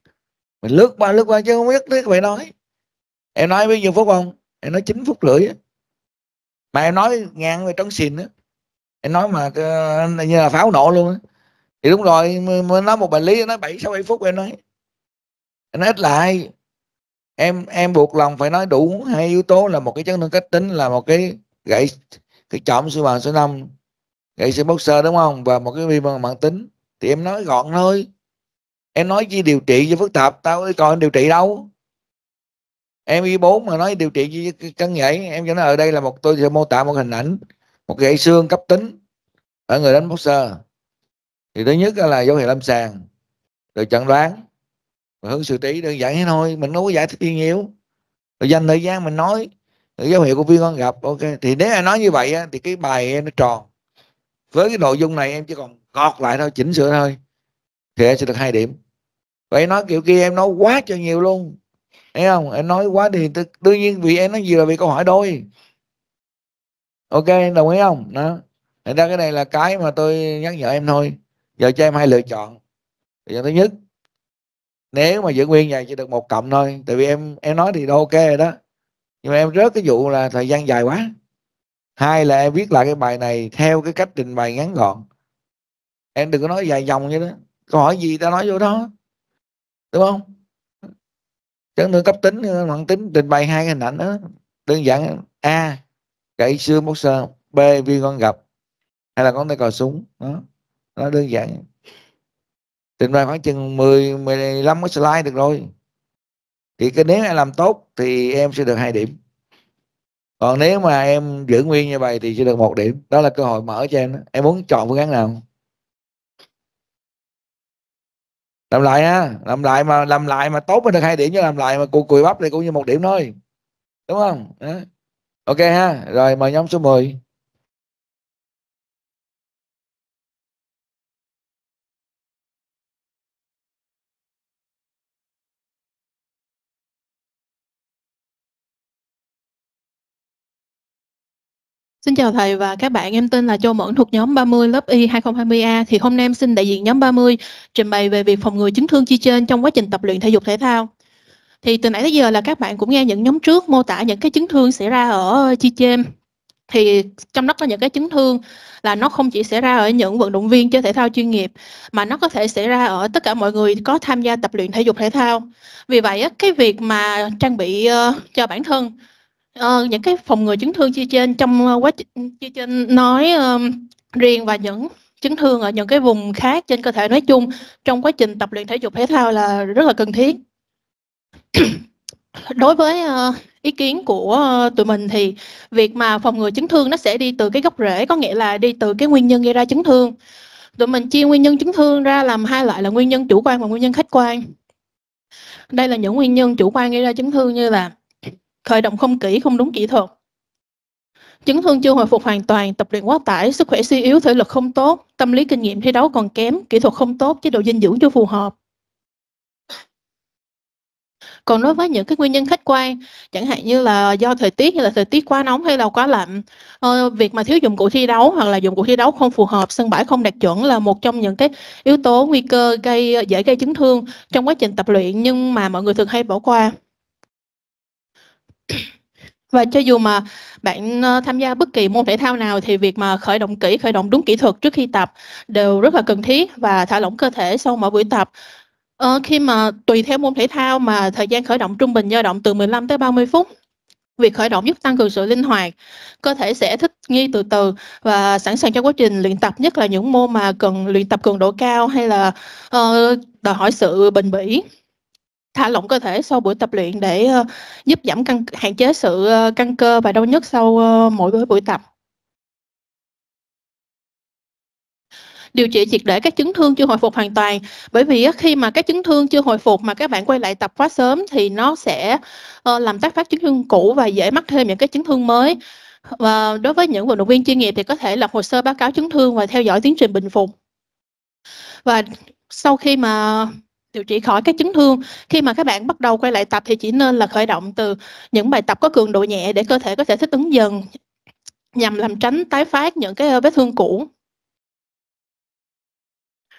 mình lướt qua lướt qua chứ không biết thế phải nói em nói bao nhiêu phút không em nói 9 phút rưỡi mà em nói ngang về trống xìn á em nói mà ờ, như là pháo nổ luôn thì đúng rồi mới nói một bài lý nói bảy sáu bảy phút em nói em nói ít lại em em buộc lòng phải nói đủ hai yếu tố là một cái chấn thương cách tính là một cái gãy cái trọng xương bàn số 5 gãy xương siêu boxer đúng không và một cái viêm mạng tính thì em nói gọn thôi em nói chi điều trị cho phức tạp tao coi điều trị đâu em y bốn mà nói điều trị cân nhảy em cho nó ở đây là một tôi sẽ mô tả một hình ảnh một gãy xương cấp tính ở người đánh boxer thì thứ nhất là dấu hiệu lâm sàng rồi chẩn đoán hướng sự trí đơn giản thế thôi mình không có giải thích gì nhiều rồi dành thời gian mình nói dấu hiệu của viên con gặp ok thì nếu ai nói như vậy á, thì cái bài em nó tròn với cái nội dung này em chỉ còn gọt lại thôi chỉnh sửa thôi thì em sẽ được hai điểm vậy nói kiểu kia em nói quá cho nhiều luôn thấy không em nói quá thì đương nhiên vì em nói gì là vì câu hỏi đôi ok đồng ý không đó thành ra cái này là cái mà tôi nhắc nhở em thôi giờ cho em hai lựa chọn lựa chọn thứ nhất nếu mà giữ nguyên vậy chỉ được một cộng thôi tại vì em em nói thì ok rồi đó nhưng mà em rớt cái vụ là thời gian dài quá hai là em viết lại cái bài này theo cái cách trình bày ngắn gọn em đừng có nói dài dòng như đó câu hỏi gì ta nói vô đó đúng không chấn thương cấp tính mạng tính trình bày hai cái hình ảnh đó đơn giản a gãy xương boxer b viên con gặp hay là con tay cò súng đó nó đơn giản trình bày khoảng chừng 10 15 cái slide được rồi thì cái nếu em làm tốt thì em sẽ được hai điểm còn nếu mà em giữ nguyên như vậy thì sẽ được một điểm đó là cơ hội mở cho em em muốn chọn phương án nào làm lại ha làm lại mà làm lại mà tốt mới được hai điểm chứ làm lại mà cùi cùi bắp thì cũng như một điểm thôi đúng không đó. ok ha rồi mời nhóm số 10 Xin chào thầy và các bạn, em tên là Châu Mẫn thuộc nhóm 30 lớp Y 2020A. Thì hôm nay em xin đại diện nhóm 30 trình bày về việc phòng ngừa chấn thương chi trên trong quá trình tập luyện thể dục thể thao. Thì từ nãy tới giờ là các bạn cũng nghe những nhóm trước mô tả những cái chấn thương xảy ra ở chi trên. Thì trong đó có những cái chấn thương là nó không chỉ xảy ra ở những vận động viên chơi thể thao chuyên nghiệp mà nó có thể xảy ra ở tất cả mọi người có tham gia tập luyện thể dục thể thao. Vì vậy cái việc mà trang bị ờ, cho bản thân Ờ, những cái phòng ngừa chấn thương chia trên trong ờ, quá trình chia trên nói um, riêng và những chấn thương ở những cái vùng khác trên cơ thể nói chung trong quá trình tập luyện thể dục thể thao là rất là cần thiết. Đối với uh, ý kiến của tụi mình thì việc mà phòng ngừa chấn thương nó sẽ đi từ cái gốc rễ có nghĩa là đi từ cái nguyên nhân gây ra chấn thương. Tụi mình chia nguyên nhân chấn thương ra làm hai loại là nguyên nhân chủ quan và nguyên nhân khách quan. Đây là những nguyên nhân chủ quan gây ra chấn thương như là khởi động không kỹ không đúng kỹ thuật chấn thương chưa hồi phục hoàn toàn tập luyện quá tải sức khỏe suy yếu thể lực không tốt tâm lý kinh nghiệm thi đấu còn kém kỹ thuật không tốt chế độ dinh dưỡng chưa phù hợp còn đối với những cái nguyên nhân khách quan chẳng hạn như là do thời tiết như là thời tiết quá nóng hay là quá lạnh ờ, việc mà thiếu dụng cụ thi đấu hoặc là dụng cụ thi đấu không phù hợp sân bãi không đạt chuẩn là một trong những cái yếu tố nguy cơ gây dễ gây chấn thương trong quá trình tập luyện nhưng mà mọi người thường hay bỏ qua và cho dù mà bạn ờ, tham gia bất kỳ môn thể thao nào thì việc mà khởi động kỹ, khởi động đúng kỹ thuật trước khi tập đều rất là cần thiết và thả lỏng cơ thể sau mỗi buổi tập. Ờ, khi mà tùy theo môn thể thao mà thời gian khởi động trung bình dao động từ 15 tới 30 phút. Việc khởi động giúp tăng cường sự linh hoạt, cơ thể sẽ thích nghi từ từ và sẵn sàng cho quá trình luyện tập, nhất là những môn mà cần luyện tập cường độ cao hay là uh, đòi hỏi sự bình bỉ thả lỏng cơ thể sau buổi tập luyện để uh, giúp giảm căng hạn chế sự uh, căng cơ và đau nhức sau uh, mỗi buổi buổi tập. Điều trị triệt để các chấn thương chưa hồi phục hoàn toàn bởi vì uh, khi mà các chấn thương chưa hồi phục mà các bạn quay lại tập quá sớm thì nó sẽ uh, làm tác phát chấn thương cũ và dễ mắc thêm những cái chấn thương mới. Và đối với những vận động viên chuyên nghiệp thì có thể lập hồ sơ báo cáo chấn thương và theo dõi tiến trình bình phục. Và sau khi mà điều trị khỏi các chấn thương khi mà các bạn bắt đầu quay lại tập thì chỉ nên là khởi động từ những bài tập có cường độ nhẹ để cơ thể có thể thích ứng dần nhằm làm tránh tái phát những cái ờ, vết thương cũ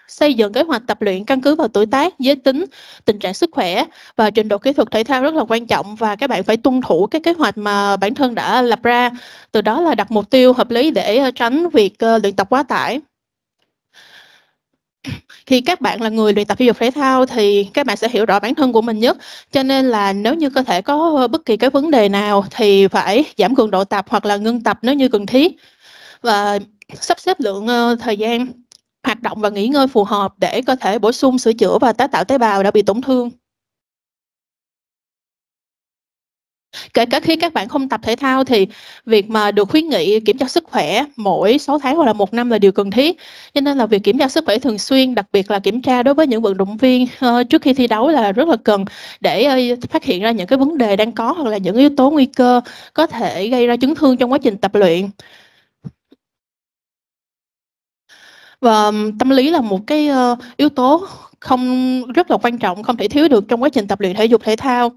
xây dựng kế hoạch tập luyện căn cứ vào tuổi tác, giới tính, tình trạng sức khỏe và trình độ kỹ thuật thể thao rất là quan trọng và các bạn phải tuân thủ các kế hoạch mà bản thân đã lập ra. Từ đó là đặt mục tiêu hợp lý để ờ, tránh việc ờ, luyện tập quá tải khi các bạn là người luyện tập thể dục thể thao thì các bạn sẽ hiểu rõ bản thân của mình nhất cho nên là nếu như cơ thể có bất kỳ cái vấn đề nào thì phải giảm cường độ tập hoặc là ngưng tập nếu như cần thiết và sắp xếp lượng ờ, thời gian hoạt động và nghỉ ngơi phù hợp để cơ thể bổ sung sửa chữa và tái tạo tế bào đã bị tổn thương kể cả khi các bạn không tập thể thao thì việc mà được khuyến nghị kiểm tra sức khỏe mỗi 6 tháng hoặc là một năm là điều cần thiết cho nên là việc kiểm tra sức khỏe thường xuyên đặc biệt là kiểm tra đối với những vận động viên uh, trước khi thi đấu là rất là cần để uh, phát hiện ra những cái vấn đề đang có hoặc là những yếu tố nguy cơ có thể gây ra chấn thương trong quá trình tập luyện và tâm lý là một cái uh, yếu tố không rất là quan trọng không thể thiếu được trong quá trình tập luyện thể dục thể thao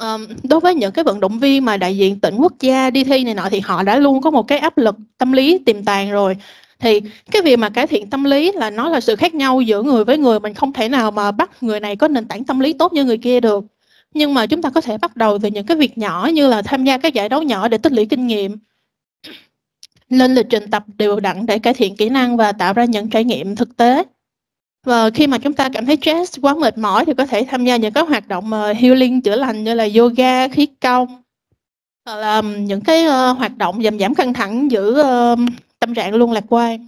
um, đối với những cái vận động viên mà đại diện tỉnh quốc gia đi thi này nọ thì họ đã luôn có một cái áp lực tâm lý tiềm tàng rồi thì cái việc mà cải thiện tâm lý là nó là sự khác nhau giữa người với người mình không thể nào mà bắt người này có nền tảng tâm lý tốt như người kia được nhưng mà chúng ta có thể bắt đầu từ những cái việc nhỏ như là tham gia các giải đấu nhỏ để tích lũy kinh nghiệm lên lịch trình tập đều đặn để cải thiện kỹ năng và tạo ra những trải nghiệm thực tế và khi mà chúng ta cảm thấy stress, quá mệt mỏi thì có thể tham gia những các hoạt động ờ, healing, chữa lành như là yoga, khí công hoặc là những cái ờ, hoạt động giảm giảm căng thẳng giữ ờ, tâm trạng luôn lạc quan.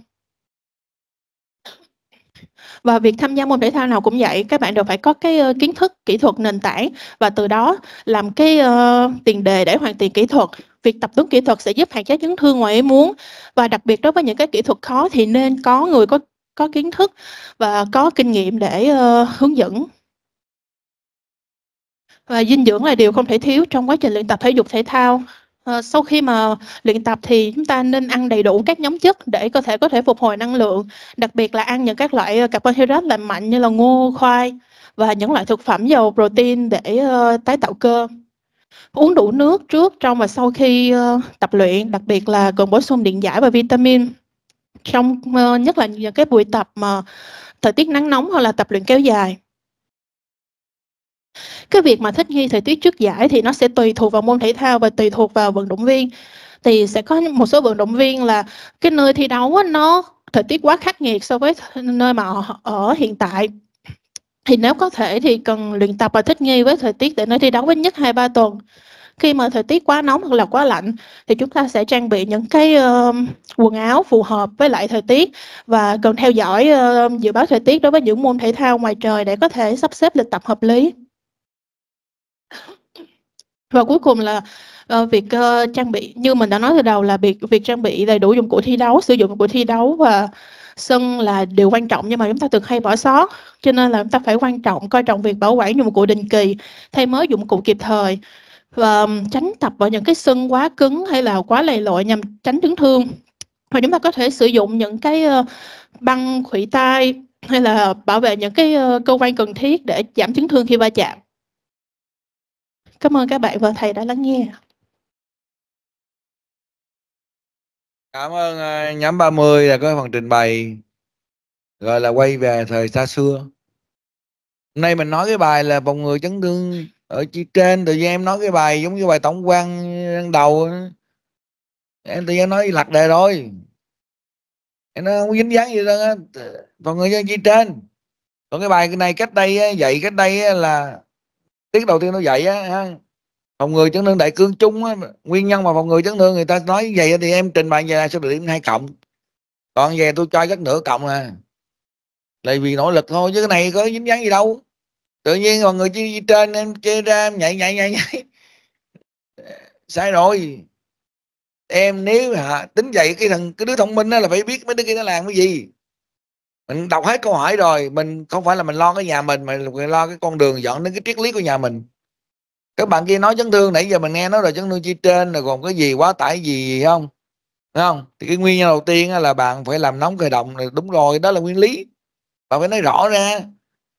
Và việc tham gia môn thể thao nào cũng vậy, các bạn đều phải có cái kiến thức, kỹ thuật nền tảng và từ đó làm cái uh, tiền đề để hoàn thiện kỹ thuật. Việc tập tuấn kỹ thuật sẽ giúp hạn chế chấn thương ngoài ý muốn và đặc biệt đối với những cái kỹ thuật khó thì nên có người có có kiến thức và có kinh nghiệm để uh, hướng dẫn và dinh dưỡng là điều không thể thiếu trong quá trình luyện tập thể dục thể thao à, sau khi mà luyện tập thì chúng ta nên ăn đầy đủ các nhóm chất để có thể có thể phục hồi năng lượng đặc biệt là ăn những các loại ờ, carbohydrate lành mạnh như là ngô khoai và những loại thực phẩm giàu protein để uh, tái tạo cơ uống đủ nước trước trong và sau khi uh, tập luyện đặc biệt là cần bổ sung điện giải và vitamin trong ờ, nhất là những cái buổi tập mà thời tiết nắng nóng hoặc là tập luyện kéo dài cái việc mà thích nghi thời tiết trước giải thì nó sẽ tùy thuộc vào môn thể thao và tùy thuộc vào vận động viên thì sẽ có một số vận động viên là cái nơi thi đấu nó thời tiết quá khắc nghiệt so với nơi mà họ ở hiện tại thì nếu có thể thì cần luyện tập và thích nghi với thời tiết để nơi thi đấu ít nhất 2-3 tuần khi mà thời tiết quá nóng hoặc là quá lạnh thì chúng ta sẽ trang bị những cái uh, quần áo phù hợp với lại thời tiết và cần theo dõi uh, dự báo thời tiết đối với những môn thể thao ngoài trời để có thể sắp xếp lịch tập hợp lý và cuối cùng là uh, việc uh, trang bị như mình đã nói từ đầu là việc việc trang bị đầy đủ dụng cụ thi đấu sử dụng dụng cụ thi đấu và sân là điều quan trọng nhưng mà chúng ta thường hay bỏ sót cho nên là chúng ta phải quan trọng coi trọng việc bảo quản dụng cụ định kỳ thay mới dụng cụ kịp thời và um, tránh tập vào những cái sân quá cứng hay là quá lầy lội nhằm tránh chấn thương và chúng ta có thể sử dụng những cái ờ, băng khuỷu tay hay là bảo vệ những cái ờ, cơ quan cần thiết để giảm chấn thương khi va chạm cảm ơn các bạn và thầy đã lắng nghe cảm ơn ờ, nhóm 30 là có phần trình bày gọi là quay về thời xa xưa hôm nay mình nói cái bài là vòng người chấn thương ở chi trên tự nhiên em nói cái bài giống như bài tổng quan đầu em tự nhiên nói lạc đề rồi em nó không dính dáng gì đâu á toàn người dân chi trên còn cái bài này cách đây dạy cách đây là tiết đầu tiên nó dạy á phòng người chấn thương đại cương chung á, nguyên nhân mà phòng người chấn thương người ta nói vậy thì em trình bày về là sẽ điểm hai cộng còn về tôi cho rất nửa cộng à lại vì nỗ lực thôi chứ cái này có dính dáng gì đâu tự nhiên mọi người chơi trên em chơi ra em nhảy nhảy nhảy nhảy sai rồi em nếu hả tính vậy cái thằng cái đứa thông minh đó là phải biết mấy đứa kia nó làm cái gì mình đọc hết câu hỏi rồi mình không phải là mình lo cái nhà mình mà mình lo cái con đường dọn đến cái triết lý của nhà mình các bạn kia nói chấn thương nãy giờ mình nghe nói rồi chấn thương chi trên rồi còn cái gì quá tải gì, gì không Đúng không thì cái nguyên nhân đầu tiên là bạn phải làm nóng khởi động là đúng rồi đó là nguyên lý bạn phải nói rõ ra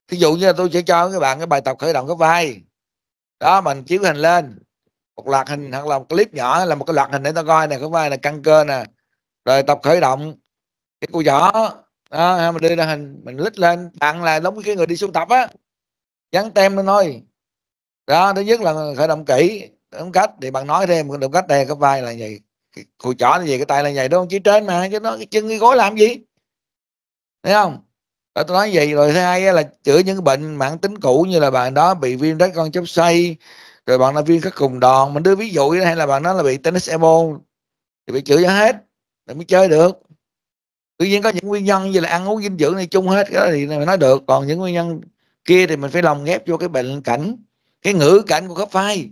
thí dụ như là tôi sẽ cho các bạn cái bài tập khởi động cái vai đó mình chiếu hình lên một loạt hình hoặc là một clip nhỏ là một cái loạt hình để ta coi nè cái vai là căng cơ nè rồi tập khởi động cái cô giỏ đó mình đưa ra hình mình lít lên bạn là giống cái người đi sưu tập á dán tem lên thôi đó thứ nhất là khởi động kỹ đúng cách thì bạn nói thêm khởi động cách đây cái vai là gì cái cùi chỏ là gì cái tay là vậy đúng không chỉ trên mà chứ nó cái chân cái gối làm gì thấy không Ờ, tôi nói vậy rồi thứ hai là chữa những bệnh mạng tính cũ như là bạn đó bị viêm đá con chóp xoay rồi bạn là viêm các cùng đòn mình đưa ví dụ hay là bạn đó là bị tennis elbow thì bị chữa cho hết để mới chơi được tuy nhiên có những nguyên nhân như là ăn uống dinh dưỡng này chung hết cái đó thì mình nói được còn những nguyên nhân kia thì mình phải lồng ghép vô cái bệnh cảnh cái ngữ cảnh của khớp vai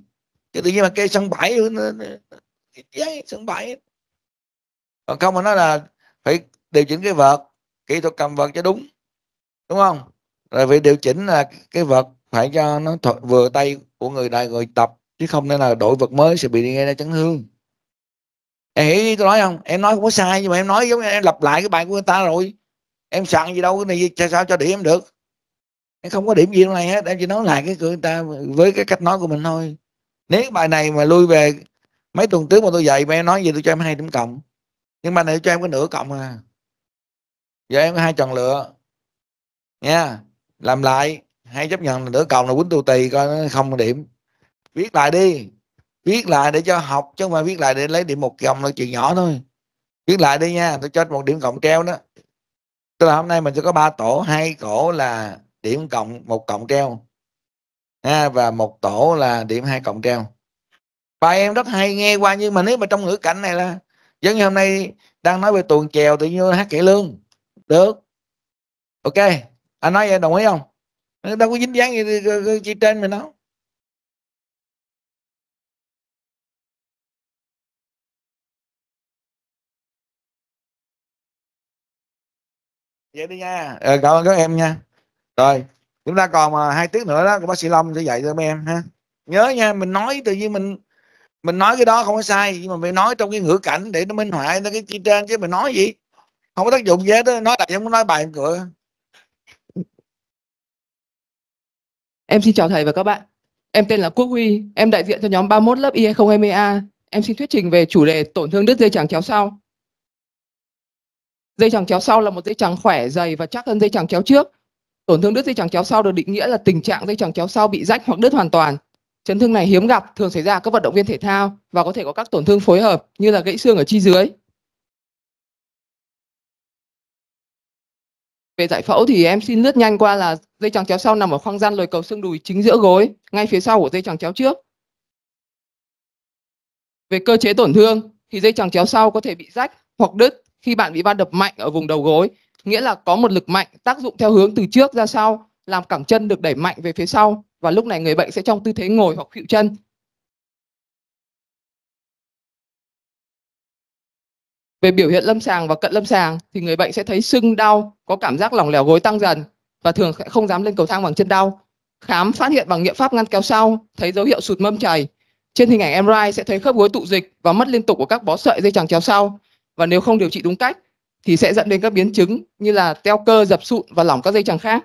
chứ tự nhiên mà cây sân bãi ừ, sân bãi còn không mà nói là phải điều chỉnh cái vợt kỹ thuật cầm vợt cho đúng đúng không rồi phải điều chỉnh là cái vật phải cho nó th- vừa tay của người đại người tập chứ không nên là đổi vật mới sẽ bị đi nghe ra chấn thương em hiểu ý tôi nói không em nói không có sai nhưng mà em nói giống như em lặp lại cái bài của người ta rồi em sẵn gì đâu cái này sao, sao cho điểm được em không có điểm gì đâu này hết em chỉ nói lại cái của người ta với cái cách nói của mình thôi nếu cái bài này mà lui về mấy tuần trước mà tôi dạy mà em nói gì tôi cho em hai điểm cộng nhưng mà này cho em có nửa cộng à giờ em có hai tròn lựa nha làm lại hay chấp nhận nửa cầu là quýnh tù tì coi nó không điểm viết lại đi viết lại để cho học chứ không phải viết lại để lấy điểm một cộng là chuyện nhỏ thôi viết lại đi nha tôi cho một điểm cộng treo đó tức là hôm nay mình sẽ có ba tổ hai tổ là điểm cộng một cộng treo ha, và một tổ là điểm hai cộng treo bài em rất hay nghe qua nhưng mà nếu mà trong ngữ cảnh này là giống như hôm nay đang nói về tuần chèo tự nhiên hát kỹ lương được ok anh à, nói vậy đồng ý không đâu có dính dáng gì chi trên mình đâu vậy đi nha ờ, cảm ơn các em nha rồi chúng ta còn à, hai tiết nữa đó của bác sĩ long sẽ dạy cho các em ha nhớ nha mình nói tự nhiên mình mình nói cái đó không có sai nhưng mà mình nói trong cái ngữ cảnh để nó minh họa nó cái chi trên chứ mình nói gì không có tác dụng gì hết đó. nói là không muốn nói bài cửa Em xin chào thầy và các bạn. Em tên là Quốc Huy, em đại diện cho nhóm 31 lớp IE020A. Em xin thuyết trình về chủ đề tổn thương đứt dây chằng chéo sau. Dây chằng chéo sau là một dây chằng khỏe, dày và chắc hơn dây chằng chéo trước. Tổn thương đứt dây chằng chéo sau được định nghĩa là tình trạng dây chằng chéo sau bị rách hoặc đứt hoàn toàn. Chấn thương này hiếm gặp, thường xảy ra ở các vận động viên thể thao và có thể có các tổn thương phối hợp như là gãy xương ở chi dưới. Về giải phẫu thì em xin lướt nhanh qua là dây trắng chéo sau nằm ở khoang gian lồi cầu xương đùi chính giữa gối, ngay phía sau của dây trắng chéo trước. Về cơ chế tổn thương thì dây trắng chéo sau có thể bị rách hoặc đứt khi bạn bị va đập mạnh ở vùng đầu gối, nghĩa là có một lực mạnh tác dụng theo hướng từ trước ra sau, làm cẳng chân được đẩy mạnh về phía sau và lúc này người bệnh sẽ trong tư thế ngồi hoặc khuỵu chân Về biểu hiện lâm sàng và cận lâm sàng thì người bệnh sẽ thấy sưng đau, có cảm giác lỏng lẻo gối tăng dần và thường sẽ không dám lên cầu thang bằng chân đau. Khám phát hiện bằng nghiệm pháp ngăn kéo sau, thấy dấu hiệu sụt mâm chảy. Trên hình ảnh MRI sẽ thấy khớp gối tụ dịch và mất liên tục của các bó sợi dây chằng chéo sau. Và nếu không điều trị đúng cách thì sẽ dẫn đến các biến chứng như là teo cơ, dập sụn và lỏng các dây chằng khác.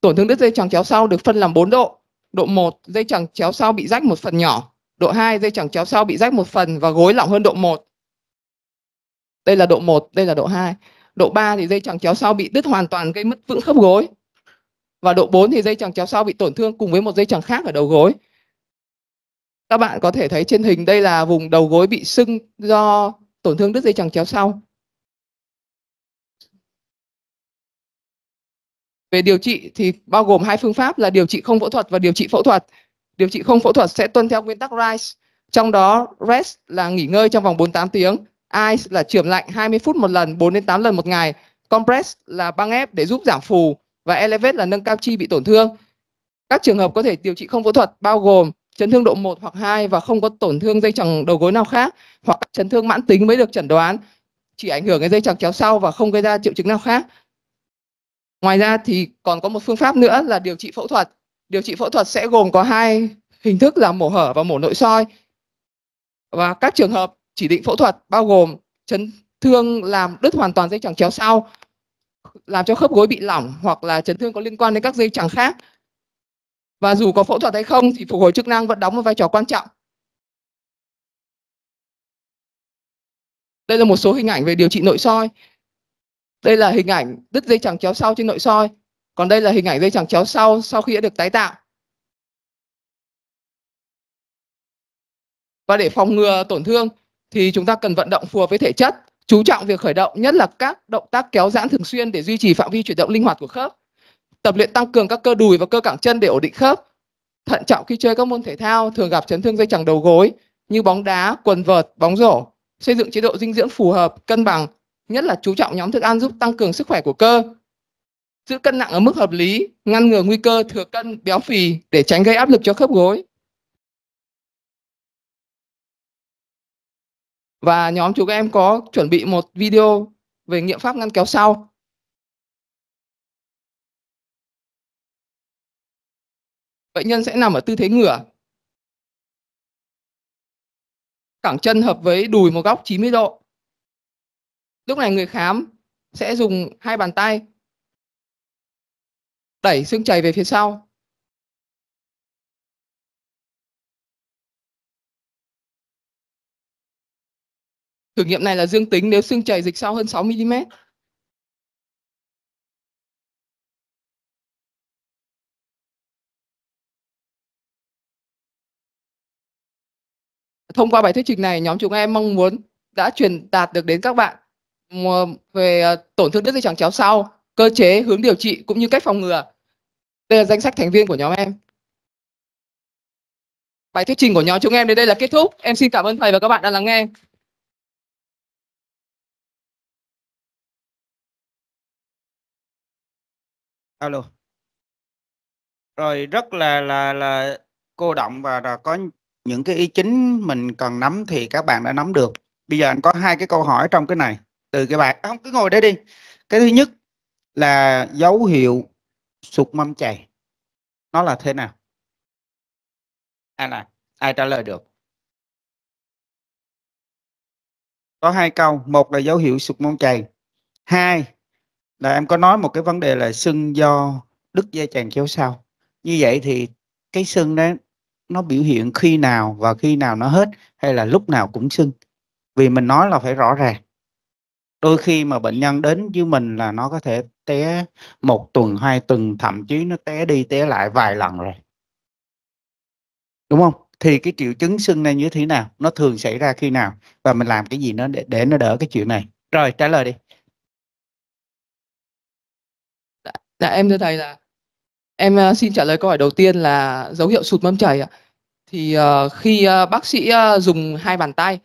Tổn thương đứt dây chằng chéo sau được phân làm 4 độ. Độ 1, dây chằng chéo sau bị rách một phần nhỏ. Độ 2, dây chẳng chéo sau bị rách một phần và gối lỏng hơn độ 1. Đây là độ 1, đây là độ 2. Độ 3 thì dây chẳng chéo sau bị đứt hoàn toàn gây mất vững khớp gối. Và độ 4 thì dây chẳng chéo sau bị tổn thương cùng với một dây chẳng khác ở đầu gối. Các bạn có thể thấy trên hình đây là vùng đầu gối bị sưng do tổn thương đứt dây chẳng chéo sau. Về điều trị thì bao gồm hai phương pháp là điều trị không phẫu thuật và điều trị phẫu thuật. Điều trị không phẫu thuật sẽ tuân theo nguyên tắc RISE, trong đó rest là nghỉ ngơi trong vòng 48 tiếng, ice là chườm lạnh 20 phút một lần, 4 đến 8 lần một ngày, compress là băng ép để giúp giảm phù và elevate là nâng cao chi bị tổn thương. Các trường hợp có thể điều trị không phẫu thuật bao gồm chấn thương độ 1 hoặc 2 và không có tổn thương dây chằng đầu gối nào khác hoặc chấn thương mãn tính mới được chẩn đoán chỉ ảnh hưởng đến dây chằng chéo sau và không gây ra triệu chứng nào khác. Ngoài ra thì còn có một phương pháp nữa là điều trị phẫu thuật Điều trị phẫu thuật sẽ gồm có hai hình thức là mổ hở và mổ nội soi. Và các trường hợp chỉ định phẫu thuật bao gồm chấn thương làm đứt hoàn toàn dây chẳng chéo sau, làm cho khớp gối bị lỏng hoặc là chấn thương có liên quan đến các dây chẳng khác. Và dù có phẫu thuật hay không thì phục hồi chức năng vẫn đóng một vai trò quan trọng. Đây là một số hình ảnh về điều trị nội soi. Đây là hình ảnh đứt dây chẳng chéo sau trên nội soi còn đây là hình ảnh dây chẳng chéo sau sau khi đã được tái tạo và để phòng ngừa tổn thương thì chúng ta cần vận động phù hợp với thể chất chú trọng việc khởi động nhất là các động tác kéo giãn thường xuyên để duy trì phạm vi chuyển động linh hoạt của khớp tập luyện tăng cường các cơ đùi và cơ cẳng chân để ổn định khớp thận trọng khi chơi các môn thể thao thường gặp chấn thương dây chẳng đầu gối như bóng đá quần vợt bóng rổ xây dựng chế độ dinh dưỡng phù hợp cân bằng nhất là chú trọng nhóm thức ăn giúp tăng cường sức khỏe của cơ giữ cân nặng ở mức hợp lý, ngăn ngừa nguy cơ thừa cân, béo phì để tránh gây áp lực cho khớp gối. Và nhóm chúng em có chuẩn bị một video về nghiệm pháp ngăn kéo sau. Bệnh nhân sẽ nằm ở tư thế ngửa. Cẳng chân hợp với đùi một góc 90 độ. Lúc này người khám sẽ dùng hai bàn tay đẩy xương chày về phía sau Thử nghiệm này là dương tính nếu xương chày dịch sau hơn 6 mm. Thông qua bài thuyết trình này, nhóm chúng em mong muốn đã truyền đạt được đến các bạn về ờ, tổn thương đứt dây chẳng chéo sau cơ chế hướng điều trị cũng như cách phòng ngừa. Đây là danh sách thành viên của nhóm em. Bài thuyết trình của nhóm chúng em đến đây là kết thúc. Em xin cảm ơn thầy và các bạn đã lắng nghe. Alo. Rồi rất là là là cô động và là có những cái ý chính mình cần nắm thì các bạn đã nắm được. Bây giờ anh có hai cái câu hỏi trong cái này từ cái bài không cứ ngồi đấy đi. Cái thứ nhất là dấu hiệu sụt mâm chày nó là thế nào ai là ai trả lời được có hai câu một là dấu hiệu sụt mâm chày hai là em có nói một cái vấn đề là sưng do đứt dây chằng chéo sau như vậy thì cái sưng đó nó biểu hiện khi nào và khi nào nó hết hay là lúc nào cũng sưng vì mình nói là phải rõ ràng đôi khi mà bệnh nhân đến với mình là nó có thể té một tuần hai tuần thậm chí nó té đi té lại vài lần rồi đúng không thì cái triệu chứng sưng này như thế nào nó thường xảy ra khi nào và mình làm cái gì nó để, để nó đỡ cái chuyện này rồi trả lời đi dạ, dạ em thưa thầy là em uh, xin trả lời câu hỏi đầu tiên là dấu hiệu sụt mâm chảy ạ thì uh, khi uh, bác sĩ uh, dùng hai bàn tay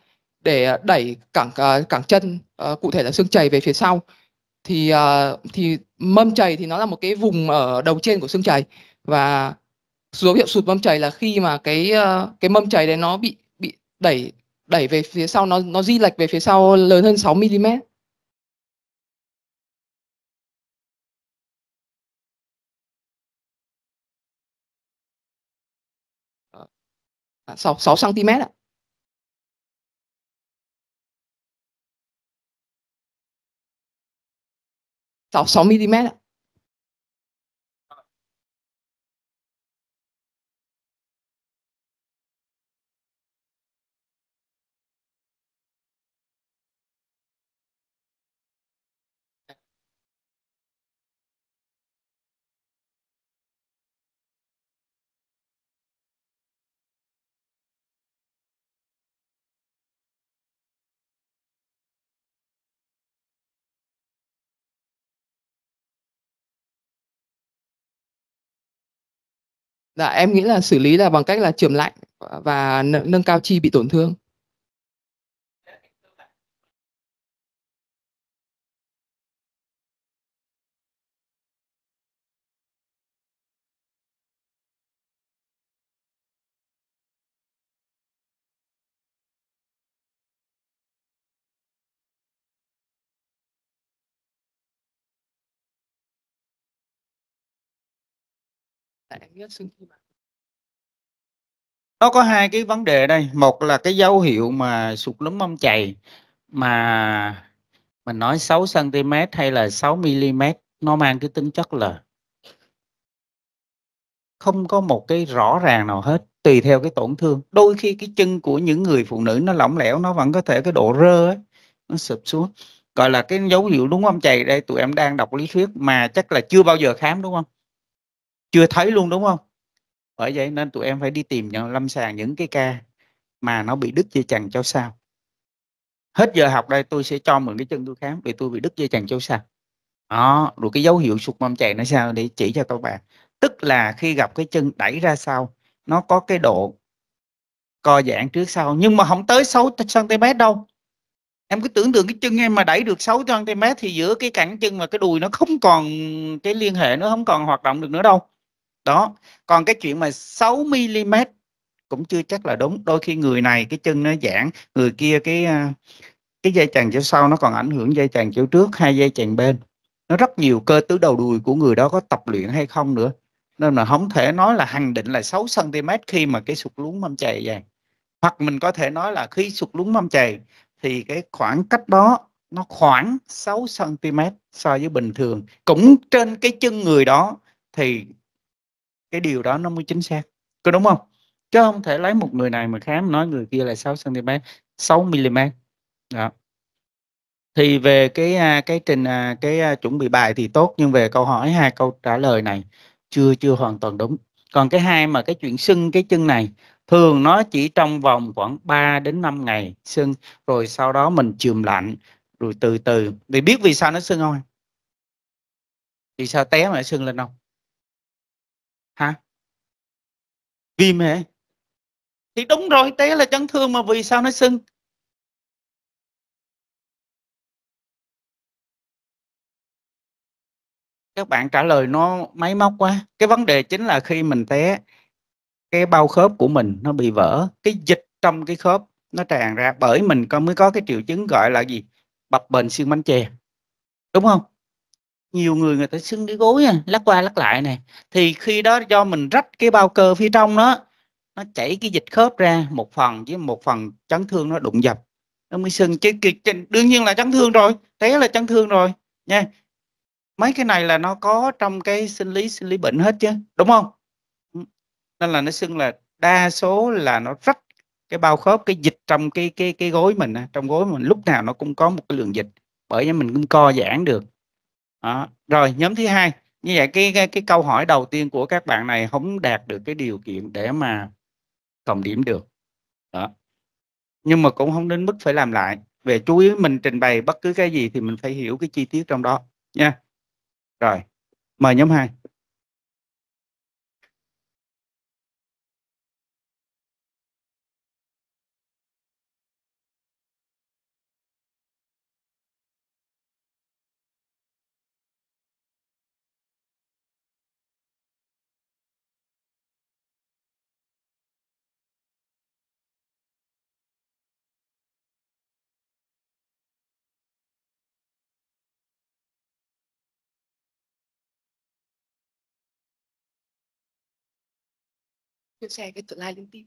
để ờ, đẩy cẳng ờ, cẳng chân ờ, cụ thể là xương chày về phía sau thì thì mâm chày thì nó là một cái vùng ở đầu trên của xương chày và dấu hiệu sụt mâm chày là khi mà cái cái mâm chày đấy nó bị bị đẩy đẩy về phía sau nó nó di lệch về phía sau lớn hơn 6 mm. sáu 6 cm à, ạ. สองมิลลิเมตร Dạ em nghĩ là xử lý là bằng cách là chườm lạnh và nâng cao chi bị tổn thương. nó có hai cái vấn đề đây một là cái dấu hiệu mà sụt lún mông chày mà mình nói 6 cm hay là 6 mm nó mang cái tính chất là không có một cái rõ ràng nào hết tùy theo cái tổn thương đôi khi cái chân của những người phụ nữ nó lỏng lẻo nó vẫn có thể cái độ rơ ấy, nó sụp xuống gọi là cái dấu hiệu đúng không chày đây tụi em đang đọc lý thuyết mà chắc là chưa bao giờ khám đúng không chưa thấy luôn đúng không bởi vậy nên tụi em phải đi tìm nhận lâm sàng những cái ca mà nó bị đứt dây chằng cho sao hết giờ học đây tôi sẽ cho mượn cái chân tôi khám vì tôi bị đứt dây chằng cho sao đó rồi cái dấu hiệu sụt mâm chày nó sao để chỉ cho các bạn tức là khi gặp cái chân đẩy ra sau nó có cái độ co giãn trước sau nhưng mà không tới 6 cm đâu em cứ tưởng tượng cái chân em mà đẩy được 6 cm thì giữa cái cẳng chân và cái đùi nó không còn cái liên hệ nó không còn hoạt động được nữa đâu đó còn cái chuyện mà 6 mm cũng chưa chắc là đúng đôi khi người này cái chân nó giãn người kia cái à, cái dây chằng chỗ sau nó còn ảnh hưởng dây chằng chỗ trước hai dây chằng bên nó rất nhiều cơ tứ đầu đùi của người đó có tập luyện hay không nữa nên là không thể nói là hành định là 6 cm khi mà cái sụt lún mâm chày vậy hoặc mình có thể nói là khi sụt lún mâm chày thì cái khoảng cách đó nó khoảng 6 cm so với bình thường cũng trên cái chân người đó thì cái điều đó nó mới chính xác có đúng không chứ không thể lấy một người này mà khám nói người kia là 6 cm 6 mm đó thì về cái à, cái trình à, cái à, chuẩn bị bài thì tốt nhưng về câu hỏi hai câu trả lời này chưa chưa hoàn toàn đúng còn cái hai mà cái chuyện sưng cái chân này thường nó chỉ trong vòng khoảng 3 đến 5 ngày sưng rồi sau đó mình chườm lạnh rồi từ từ thì biết vì sao nó sưng không vì sao té mà nó sưng lên không hả vì mẹ thì đúng rồi té là chấn thương mà vì sao nó sưng các bạn trả lời nó máy móc quá cái vấn đề chính là khi mình té cái bao khớp của mình nó bị vỡ cái dịch trong cái khớp nó tràn ra bởi mình có mới có cái triệu chứng gọi là gì bập bệnh xương bánh chè đúng không nhiều người người ta sưng cái gối này, lắc qua lắc lại này thì khi đó do mình rách cái bao cơ phía trong đó nó chảy cái dịch khớp ra một phần với một phần chấn thương nó đụng dập nó mới sưng chứ đương nhiên là chấn thương rồi té là chấn thương rồi nha mấy cái này là nó có trong cái sinh lý sinh lý bệnh hết chứ đúng không ừ. nên là nó sưng là đa số là nó rách cái bao khớp cái dịch trong cái cái cái gối mình trong gối mình lúc nào nó cũng có một cái lượng dịch bởi vì mình cũng co giãn được đó. rồi nhóm thứ hai như vậy cái, cái cái câu hỏi đầu tiên của các bạn này không đạt được cái điều kiện để mà cộng điểm được đó nhưng mà cũng không đến mức phải làm lại về chú ý mình trình bày bất cứ cái gì thì mình phải hiểu cái chi tiết trong đó nha rồi mời nhóm hai chia sẻ cái tương lai linh tinh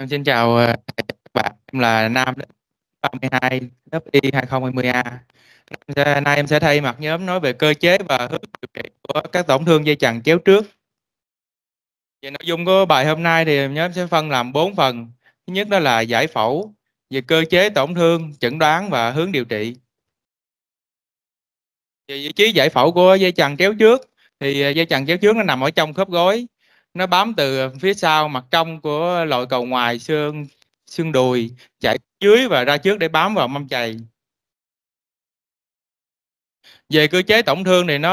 Em vâng, xin chào các ờ, bạn, em là Nam 32 lớp Y 2020A. Em ờ, Nay em sẽ thay mặt nhóm nói về cơ chế và hướng điều trị của các tổn thương dây chằng chéo trước. Về nội dung của bài hôm nay thì nhóm sẽ phân làm 4 phần. Thứ nhất đó là giải phẫu về cơ chế tổn thương, chẩn đoán và hướng điều trị. Về vị trí giải phẫu của dây chằng chéo trước thì ờ, dây chằng chéo trước nó nằm ở trong khớp gối nó bám từ phía sau mặt trong của loại cầu ngoài xương xương đùi chạy dưới và ra trước để bám vào mâm chày về cơ chế tổn thương thì nó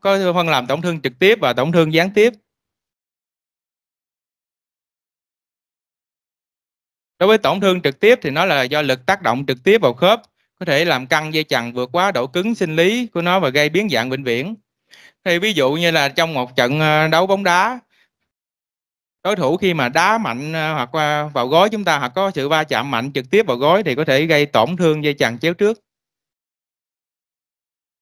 có phân làm tổn thương trực tiếp và tổn thương gián tiếp đối với tổn thương trực tiếp thì nó là do lực tác động trực tiếp vào khớp có thể làm căng dây chằng vượt quá độ cứng sinh lý của nó và gây biến dạng vĩnh viễn thì ví dụ như là trong một trận ờ, đấu bóng đá đối thủ khi mà đá mạnh à, hoặc vào gối chúng ta hoặc có sự va chạm mạnh trực tiếp vào gối thì có thể gây tổn thương dây chằng chéo trước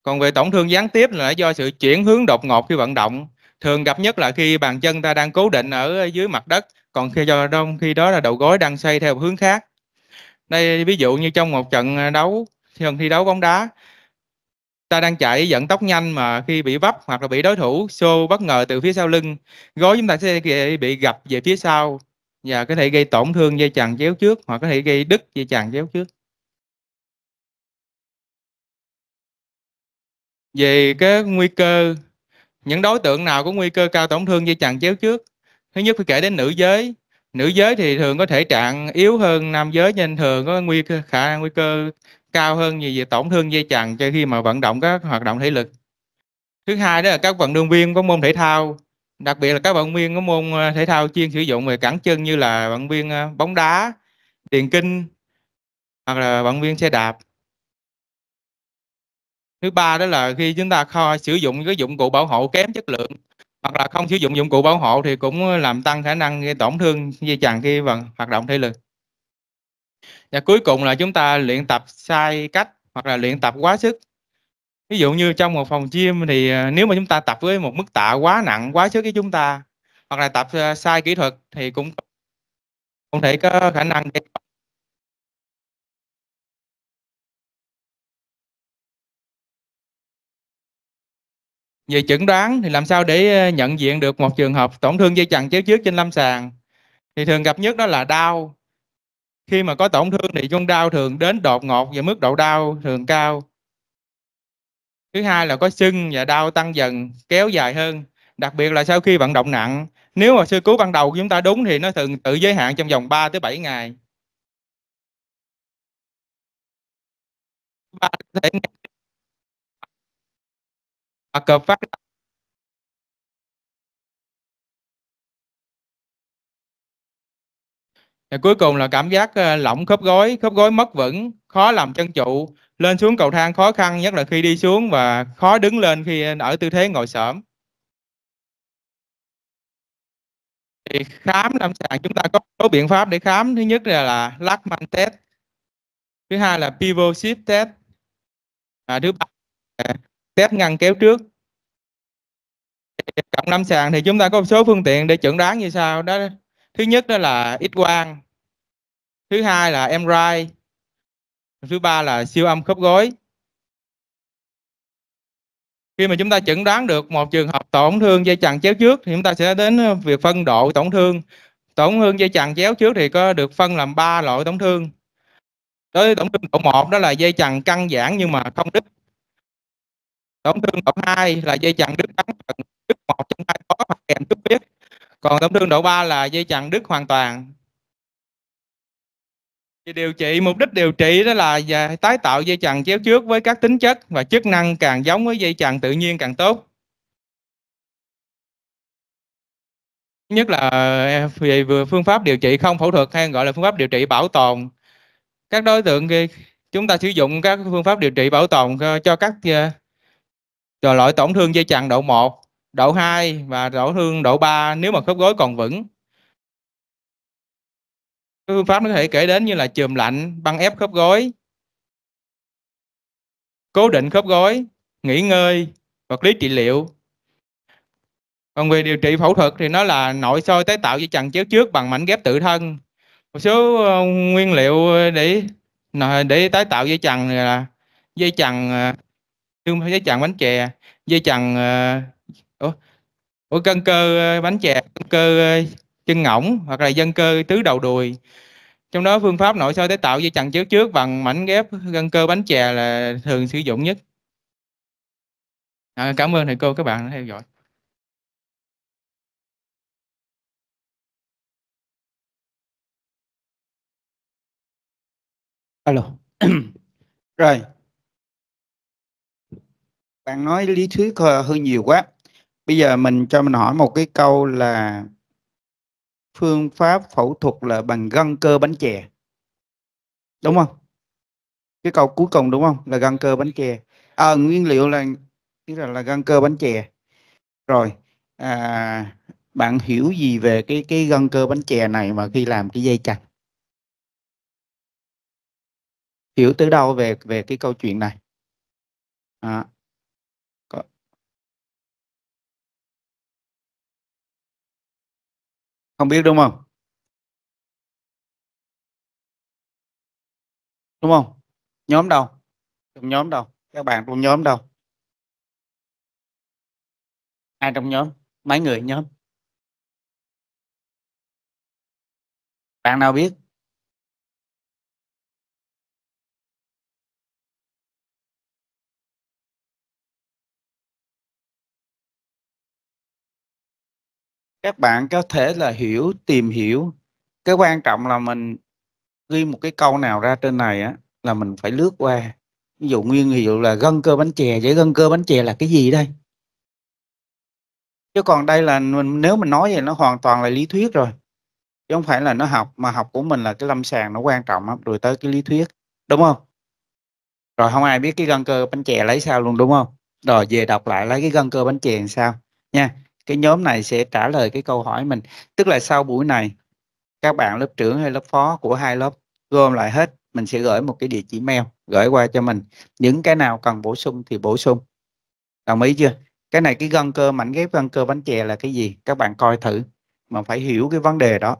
còn về tổn thương gián tiếp là do sự chuyển hướng đột ngột khi vận động thường gặp nhất là khi bàn chân ta đang cố định ở dưới mặt đất còn khi do đông khi đó là đầu gối đang xoay theo hướng khác đây ví dụ như trong một trận à, đấu trận thi đấu bóng đá ta đang chạy dẫn tốc nhanh mà khi bị vấp hoặc là bị đối thủ xô bất ngờ từ phía sau lưng gối chúng ta sẽ bị gập về phía sau và có thể gây tổn thương dây chằng chéo trước hoặc có thể gây đứt dây chằng chéo trước về cái nguy cơ những đối tượng nào có nguy cơ cao tổn thương dây chằng chéo trước thứ nhất phải kể đến nữ giới nữ giới thì thường có thể trạng yếu hơn nam giới nên thường có nguy cơ khả năng nguy cơ cao hơn về, về tổn thương dây chằng cho khi mà vận động các hoạt động thể lực thứ hai đó là các vận động viên có môn thể thao đặc biệt là các vận động viên có môn ờ, thể thao chuyên sử dụng về cẳng chân như là vận động viên ờ, bóng đá điền kinh hoặc là vận động viên xe đạp thứ ba đó là khi chúng ta kho, sử dụng cái dụng cụ bảo hộ kém chất lượng hoặc là không sử dụng dụng cụ bảo hộ thì cũng làm tăng khả năng tổn thương dây chằng khi vận hoạt động thể lực và cuối cùng là chúng ta luyện tập sai cách hoặc là luyện tập quá sức ví dụ như trong một phòng gym thì à, nếu mà chúng ta tập với một mức tạ quá nặng quá sức với chúng ta hoặc là tập à, sai kỹ thuật thì cũng không thể có khả năng để về chẩn đoán thì làm sao để à, nhận diện được một trường hợp tổn thương dây chằng chéo trước trên lâm sàng thì thường gặp nhất đó là đau khi mà có tổn thương thì cơn đau thường đến đột ngột và mức độ đau thường cao thứ hai là có sưng và đau tăng dần kéo dài hơn đặc biệt là sau khi vận động nặng nếu mà sơ cứu ban đầu của chúng ta đúng thì nó thường tự giới hạn trong vòng 3 tới 7 ngày và thể phát và cuối cùng là cảm giác ờ, lỏng khớp gối khớp gối mất vững khó làm chân trụ lên xuống cầu thang khó khăn nhất là khi đi xuống và khó đứng lên khi ở tư thế ngồi xổm thì khám lâm sàng chúng ta có số biện pháp để khám thứ nhất là, là Lachman test thứ hai là pivot shift test à, thứ ba là test ngăn kéo trước cận lâm sàng thì chúng ta có một số phương tiện để chẩn đoán như sau đó thứ nhất đó là x quang thứ hai là MRI thứ ba là siêu âm khớp gối khi mà chúng ta chẩn đoán được một trường hợp tổn thương dây chằng chéo trước thì chúng ta sẽ đến ờ, việc phân độ tổn thương tổn thương dây chằng chéo trước thì có được phân làm 3 loại tổn thương đối với tổn thương độ một đó là dây chằng căng giãn nhưng mà không đứt tổn thương độ 2 là dây chằng đứt cắn đứt một trong hai có hoặc kèm đứt biết còn tổn thương độ 3 là dây chằng đứt hoàn toàn thì điều trị mục đích điều trị đó là tái tạo dây chằng chéo trước với các tính chất và chức năng càng giống với dây chằng tự nhiên càng tốt nhất là à, về vừa phương pháp điều trị không phẫu thuật hay gọi là phương pháp điều trị bảo tồn các đối tượng chúng ta sử dụng các phương pháp điều trị bảo tồn cho các à, loại tổn thương dây chằng độ 1 độ 2 và đổ thương độ 3 nếu mà khớp gối còn vững phương pháp có thể kể đến như là chườm lạnh băng ép khớp gối cố định khớp gối nghỉ ngơi vật lý trị liệu còn về điều trị phẫu thuật thì nó là nội soi tái tạo dây chằng chéo trước bằng mảnh ghép tự thân một số ờ, nguyên liệu để để tái tạo dây chằng là dây chằng ờ, dây chằng bánh chè dây chằng ờ, ủa ủa cân cơ ờ, bánh chè cân cơ ờ, chân ngỗng hoặc là dân cơ tứ đầu đùi trong đó phương pháp nội soi tế tạo dây chằng chéo trước bằng mảnh ghép gân cơ bánh chè là thường sử dụng nhất à, cảm ơn thầy cô các bạn đã theo dõi alo rồi bạn nói lý thuyết ờ, hơi nhiều quá bây giờ mình cho mình hỏi một cái câu là phương pháp phẫu thuật là bằng gân cơ bánh chè đúng không cái câu cuối cùng đúng không là gân cơ bánh chè à, nguyên liệu là là là găng cơ bánh chè rồi à, bạn hiểu gì về cái cái gân cơ bánh chè này mà khi làm cái dây chằng hiểu tới đâu về về cái câu chuyện này à, không biết đúng không đúng không nhóm đâu trong nhóm đâu các bạn trong nhóm đâu ai trong nhóm mấy người nhóm bạn nào biết các bạn có thể là hiểu tìm hiểu cái quan trọng là mình ghi một cái câu nào ra trên này á là mình phải lướt qua ví dụ nguyên ví dụ là gân cơ bánh chè vậy gân cơ bánh chè là cái gì đây chứ còn đây là mình nếu mình nói vậy nó hoàn toàn là lý thuyết rồi chứ không phải là nó học mà học của mình là cái lâm sàng nó quan trọng lắm rồi tới cái lý thuyết đúng không rồi không ai biết cái gân cơ bánh chè lấy sao luôn đúng không rồi về đọc lại lấy cái gân cơ bánh chè làm sao nha cái nhóm này sẽ trả lời cái câu hỏi mình tức là sau buổi này các bạn lớp trưởng hay lớp phó của hai lớp gom lại hết mình sẽ gửi một cái địa chỉ mail gửi qua cho mình những cái nào cần bổ sung thì bổ sung đồng ý chưa cái này cái gân cơ mảnh ghép gân cơ bánh chè là cái gì các bạn coi thử mà phải hiểu cái vấn đề đó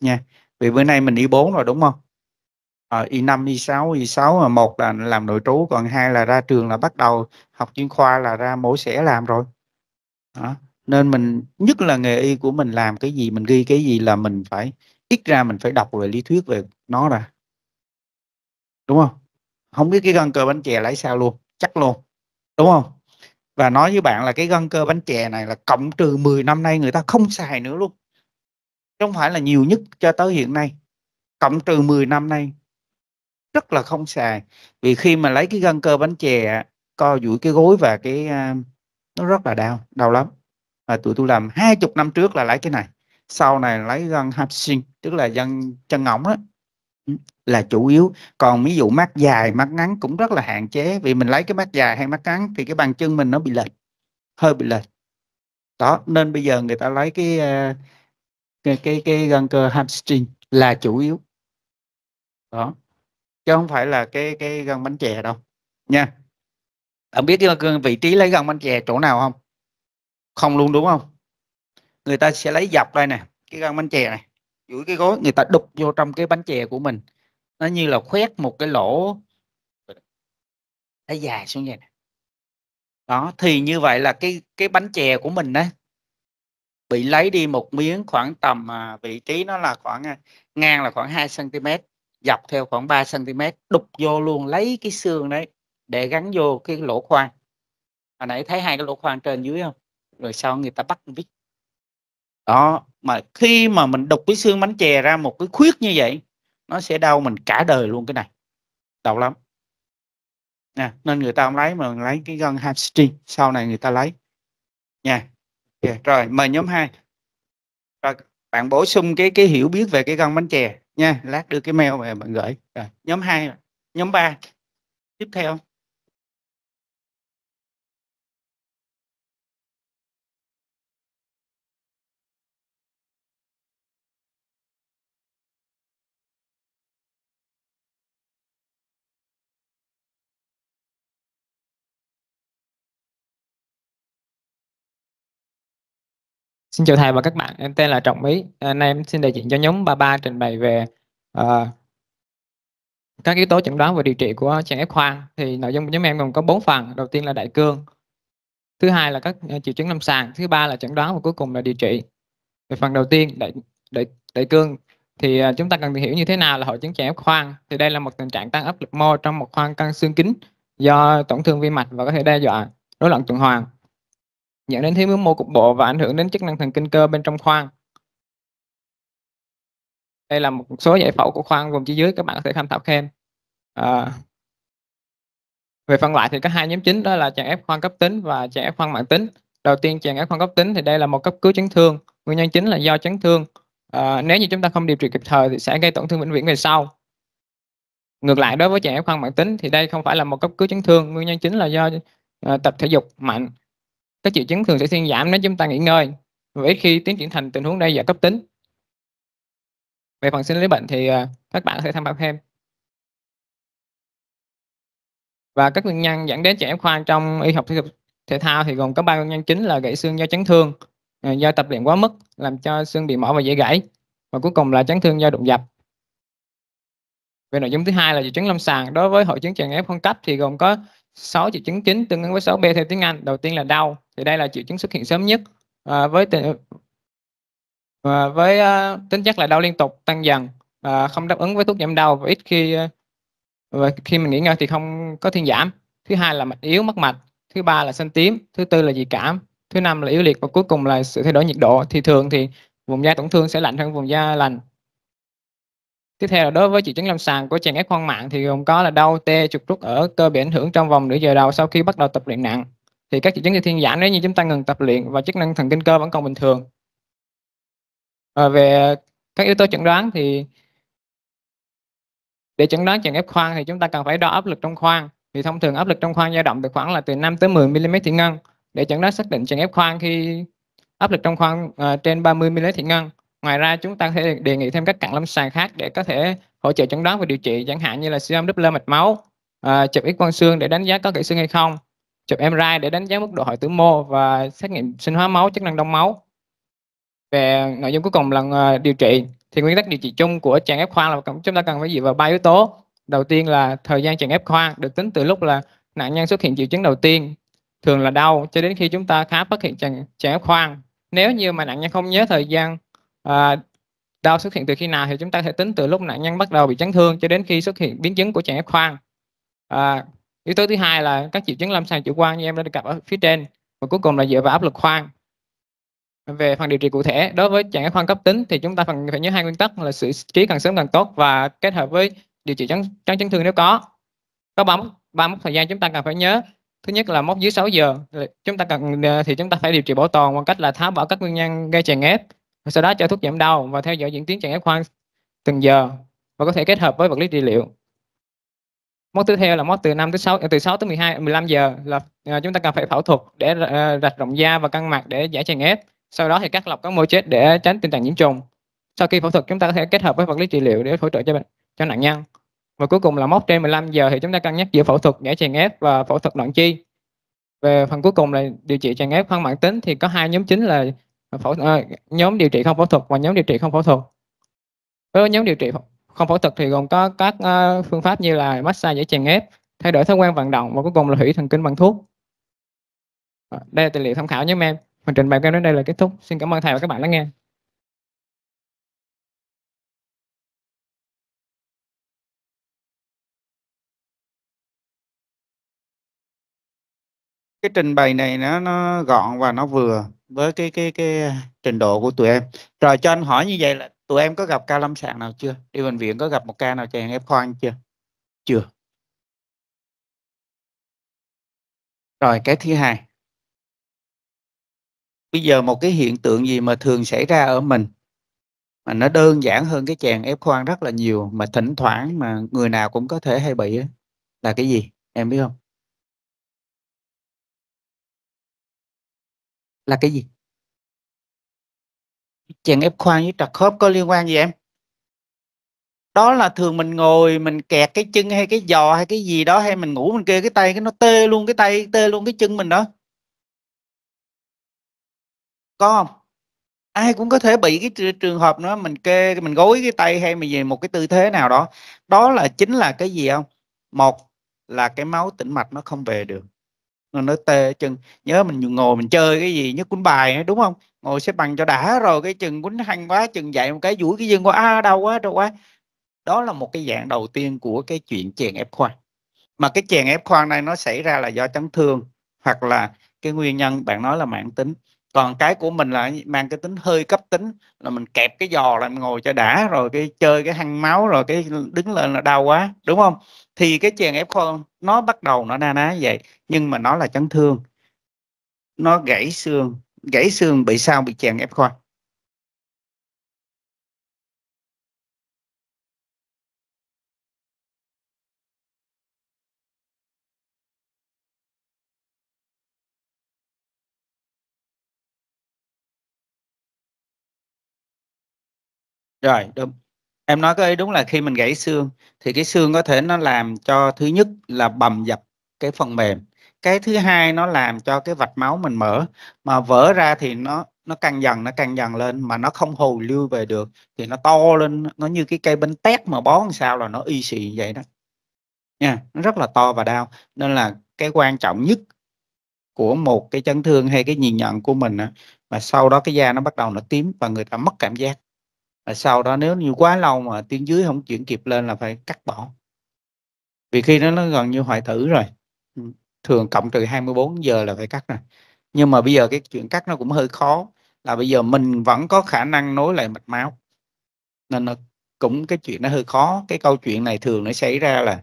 nha vì bữa nay mình y 4 rồi đúng không à, y 5 y 6 y 6 là một là làm nội trú còn hai là ra trường là bắt đầu học chuyên khoa là ra mổ sẽ làm rồi đó nên mình nhất là nghề y của mình làm cái gì mình ghi cái gì là mình phải ít ra mình phải đọc về lý thuyết về nó ra đúng không không biết cái gân cơ bánh chè lấy sao luôn chắc luôn đúng không và nói với bạn là cái gân cơ bánh chè này là cộng trừ 10 năm nay người ta không xài nữa luôn không phải là nhiều nhất cho tới hiện nay cộng trừ 10 năm nay rất là không xài vì khi mà lấy cái gân cơ bánh chè co duỗi cái gối và cái nó rất là đau đau lắm mà tụi tôi làm hai chục năm trước là lấy cái này sau này lấy gân hapsin tức là dân chân ngỗng đó ừ, là chủ yếu còn ví dụ mắt dài mắt ngắn cũng rất là hạn chế vì mình lấy cái mắt dài hay mắt ngắn thì cái bàn chân mình nó bị lệch hơi bị lệch đó nên bây giờ người ta lấy cái ờ, cái cái, cái gân cơ hamstring là chủ yếu đó chứ không phải là cái cái gân bánh chè đâu nha ông biết cái vị trí lấy gân bánh chè chỗ nào không không luôn đúng không người ta sẽ lấy dọc đây nè cái găng bánh chè này duỗi cái gối người ta đục vô trong cái bánh chè của mình nó như là khoét một cái lỗ nó dài xuống vậy này, đó thì như vậy là cái cái bánh chè của mình đấy bị lấy đi một miếng khoảng tầm à, vị trí nó là khoảng à, ngang là khoảng 2 cm dọc theo khoảng 3 cm đục vô luôn lấy cái xương đấy để gắn vô cái lỗ khoan hồi nãy thấy hai cái lỗ khoan trên dưới không rồi sau người ta bắt viết đó mà khi mà mình đục cái xương bánh chè ra một cái khuyết như vậy nó sẽ đau mình cả đời luôn cái này đau lắm nè nên người ta không lấy mà lấy cái gân hamstring sau này người ta lấy nha yeah. rồi mời nhóm 2 rồi bạn bổ sung cái cái hiểu biết về cái gân bánh chè nha lát đưa cái mail về bạn gửi rồi nhóm 2 nhóm 3 tiếp theo Xin chào thầy và các bạn, em tên là Trọng Mỹ. Hôm à, nay em xin đại diện cho nhóm 33 trình bày về uh, các yếu tố chẩn đoán và điều trị của trẻ ép khoang. Thì nội dung của nhóm em gồm có 4 phần. Đầu tiên là đại cương, thứ hai là các à, triệu chứng lâm sàng, thứ ba là chẩn đoán và cuối cùng là điều trị. Về phần đầu tiên, đại đại, đại cương thì chúng ta cần hiểu như thế nào là hội chứng trẻ ép khoang. Thì đây là một tình trạng tăng áp lực mô trong một khoang căng xương kính do tổn thương vi mạch và có thể đe dọa rối loạn tuần hoàn dẫn đến thiếu mô cục bộ và ảnh hưởng đến chức năng thần kinh cơ bên trong khoang đây là một số giải phẫu của khoang vùng chi dưới các bạn có thể tham khảo thêm à, về phân loại thì có hai nhóm chính đó là chèn ép khoang cấp tính và chèn ép khoang mạng tính đầu tiên chèn ép khoang cấp tính thì đây là một cấp cứu chấn thương nguyên nhân chính là do chấn thương à, nếu như chúng ta không điều trị kịp thời thì sẽ gây tổn thương vĩnh viễn về sau ngược lại đối với chèn ép khoang mạng tính thì đây không phải là một cấp cứu chấn thương nguyên nhân chính là do à, tập thể dục mạnh các triệu chứng thường sẽ suy giảm nếu chúng ta nghỉ ngơi và ít khi tiến triển thành tình huống đe dọa cấp tính về phần sinh lý bệnh thì à, các bạn có thể tham khảo thêm và các nguyên nhân dẫn đến trẻ khoa trong y học thể dục thể thao thì gồm có ba nguyên nhân chính là gãy xương do chấn thương à, do tập luyện quá mức làm cho xương bị mỏ và dễ gãy và cuối cùng là chấn thương do đụng dập về nội dung thứ hai là triệu chứng lâm sàng đối với hội chứng chèn ép không cấp thì gồm có 6 triệu chứng chính tương ứng với 6 B theo tiếng Anh đầu tiên là đau thì đây là triệu chứng xuất hiện sớm nhất à, với à, với à, tính chất là đau liên tục tăng dần à, không đáp ứng với thuốc giảm đau và ít khi à, và khi mình nghỉ ngơi thì không có thiên giảm thứ hai là mạch yếu mất mạch thứ ba là xanh tím thứ tư là dị cảm thứ năm là yếu liệt và cuối cùng là sự thay đổi nhiệt độ thì thường thì vùng da tổn thương sẽ lạnh hơn vùng da lành tiếp theo là đối với triệu chứng lâm sàng của chèn ép khoang mạng thì gồm có là đau tê trục rút ở cơ bị ảnh hưởng trong vòng nửa giờ đầu sau khi bắt đầu tập luyện nặng thì các triệu chứng thiên giảm nếu như chúng ta ngừng tập luyện và chức năng thần kinh cơ vẫn còn bình thường à, về các yếu tố chẩn đoán thì để chẩn đoán chèn ép khoang thì chúng ta cần phải đo áp lực trong khoang thì thông thường áp lực trong khoang dao động từ khoảng là từ 5 tới 10 mm thủy ngân để chẩn đoán xác định chèn ép khoang khi áp lực trong khoang uh, trên 30 mm thủy ngân ngoài ra chúng ta có thể đề nghị thêm các cận lâm sàng khác để có thể hỗ trợ chẩn đoán và điều trị chẳng hạn như là siêu âm Doppler mạch máu uh, chụp x quang xương để đánh giá có gãy xương hay không chụp MRI để đánh giá mức độ hội tử mô và xét nghiệm sinh hóa máu, chức năng đông máu. Về nội dung cuối cùng là ờ, điều trị thì nguyên tắc điều trị chung của chèn ép khoang là chúng ta cần phải dựa vào ba yếu tố. Đầu tiên là thời gian chèn ép khoang được tính từ lúc là nạn nhân xuất hiện triệu chứng đầu tiên thường là đau cho đến khi chúng ta khám phát hiện chèn chèn ép khoang. Nếu như mà nạn nhân không nhớ thời gian à, đau xuất hiện từ khi nào thì chúng ta sẽ tính từ lúc nạn nhân bắt đầu bị chấn thương cho đến khi xuất hiện biến chứng của chèn ép khoang. À, ờ, yếu tố thứ hai là các triệu chứng lâm sàng chủ quan như em đã đề cập ở phía trên và cuối cùng là dựa vào áp lực khoan về phần điều trị cụ thể đối với trạng khoan cấp tính thì chúng ta cần phải nhớ hai nguyên tắc là xử trí càng sớm càng tốt và kết hợp với điều trị chấn chấn chấn thương nếu có có ba mốc ba mốc thời gian chúng ta cần phải nhớ thứ nhất là mốc dưới 6 giờ chúng ta cần à, thì chúng ta phải điều trị bảo toàn bằng cách là tháo bỏ các nguyên nhân gây chèn ép sau đó cho thuốc giảm đau và theo dõi diễn tiến chèn ép khoan từng giờ và có thể kết hợp với vật lý trị liệu mốt tiếp theo là mốt từ 5 tới 6 từ 6 tới 12 15 giờ là uh, chúng ta cần phải phẫu thuật để uh, rạch rộng da và căng mặt để giải chèn ép sau đó thì cắt lọc các mô chết để tránh tình trạng nhiễm trùng sau khi phẫu thuật chúng ta có thể kết hợp với vật lý trị liệu để hỗ trợ cho bệnh cho nạn nhân và cuối cùng là mốt trên 15 giờ thì chúng ta cân nhắc giữa phẫu thuật giải chèn ép và phẫu thuật đoạn chi về phần cuối cùng là điều trị chèn ép không mạng tính thì có hai nhóm chính là phẫu uh, nhóm điều trị không phẫu thuật và nhóm điều trị không phẫu thuật với nhóm điều trị không phẫu thuật thì gồm có các ờ, phương pháp như là massage giải chèn ép thay đổi thói quen vận động và cuối cùng là hủy thần kinh bằng thuốc ờ, đây là tài liệu tham khảo nhé em phần trình bày của em đến đây là kết thúc xin cảm ơn thầy và các bạn đã nghe cái trình bày này nó nó gọn và nó vừa với cái cái cái trình độ của tụi em rồi cho anh hỏi như vậy là tụi em có gặp ca lâm sàng nào chưa đi bệnh viện có gặp một ca nào chèn ép khoan chưa chưa rồi cái thứ hai bây giờ một cái hiện tượng gì mà thường xảy ra ở mình mà nó đơn giản hơn cái chèn ép khoan rất là nhiều mà thỉnh thoảng mà người nào cũng có thể hay bị ấy, là cái gì em biết không là cái gì chèn ép khoan với trật khớp có liên quan gì em đó là thường mình ngồi mình kẹt cái chân hay cái giò hay cái gì đó hay mình ngủ mình kê cái tay cái nó tê luôn cái tay tê luôn cái chân mình đó có không ai cũng có thể bị cái trường hợp nữa mình kê mình gối cái tay hay mình về một cái tư thế nào đó đó là chính là cái gì không một là cái máu tĩnh mạch nó không về được nó nói tê chừng nhớ mình ngồi mình chơi cái gì nhớ cuốn bài đúng không ngồi xếp bằng cho đã rồi cái chừng quýnh hăng quá chừng dậy một cái duỗi cái dương qua à, đau quá đau quá đó là một cái dạng đầu tiên của cái chuyện chèn ép khoan mà cái chèn ép khoan này nó xảy ra là do chấn thương hoặc là cái nguyên nhân bạn nói là mãn tính còn cái của mình là mang cái tính hơi cấp tính là mình kẹp cái giò là mình ngồi cho đã rồi cái chơi cái hăng máu rồi cái đứng lên là đau quá đúng không thì cái chèn ép khô nó bắt đầu nó na ná vậy nhưng mà nó là chấn thương nó gãy xương gãy xương bị sao bị chèn ép khô rồi đúng em nói cái ấy đúng là khi mình gãy xương thì cái xương có thể nó làm cho thứ nhất là bầm dập cái phần mềm cái thứ hai nó làm cho cái vạch máu mình mở mà vỡ ra thì nó nó căng dần nó căng dần lên mà nó không hồi lưu về được thì nó to lên nó như cái cây bánh tét mà bó làm sao là nó y xì vậy đó nha nó rất là to và đau nên là cái quan trọng nhất của một cái chấn thương hay cái nhìn nhận của mình mà sau đó cái da nó bắt đầu nó tím và người ta mất cảm giác và sau đó nếu như quá lâu mà tiếng dưới không chuyển kịp lên là phải cắt bỏ vì khi nó nó gần như hoại tử rồi ừ, thường cộng trừ 24 giờ là phải cắt rồi nhưng mà bây giờ cái chuyện cắt nó cũng hơi khó là bây giờ mình vẫn có khả năng nối lại mạch máu nên nó cũng cái chuyện nó hơi khó cái câu chuyện này thường nó xảy ra là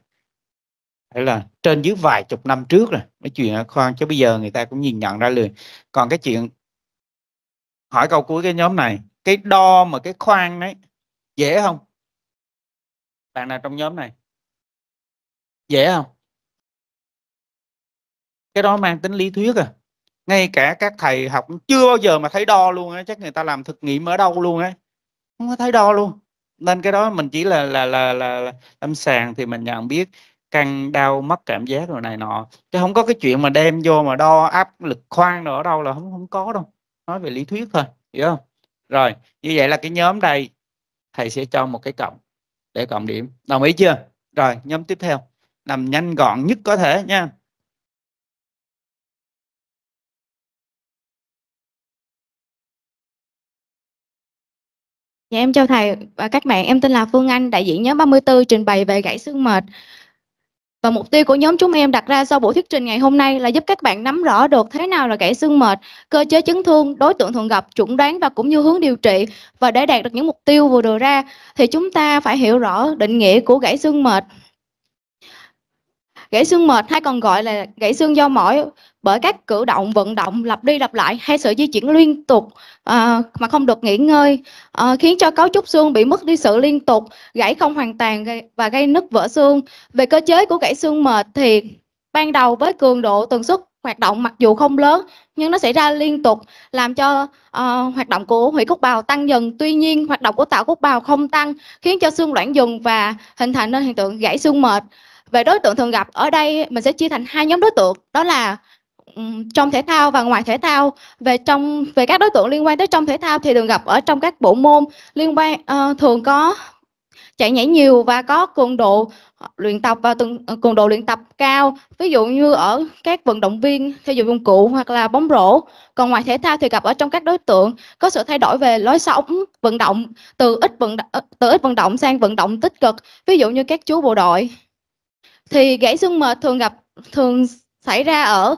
phải là trên dưới vài chục năm trước rồi cái chuyện khoan chứ bây giờ người ta cũng nhìn nhận ra liền còn cái chuyện hỏi câu cuối cái nhóm này cái đo mà cái khoan đấy dễ không bạn nào trong nhóm này dễ không cái đó mang tính lý thuyết à ngay cả các thầy học chưa bao giờ mà thấy đo luôn á chắc người ta làm thực nghiệm ở đâu luôn ấy không có thấy đo luôn nên cái đó mình chỉ là là là là, lâm sàng thì mình nhận biết căng đau mất cảm giác rồi này nọ chứ không có cái chuyện mà đem vô mà đo áp lực khoan ở đâu là không không có đâu nói về lý thuyết thôi hiểu không rồi như vậy là cái nhóm đây thầy sẽ cho một cái cộng để cộng điểm đồng ý chưa rồi nhóm tiếp theo làm nhanh gọn nhất có thể nha Dạ em chào thầy và các bạn, em tên là Phương Anh, đại diện nhóm 34 trình bày về gãy xương mệt. Và mục tiêu của nhóm chúng em đặt ra sau buổi thuyết trình ngày hôm nay là giúp các bạn nắm rõ được thế nào là gãy xương mệt, cơ chế chấn thương, đối tượng thường gặp, chuẩn đoán và cũng như hướng điều trị. Và để đạt được những mục tiêu vừa đưa ra thì chúng ta phải hiểu rõ định nghĩa của gãy xương mệt. Gãy xương mệt hay còn gọi là gãy xương do mỏi bởi các cử động vận động lặp đi lặp lại hay sự di chuyển liên tục à, mà không được nghỉ ngơi à, khiến cho cấu trúc xương bị mất đi sự liên tục gãy không hoàn toàn và gây nứt vỡ xương về cơ chế của gãy xương mệt thì ban đầu với cường độ tần suất hoạt động mặc dù không lớn nhưng nó xảy ra liên tục làm cho uh, hoạt động của hủy cốt bào tăng dần tuy nhiên hoạt động của tạo cốt bào không tăng khiến cho xương loãng dần và hình thành nên hiện tượng gãy xương mệt về đối tượng thường gặp ở đây mình sẽ chia thành hai nhóm đối tượng đó là trong thể thao và ngoài thể thao về trong về các đối tượng liên quan tới trong thể thao thì thường gặp ở trong các bộ môn liên quan uh, thường có chạy nhảy nhiều và có cường độ luyện tập và từng ờ, cường độ luyện tập cao ví dụ như ở các vận động viên thể dục dụng cụ hoặc là bóng rổ còn ngoài thể thao thì gặp ở trong các đối tượng có sự thay đổi về lối sống vận động từ ít vận ờ, từ ít vận động sang vận động tích cực ví dụ như các chú bộ đội thì gãy xương mệt thường gặp thường xảy ra ở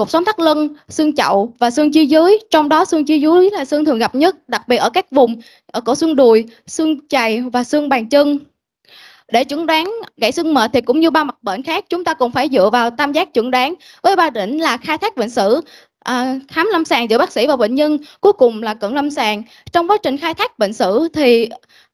cột sống thắt lưng, xương chậu và xương chi dưới. Trong đó xương chi dưới là xương thường gặp nhất, đặc biệt ở các vùng ở cổ xương đùi, xương chày và xương bàn chân. Để chuẩn đoán gãy xương mệt thì cũng như ba mặt bệnh khác, chúng ta cũng phải dựa vào tam giác chuẩn đoán với ba đỉnh là khai thác bệnh sử, à, khám lâm sàng giữa bác sĩ và bệnh nhân, cuối cùng là cận lâm sàng. Trong quá trình khai thác bệnh sử thì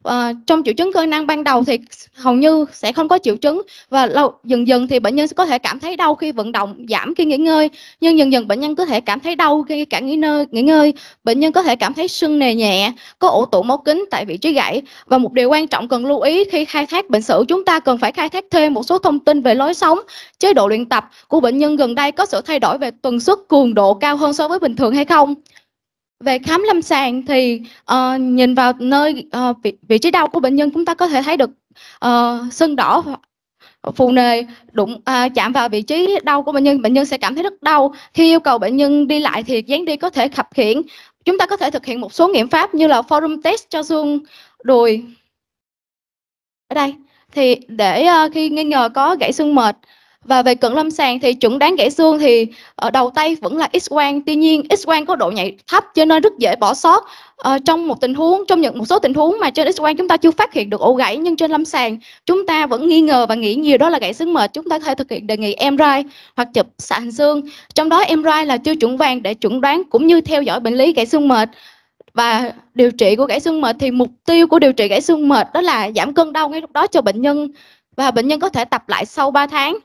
à, trong triệu chứng cơ năng ban đầu thì hầu như sẽ không có triệu chứng và lâu dần dần thì bệnh nhân sẽ có thể cảm thấy đau khi vận động giảm khi nghỉ ngơi nhưng dần dần bệnh nhân có thể cảm thấy đau khi cả nghỉ ngơi nghỉ ngơi bệnh nhân có thể cảm thấy sưng nề nhẹ có ổ tụ máu kính tại vị trí gãy và một điều quan trọng cần lưu ý khi khai thác bệnh sử chúng ta cần phải khai thác thêm một số thông tin về lối sống chế độ luyện tập của bệnh nhân gần đây có sự thay đổi về tuần suất cường độ cao hơn so với bình thường hay không về khám lâm sàng thì uh, nhìn vào nơi uh, vị, vị trí đau của bệnh nhân chúng ta có thể thấy được uh, sưng đỏ phù nề đụng à, chạm vào vị trí đau của bệnh nhân bệnh nhân sẽ cảm thấy rất đau khi yêu cầu bệnh nhân đi lại thì dáng đi có thể khập khiển chúng ta có thể thực hiện một số nghiệm pháp như là forum test cho xương đùi ở đây thì để uh, khi nghi ngờ có gãy xương mệt và về cận lâm sàng thì chuẩn đoán gãy xương thì ở ờ, đầu tay vẫn là X quang, tuy nhiên X quang có độ nhạy thấp cho nên rất dễ bỏ sót. Ờ, trong một tình huống, trong những một số tình huống mà trên X quang chúng ta chưa phát hiện được ổ gãy nhưng trên lâm sàng chúng ta vẫn nghi ngờ và nghĩ nhiều đó là gãy xương mệt, chúng ta có thể thực hiện đề nghị MRI hoặc chụp xạ hình xương. Trong đó MRI là tiêu chuẩn vàng để chuẩn đoán cũng như theo dõi bệnh lý gãy xương mệt và điều trị của gãy xương mệt thì mục tiêu của điều trị gãy xương mệt đó là giảm cơn đau ngay lúc đó cho bệnh nhân và bệnh nhân có thể tập lại sau 3 tháng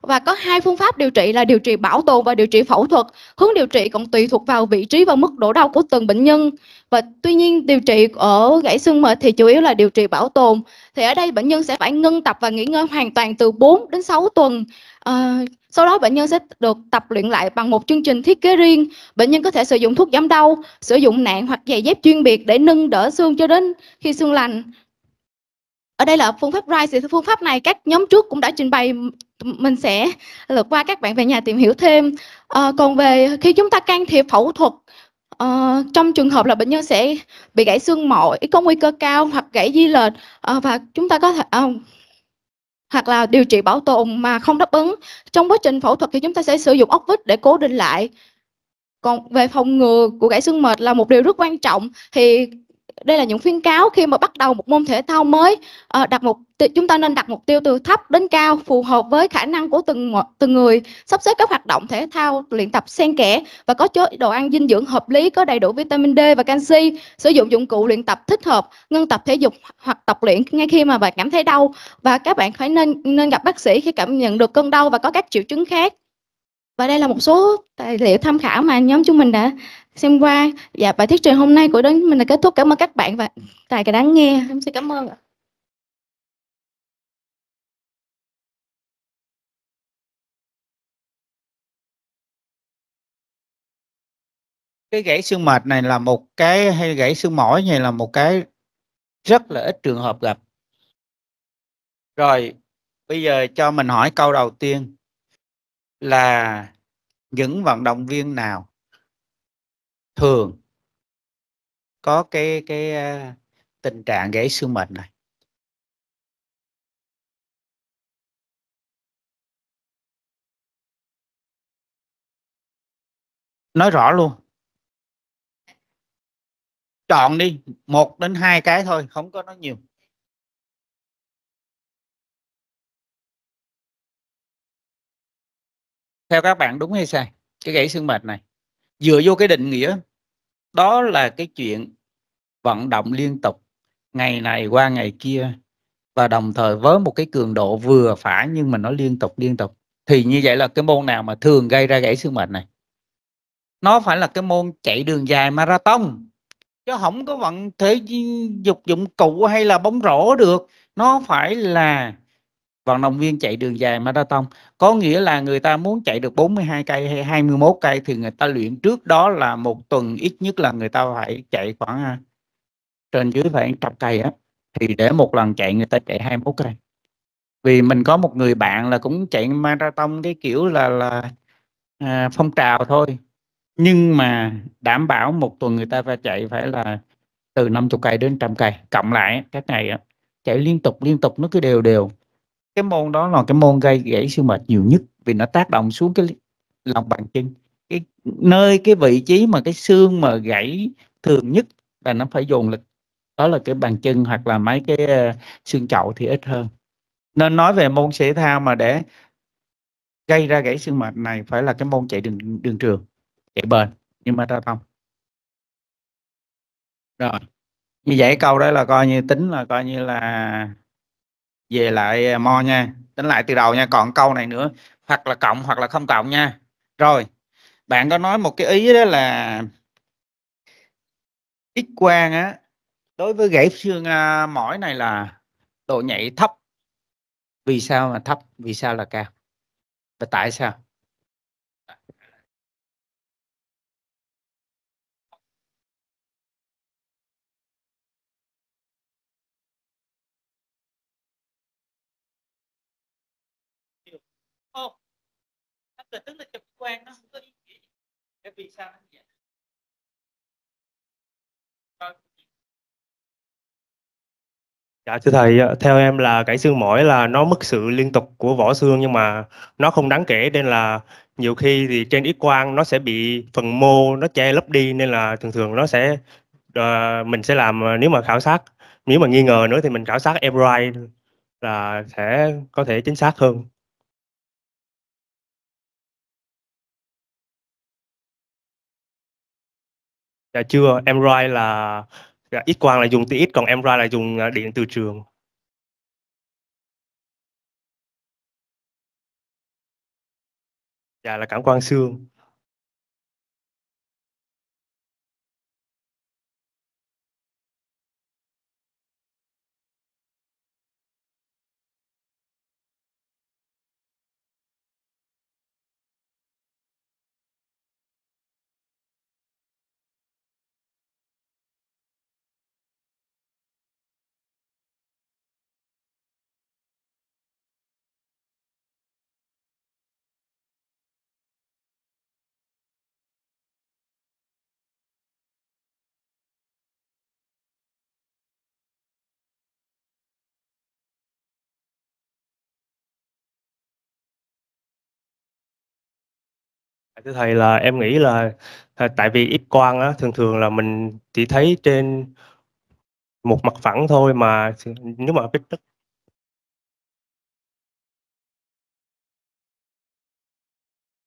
và có hai phương pháp điều trị là điều trị bảo tồn và điều trị phẫu thuật hướng điều trị còn tùy thuộc vào vị trí và mức độ đau của từng bệnh nhân và tuy nhiên điều trị ở gãy xương mệt thì chủ yếu là điều trị bảo tồn thì ở đây bệnh nhân sẽ phải ngưng tập và nghỉ ngơi hoàn toàn từ 4 đến 6 tuần à, sau đó bệnh nhân sẽ được tập luyện lại bằng một chương trình thiết kế riêng bệnh nhân có thể sử dụng thuốc giảm đau sử dụng nạn hoặc giày dép chuyên biệt để nâng đỡ xương cho đến khi xương lành ở đây là phương pháp RISE thì phương pháp này các nhóm trước cũng đã trình bày mình sẽ lượt ờ, qua các bạn về nhà tìm hiểu thêm à, còn về khi chúng ta can thiệp phẫu thuật à, trong trường hợp là bệnh nhân sẽ bị gãy xương mỏi có nguy cơ cao hoặc gãy di lệch à, và chúng ta có thể à, hoặc là điều trị bảo tồn mà không đáp ứng trong quá trình phẫu thuật thì chúng ta sẽ sử dụng ốc vít để cố định lại còn về phòng ngừa của gãy xương mệt là một điều rất quan trọng thì đây là những khuyến cáo khi mà bắt đầu một môn thể thao mới à, đặt mục chúng ta nên đặt mục tiêu từ thấp đến cao phù hợp với khả năng của từng từng người sắp xếp các hoạt động thể thao luyện tập xen kẽ và có chế độ ăn dinh dưỡng hợp lý có đầy đủ vitamin D và canxi sử dụng dụng cụ luyện tập thích hợp ngưng tập thể dục hoặc tập luyện ngay khi mà bạn cảm thấy đau và các bạn phải nên nên gặp bác sĩ khi cảm nhận được cơn đau và có các triệu chứng khác và đây là một số tài liệu tham khảo mà nhóm chúng mình đã xem qua dạ bài thuyết trình hôm nay của đến mình là kết thúc cảm ơn các bạn và tài cả đáng nghe em xin cảm ơn ạ cái gãy xương mệt này là một cái hay gãy xương mỏi này là một cái rất là ít trường hợp gặp rồi bây giờ cho mình hỏi câu đầu tiên là những vận động viên nào thường có cái cái à, tình trạng gãy xương mệt này nói rõ luôn chọn đi một đến hai cái thôi không có nói nhiều theo các bạn đúng hay sai cái gãy xương mệt này dựa vô cái định nghĩa đó là cái chuyện vận động liên tục ngày này qua ngày kia và đồng thời với một cái cường độ vừa phải nhưng mà nó liên tục liên tục thì như vậy là cái môn nào mà thường gây ra gãy xương mệnh này nó phải là cái môn chạy đường dài marathon chứ không có vận thể dục dụng cụ hay là bóng rổ được nó phải là vận động viên chạy đường dài marathon có nghĩa là người ta muốn chạy được 42 cây hay 21 cây thì người ta luyện trước đó là một tuần ít nhất là người ta phải chạy khoảng à, trên dưới khoảng trăm cây á thì để một lần chạy người ta chạy 21 cây vì mình có một người bạn là cũng chạy marathon cái kiểu là là à, phong trào thôi nhưng mà đảm bảo một tuần người ta phải chạy phải là từ 50 cây đến trăm cây cộng lại các ngày chạy liên tục liên tục nó cứ đều đều cái môn đó là cái môn gây gãy xương mệt nhiều nhất vì nó tác động xuống cái lòng bàn chân cái nơi cái vị trí mà cái xương mà gãy thường nhất là nó phải dồn lực đó là cái bàn chân hoặc là mấy cái ờ, xương chậu thì ít hơn nên nói về môn thể thao mà để gây ra gãy xương mệt này phải là cái môn chạy đường đường trường chạy bền nhưng mà ta thông rồi như vậy câu đó là coi như tính là coi như là về lại à, mo nha tính lại từ đầu nha còn câu này nữa hoặc là cộng hoặc là không cộng nha rồi bạn có nói một cái ý đó là x quang á đối với gãy xương à, mỏi này là độ nhạy thấp vì sao mà thấp vì sao là cao và tại sao là tức là trực quan nó không có ý nghĩa cái vì sao nó vậy Dạ thưa thầy, ờ, theo em là cái xương mỏi là nó mất sự liên tục của vỏ xương nhưng mà nó không đáng kể nên là nhiều khi thì trên X quang nó sẽ bị phần mô nó che lấp đi nên là thường thường nó sẽ uh, mình sẽ làm ờ, nếu mà khảo sát nếu mà nghi ngờ nữa thì mình khảo sát MRI là sẽ có thể chính xác hơn. dạ chưa em MRI là dạ, ít quang là dùng tia ít còn em MRI là dùng à, điện từ trường dạ là cảm quan xương thưa thầy là em nghĩ là à, tại vì ít quang á thường thường là mình chỉ thấy trên một mặt phẳng thôi mà nếu mà biết tức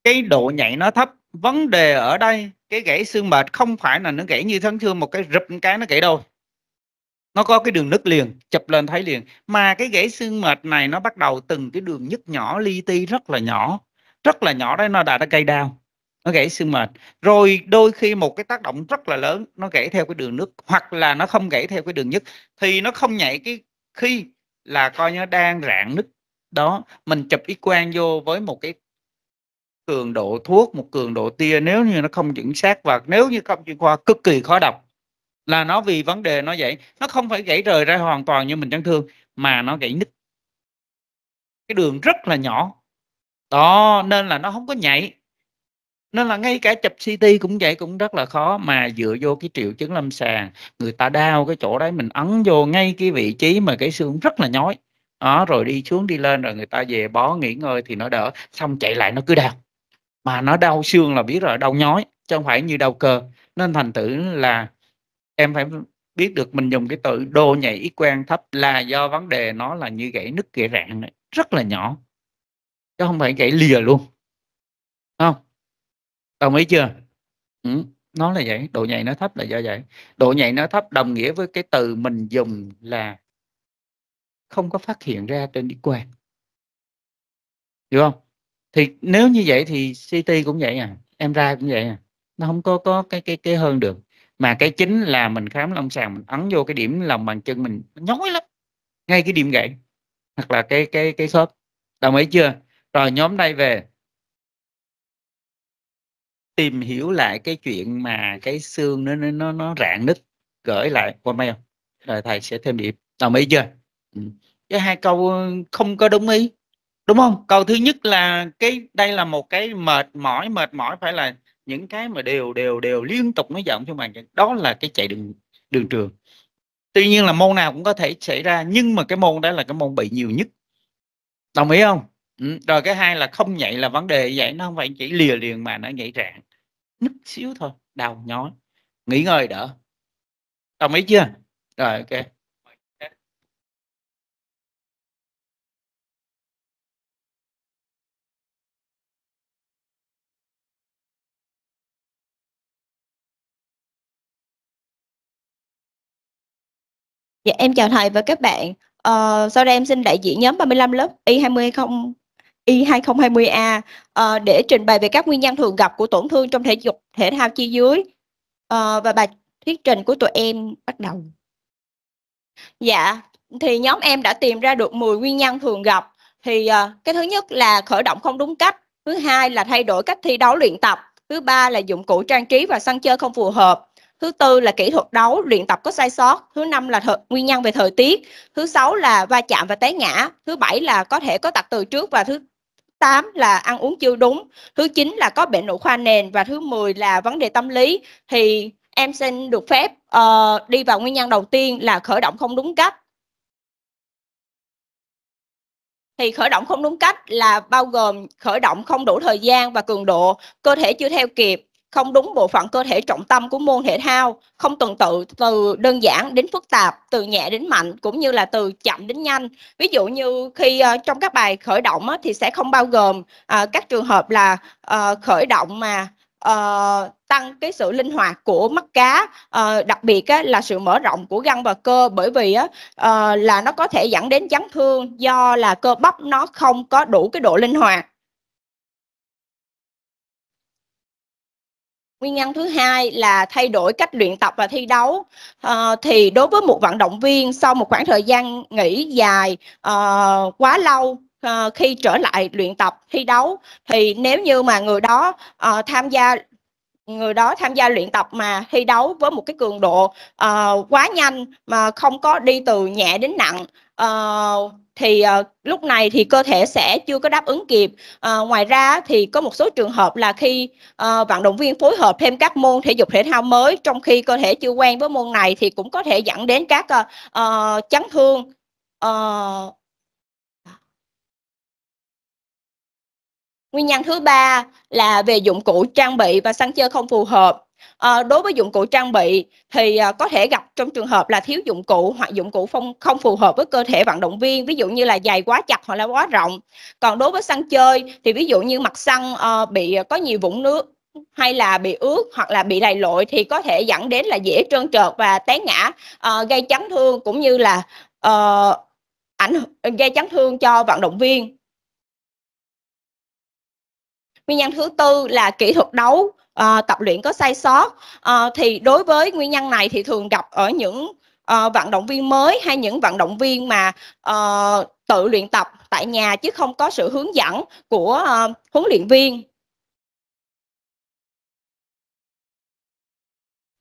cái độ nhạy nó thấp vấn đề ở đây cái gãy xương mệt không phải là nó gãy như thân thương một cái rụp cái nó gãy đâu nó có cái đường nứt liền chụp lên thấy liền mà cái gãy xương mệt này nó bắt đầu từng cái đường nhức nhỏ li ti rất là nhỏ rất là nhỏ đấy nó đã đã gây đau nó gãy xương mệt rồi đôi khi một cái tác động rất là lớn nó gãy theo cái đường nước hoặc là nó không gãy theo cái đường nhất thì nó không nhảy cái khi là coi như đang rạn nứt đó mình chụp x quang vô với một cái cường độ thuốc một cường độ tia nếu như nó không chuẩn xác và nếu như không chuyên khoa cực kỳ khó đọc là nó vì vấn đề nó vậy nó không phải gãy rời ra hoàn toàn như mình chấn thương mà nó gãy nứt cái đường rất là nhỏ đó nên là nó không có nhảy nên là ngay cả chụp CT cũng vậy cũng rất là khó mà dựa vô cái triệu chứng lâm sàng người ta đau cái chỗ đấy mình ấn vô ngay cái vị trí mà cái xương rất là nhói đó rồi đi xuống đi lên rồi người ta về bó nghỉ ngơi thì nó đỡ xong chạy lại nó cứ đau mà nó đau xương là biết rồi đau nhói chứ không phải như đau cơ nên thành tử là em phải biết được mình dùng cái từ đô nhảy ít quan thấp là do vấn đề nó là như gãy nứt gãy rạn này. rất là nhỏ chứ không phải gãy lìa luôn không đồng ý chưa ừ, nó là vậy độ nhạy nó thấp là do vậy độ nhạy nó thấp đồng nghĩa với cái từ mình dùng là không có phát hiện ra trên đi quan hiểu không thì nếu như vậy thì CT cũng vậy à em ra cũng vậy à nó không có có cái cái cái hơn được mà cái chính là mình khám lâm sàng mình ấn vô cái điểm lòng bàn chân mình nhói lắm ngay cái điểm gãy hoặc là cái cái cái khớp đồng ý chưa rồi nhóm đây về tìm hiểu lại cái chuyện mà cái xương nó nó nó rạn nứt gửi lại qua mail rồi thầy sẽ thêm điểm đồng ý chưa ừ. cái hai câu không có đúng ý đúng không câu thứ nhất là cái đây là một cái mệt mỏi mệt mỏi phải là những cái mà đều đều đều liên tục nó giọng cho màn đó là cái chạy đường đường trường tuy nhiên là môn nào cũng có thể xảy ra nhưng mà cái môn đó là cái môn bị nhiều nhất đồng ý không ừ. rồi cái hai là không nhạy là vấn đề vậy nó không phải chỉ lìa liền mà nó nhảy rạng nứt xíu thôi đau nhói nghỉ ngơi đỡ đồng ý chưa rồi ok Dạ em chào thầy và các bạn. Ờ, sau đây em xin đại diện nhóm 35 lớp Y20 không Y2020A uh, ờ, để trình bày về các nguyên nhân thường gặp của tổn thương trong thể dục thể thao chi dưới uh, và bài thuyết trình của tụi em bắt đầu. Dạ, thì nhóm em đã tìm ra được 10 nguyên nhân thường gặp. Thì uh, cái thứ nhất là khởi động không đúng cách, thứ hai là thay đổi cách thi đấu luyện tập, thứ ba là dụng cụ trang trí và sân chơi không phù hợp, thứ tư là kỹ thuật đấu luyện tập có sai sót thứ năm là th- nguyên nhân về thời tiết thứ sáu là va chạm và té ngã thứ bảy là có thể có tật từ trước và thứ 8 là ăn uống chưa đúng, thứ 9 là có bệnh nội khoa nền và thứ 10 là vấn đề tâm lý thì em xin được phép uh, đi vào nguyên nhân đầu tiên là khởi động không đúng cách. Thì khởi động không đúng cách là bao gồm khởi động không đủ thời gian và cường độ, cơ thể chưa theo kịp, không đúng bộ phận cơ thể trọng tâm của môn thể thao, không tuần tự từ đơn giản đến phức tạp, từ nhẹ đến mạnh cũng như là từ chậm đến nhanh. Ví dụ như khi uh, trong các bài khởi động á, thì sẽ không bao gồm uh, các trường hợp là uh, khởi động mà uh, tăng cái sự linh hoạt của mắt cá uh, đặc biệt á, là sự mở rộng của gân và cơ bởi vì á, uh, là nó có thể dẫn đến chấn thương do là cơ bắp nó không có đủ cái độ linh hoạt Nguyên nhân thứ hai là thay đổi cách luyện tập và thi đấu. À, thì đối với một vận động viên sau một khoảng thời gian nghỉ dài à, quá lâu à, khi trở lại luyện tập thi đấu thì nếu như mà người đó à, tham gia người đó tham gia luyện tập mà thi đấu với một cái cường độ uh, quá nhanh mà không có đi từ nhẹ đến nặng uh, thì uh, lúc này thì cơ thể sẽ chưa có đáp ứng kịp. Uh, ngoài ra thì có một số trường hợp là khi uh, vận động viên phối hợp thêm các môn thể dục thể thao mới trong khi cơ thể chưa quen với môn này thì cũng có thể dẫn đến các uh, uh, chấn thương uh, Nguyên nhân thứ ba là về dụng cụ trang bị và sân chơi không phù hợp. À, đối với dụng cụ trang bị thì à, có thể gặp trong trường hợp là thiếu dụng cụ hoặc dụng cụ không không phù hợp với cơ thể vận động viên ví dụ như là giày quá chặt hoặc là quá rộng còn đối với sân chơi thì ví dụ như mặt sân à, bị có nhiều vũng nước hay là bị ướt hoặc là bị lầy lội thì có thể dẫn đến là dễ trơn trượt và té ngã à, gây chấn thương cũng như là à, ảnh gây chấn thương cho vận động viên Nguyên nhân thứ tư là kỹ thuật đấu uh, tập luyện có sai sót uh, thì đối với nguyên nhân này thì thường gặp ở những uh, vận động viên mới hay những vận động viên mà uh, tự luyện tập tại nhà chứ không có sự hướng dẫn của uh, huấn luyện viên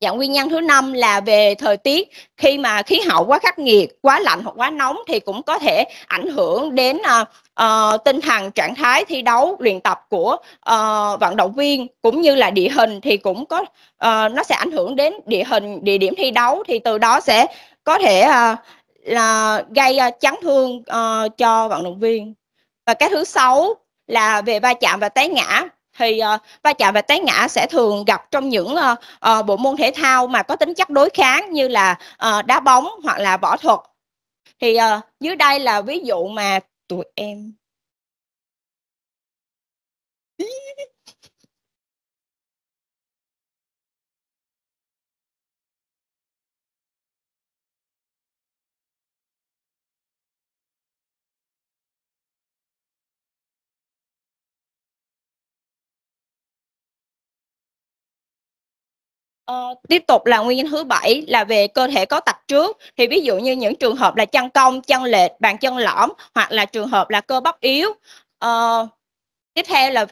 dạng nguyên nhân thứ năm là về thời tiết khi mà khí hậu quá khắc nghiệt, quá lạnh hoặc quá nóng thì cũng có thể ảnh hưởng đến uh, uh, tinh thần trạng thái thi đấu luyện tập của uh, vận động viên cũng như là địa hình thì cũng có uh, nó sẽ ảnh hưởng đến địa hình địa điểm thi đấu thì từ đó sẽ có thể uh, là gây uh, chấn thương uh, cho vận động viên và cái thứ sáu là về va chạm và té ngã thì uh, va chạm và té ngã sẽ thường gặp trong những uh, uh, bộ môn thể thao mà có tính chất đối kháng như là uh, đá bóng hoặc là võ thuật thì uh, dưới đây là ví dụ mà tụi em Ờ, tiếp tục là nguyên nhân thứ bảy là về cơ thể có tật trước thì ví dụ như những trường hợp là chân cong chân lệch bàn chân lõm hoặc là trường hợp là cơ bắp yếu ờ, tiếp theo là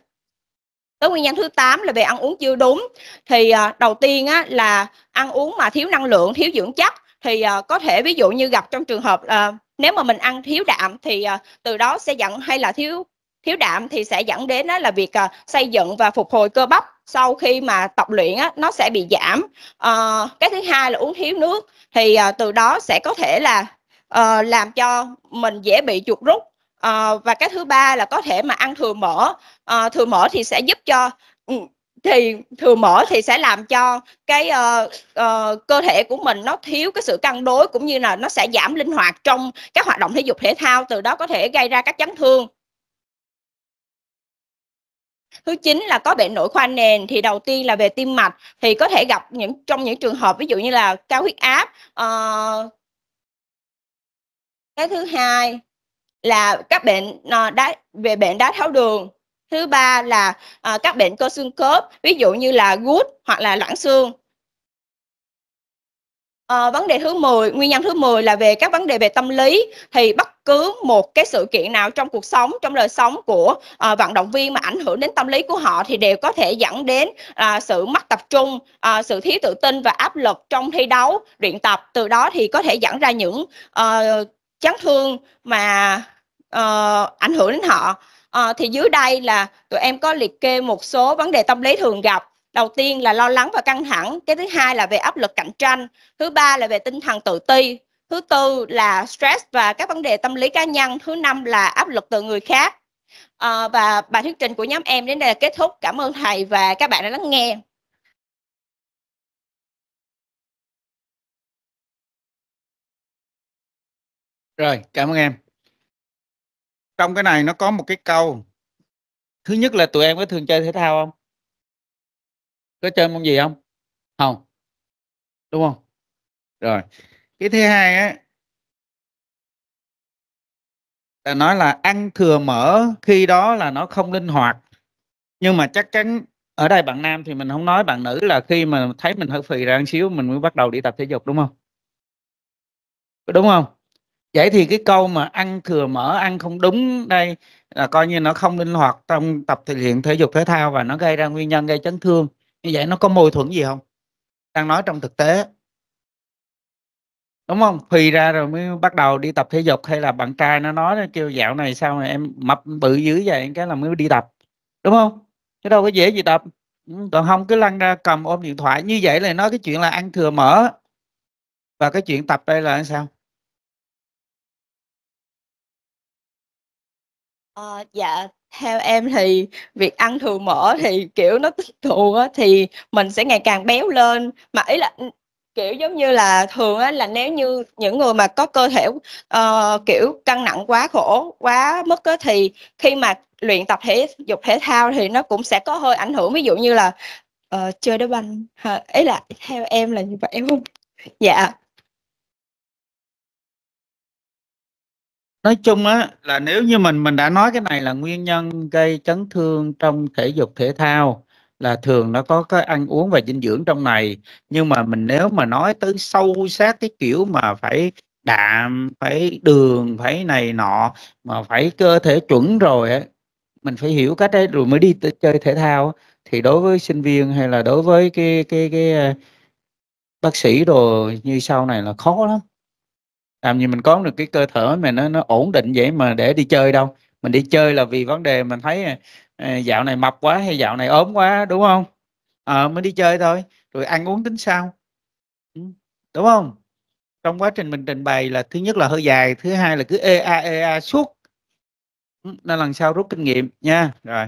tới nguyên nhân thứ 8 là về ăn uống chưa đúng thì à, đầu tiên á, là ăn uống mà thiếu năng lượng thiếu dưỡng chất thì à, có thể ví dụ như gặp trong trường hợp à, nếu mà mình ăn thiếu đạm thì à, từ đó sẽ dẫn hay là thiếu thiếu đạm thì sẽ dẫn đến là việc à, xây dựng và phục hồi cơ bắp sau khi mà tập luyện á, nó sẽ bị giảm à, cái thứ hai là uống thiếu nước thì à, từ đó sẽ có thể là à, làm cho mình dễ bị chuột rút à, và cái thứ ba là có thể mà ăn thừa mỡ à, thừa mỡ thì sẽ giúp cho ừ, thì thừa mỡ thì sẽ làm cho cái uh, uh, cơ thể của mình nó thiếu cái sự cân đối cũng như là nó sẽ giảm linh hoạt trong các hoạt động thể dục thể thao từ đó có thể gây ra các chấn thương thứ chín là có bệnh nội khoa nền thì đầu tiên là về tim mạch thì có thể gặp những trong những trường hợp ví dụ như là cao huyết áp uh, cái thứ hai là các bệnh uh, đá về bệnh đái tháo đường thứ ba là uh, các bệnh cơ xương khớp ví dụ như là gút hoặc là loãng xương À, vấn đề thứ 10, nguyên nhân thứ 10 là về các vấn đề về tâm lý thì bắt cứ một cái sự kiện nào trong cuộc sống trong đời sống của à, vận động viên mà ảnh hưởng đến tâm lý của họ thì đều có thể dẫn đến à, sự mất tập trung à, sự thiếu tự tin và áp lực trong thi đấu luyện tập từ đó thì có thể dẫn ra những à, chấn thương mà à, ảnh hưởng đến họ à, thì dưới đây là tụi em có liệt kê một số vấn đề tâm lý thường gặp đầu tiên là lo lắng và căng thẳng cái thứ hai là về áp lực cạnh tranh thứ ba là về tinh thần tự ti thứ tư là stress và các vấn đề tâm lý cá nhân thứ năm là áp lực từ người khác à, và bài thuyết trình của nhóm em đến đây là kết thúc cảm ơn thầy và các bạn đã lắng nghe rồi cảm ơn em trong cái này nó có một cái câu thứ nhất là tụi em có thường chơi thể thao không có chơi môn gì không không đúng không rồi cái thứ hai á ta nói là ăn thừa mỡ khi đó là nó không linh hoạt nhưng mà chắc chắn ở đây bạn nam thì mình không nói bạn nữ là khi mà thấy mình hơi phì ra một xíu mình mới bắt đầu đi tập thể dục đúng không đúng không vậy thì cái câu mà ăn thừa mỡ ăn không đúng đây là coi như nó không linh hoạt trong tập thực hiện thể dục thể thao và nó gây ra nguyên nhân gây chấn thương như vậy nó có mâu thuẫn gì không đang nói trong thực tế đúng không phì ra rồi mới bắt đầu đi tập thể dục hay là bạn trai nó nói nó kêu dạo này sao mà em mập bự dữ vậy cái là mới đi tập đúng không chứ đâu có dễ gì tập ừ, còn không cứ lăn ra cầm ôm điện thoại như vậy là nói cái chuyện là ăn thừa mỡ và cái chuyện tập đây là sao À, dạ theo em thì việc ăn thừa mỡ thì kiểu nó tích tụ thì mình sẽ ngày càng béo lên mà ý là ừ, kiểu giống như là thường á, là nếu như những người mà có cơ thể uh, kiểu căng nặng quá khổ quá mức á, thì khi mà luyện tập thể dục thể thao thì nó cũng sẽ có hơi ảnh hưởng ví dụ như là uh, chơi đá banh ấy là theo em là như vậy không dạ nói chung á là nếu như mình mình đã nói cái này là nguyên nhân gây chấn thương trong thể dục thể thao là thường nó có cái ăn uống và dinh dưỡng trong này nhưng mà mình nếu mà nói tới sâu sát cái kiểu mà phải đạm phải đường phải này nọ mà phải cơ thể chuẩn rồi ấy, mình phải hiểu cách đấy rồi mới đi chơi thể thao thì đối với sinh viên hay là đối với cái cái cái ờ, bác sĩ rồi như sau này là khó lắm làm gì mình có được cái cơ thể mà nó nó ổn định vậy mà để đi chơi đâu mình đi chơi là vì vấn đề mình thấy à, dạo này mập quá hay dạo này ốm quá đúng không à, mới đi chơi thôi rồi ăn uống tính sao ừ, đúng không trong quá trình mình trình bày là thứ nhất là hơi dài thứ hai là cứ ea ea suốt ừ, nên lần sau rút kinh nghiệm nha rồi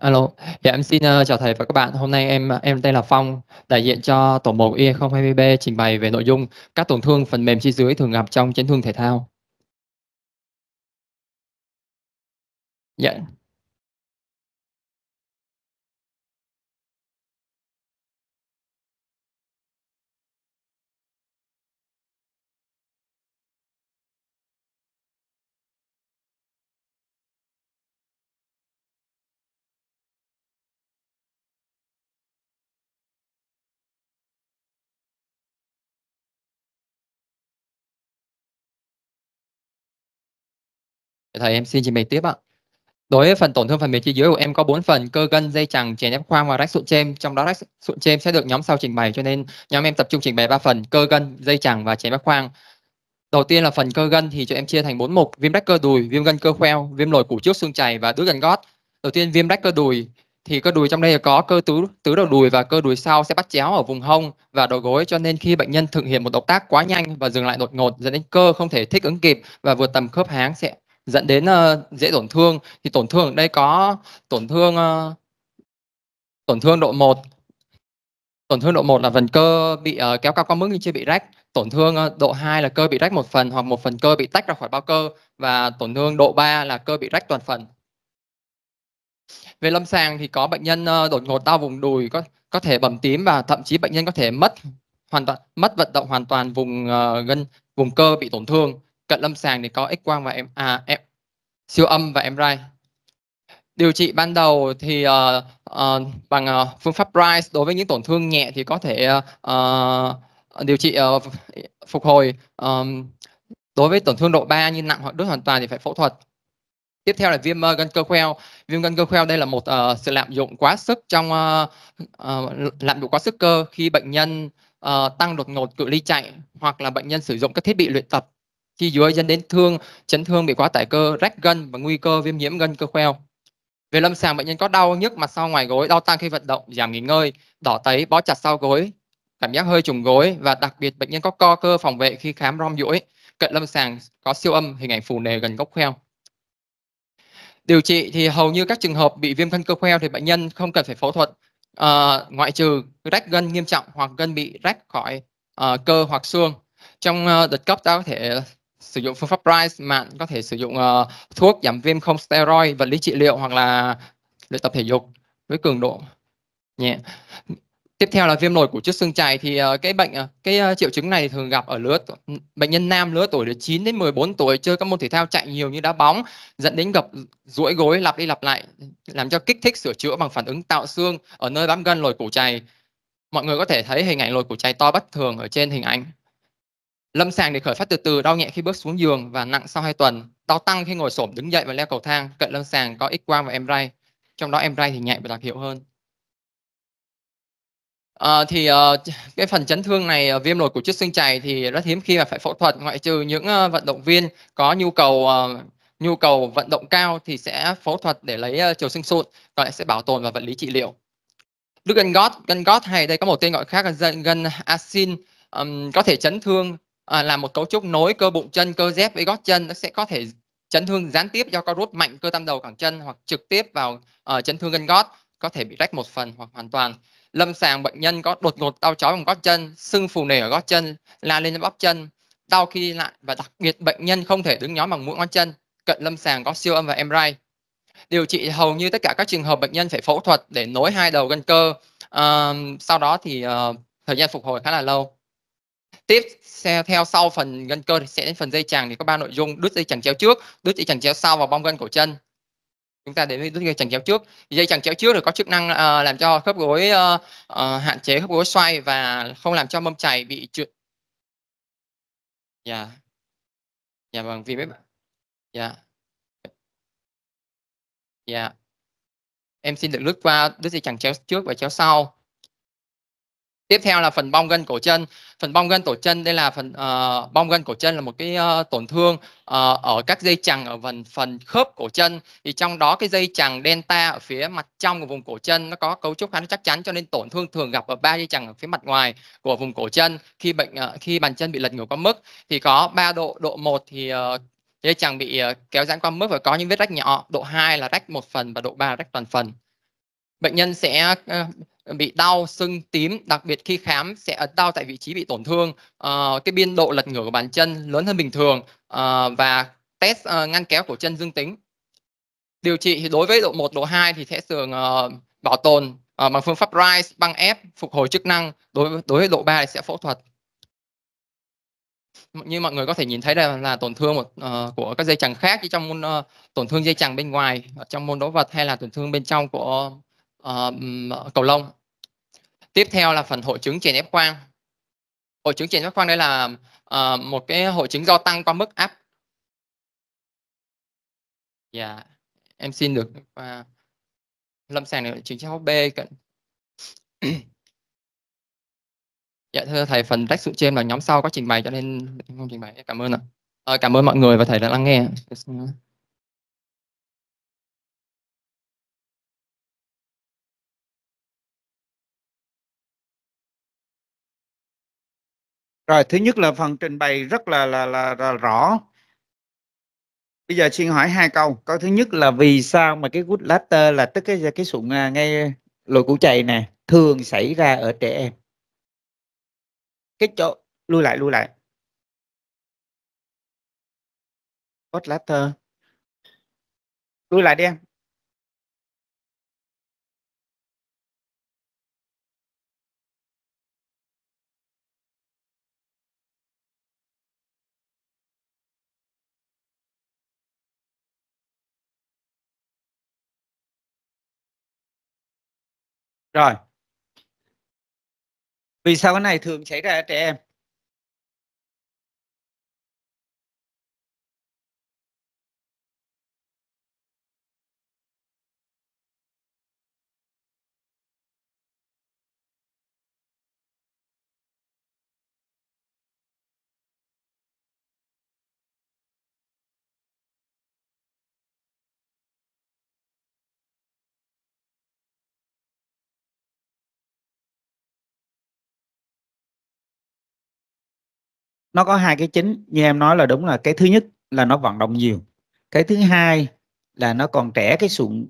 Alo, dạ em xin uh, chào thầy và các bạn. Hôm nay em ờ, em tên là Phong, đại diện cho tổ 1 E020B trình bày về nội dung các tổn thương phần mềm chi dưới thường gặp trong chấn thương thể thao. Dạ. Thầy em xin trình bày tiếp ạ. Đối với phần tổn thương phần mềm chi dưới của em có 4 phần cơ gân, dây chằng, chèn ép khoang và rách sụn chêm. Trong đó rách sụn chêm sẽ được nhóm sau trình bày cho nên nhóm em tập trung trình bày ba phần cơ gân, dây chằng và chèn ép khoang. Đầu tiên là phần cơ gân thì cho em chia thành 4 mục: viêm rách cơ đùi, viêm gân cơ khoeo, viêm lồi cổ trước xương chày và đứt gân gót. Đầu tiên viêm rách cơ đùi thì cơ đùi trong đây có cơ tứ tứ đầu đùi và cơ đùi sau sẽ bắt chéo ở vùng hông và đầu gối cho nên khi bệnh nhân thực hiện một động tác quá nhanh và dừng lại đột ngột dẫn đến cơ không thể thích ứng kịp và vượt tầm khớp háng sẽ dẫn đến uh, dễ tổn thương thì tổn thương ở đây có tổn thương uh, tổn thương độ 1 tổn thương độ 1 là phần cơ bị uh, kéo cao có mức nhưng chưa bị rách tổn thương uh, độ 2 là cơ bị rách một phần hoặc một phần cơ bị tách ra khỏi bao cơ và tổn thương độ 3 là cơ bị rách toàn phần về lâm sàng thì có bệnh nhân uh, đột ngột đau vùng đùi có có thể bầm tím và thậm chí bệnh nhân có thể mất hoàn toàn mất vận động hoàn toàn vùng uh, gân vùng cơ bị tổn thương cận lâm sàng thì có x quang và em à em siêu âm và MRI. Điều trị ban đầu thì uh, uh, bằng uh, phương pháp RISE đối với những tổn thương nhẹ thì có thể uh, điều trị uh, phục hồi. Um, đối với tổn thương độ 3 như nặng hoặc đứt hoàn toàn thì phải phẫu thuật. Tiếp theo là viêm uh, gân cơ khoeo. Viêm gân cơ khoeo đây là một uh, sự lạm dụng quá sức trong uh, uh, lạm dụng quá sức cơ khi bệnh nhân uh, tăng đột ngột cự ly chạy hoặc là bệnh nhân sử dụng các thiết bị luyện tập khi dưới dẫn đến thương chấn thương bị quá tải cơ rách gân và nguy cơ viêm nhiễm gân cơ khoeo về lâm sàng bệnh nhân có đau nhức mặt sau ngoài gối đau tăng khi vận động giảm nghỉ ngơi đỏ tấy bó chặt sau gối cảm giác hơi trùng gối và đặc biệt bệnh nhân có co cơ phòng vệ khi khám rong duỗi cận lâm sàng có siêu âm hình ảnh phù nề gần gốc khoeo điều trị thì hầu như các trường hợp bị viêm gân cơ khoeo thì bệnh nhân không cần phải phẫu thuật à, ngoại trừ rách gân nghiêm trọng hoặc gân bị rách khỏi à, cơ hoặc xương trong à, đợt cấp ta có thể sử dụng phương pháp price bạn có thể sử dụng uh, thuốc giảm viêm không steroid vật lý trị liệu hoặc là luyện tập thể dục với cường độ nhẹ yeah. tiếp theo là viêm nổi của chiếc xương chày thì uh, cái bệnh uh, cái uh, triệu chứng này thường gặp ở lứa bệnh nhân nam lứa tuổi từ 9 đến 14 tuổi chơi các môn thể thao chạy nhiều như đá bóng dẫn đến gặp duỗi gối lặp đi lặp lại làm cho kích thích sửa chữa bằng phản ứng tạo xương ở nơi bám gân lồi cổ chày mọi người có thể thấy hình ảnh lồi cổ chày to bất thường ở trên hình ảnh Lâm sàng để khởi phát từ từ, đau nhẹ khi bước xuống giường và nặng sau 2 tuần. Đau tăng khi ngồi xổm đứng dậy và leo cầu thang. Cận lâm sàng có x quang và MRI. Trong đó MRI thì nhẹ và đặc hiệu hơn. À, thì uh, cái phần chấn thương này ờ, viêm nổi cổ chức xương chày thì rất hiếm khi mà phải phẫu thuật ngoại trừ những uh, vận động viên có nhu cầu uh, nhu cầu vận động cao thì sẽ phẫu thuật để lấy uh, chiều xương sụn còn sẽ bảo tồn và vật lý trị liệu đứt gân gót gân gót hay đây có một tên gọi khác là gân asin um, có thể chấn thương à, là một cấu trúc nối cơ bụng chân cơ dép với gót chân nó sẽ có thể chấn thương gián tiếp do co rút mạnh cơ tam đầu cẳng chân hoặc trực tiếp vào uh, chấn thương gân gót có thể bị rách một phần hoặc hoàn toàn lâm sàng bệnh nhân có đột ngột đau chói vùng gót chân sưng phù nề ở gót chân la lên bắp chân đau khi đi lại và đặc biệt bệnh nhân không thể đứng nhóm bằng mũi ngón chân cận lâm sàng có siêu âm và MRI điều trị hầu như tất cả các trường hợp bệnh nhân phải phẫu thuật để nối hai đầu gân cơ uh, sau đó thì uh, thời gian phục hồi khá là lâu tiếp theo sau phần gân cơ thì sẽ đến phần dây chằng thì có ba nội dung đứt dây chằng chéo trước đứt dây chằng chéo sau và bong gân cổ chân chúng ta đến với dây chằng chéo trước dây chằng chéo trước thì có chức năng uh, làm cho khớp gối uh, uh, hạn chế khớp gối xoay và không làm cho mâm chày bị trượt dạ dạ vâng vì biết dạ dạ em xin được lướt qua đứt dây chằng chéo trước và chéo sau tiếp theo là phần bong gân cổ chân phần bong gân cổ chân đây là phần uh, bong gân cổ chân là một cái uh, tổn thương uh, ở các dây chằng ở phần phần khớp cổ chân thì trong đó cái dây chằng delta ở phía mặt trong của vùng cổ chân nó có cấu trúc khá chắc chắn cho nên tổn thương thường gặp ở ba dây chằng ở phía mặt ngoài của vùng cổ chân khi bệnh uh, khi bàn chân bị lật ngửa qua mức thì có ba độ độ một thì uh, dây chằng bị uh, kéo giãn qua mức và có những vết rách nhỏ độ 2 là rách một phần và độ 3 là rách toàn phần bệnh nhân sẽ ờ, bị đau sưng tím đặc biệt khi khám sẽ ấn đau tại vị trí bị tổn thương uh, cái biên độ lật ngửa của bàn chân lớn hơn bình thường uh, và test uh, ngăn kéo của chân dương tính điều trị thì đối với độ 1, độ 2 thì sẽ thường uh, bảo tồn uh, bằng phương pháp RISE băng ép phục hồi chức năng đối với, đối với độ 3 thì sẽ phẫu thuật như mọi người có thể nhìn thấy là là tổn thương một, uh, của các dây chằng khác như trong môn uh, tổn thương dây chằng bên ngoài trong môn đấu vật hay là tổn thương bên trong của Ờ, ờ, cầu lông tiếp theo là phần hội chứng chèn ép quang hội chứng chèn ép quang đây là uh, một cái hội chứng do tăng qua mức áp dạ yeah. em xin được uh, lâm sàng này chứng cho B cận dạ thưa thầy phần tách sự trên là nhóm sau có trình bày cho nên không trình bày cảm ơn ạ à, cảm ơn mọi người và thầy đã lắng nghe Rồi, thứ nhất là phần trình bày rất là là, là, là rõ. Bây giờ xin hỏi hai câu. Câu thứ nhất là vì sao mà cái good latter là tức cái cái sụn à, ngay lồi củ chày nè thường xảy ra ở trẻ em. Cái chỗ lui lại lui lại. Good latter. Lui lại đi em. rồi vì sao cái này thường xảy ra ở trẻ em nó có hai cái chính như em nói là đúng là cái thứ nhất là nó vận động nhiều cái thứ hai là nó còn trẻ cái sụn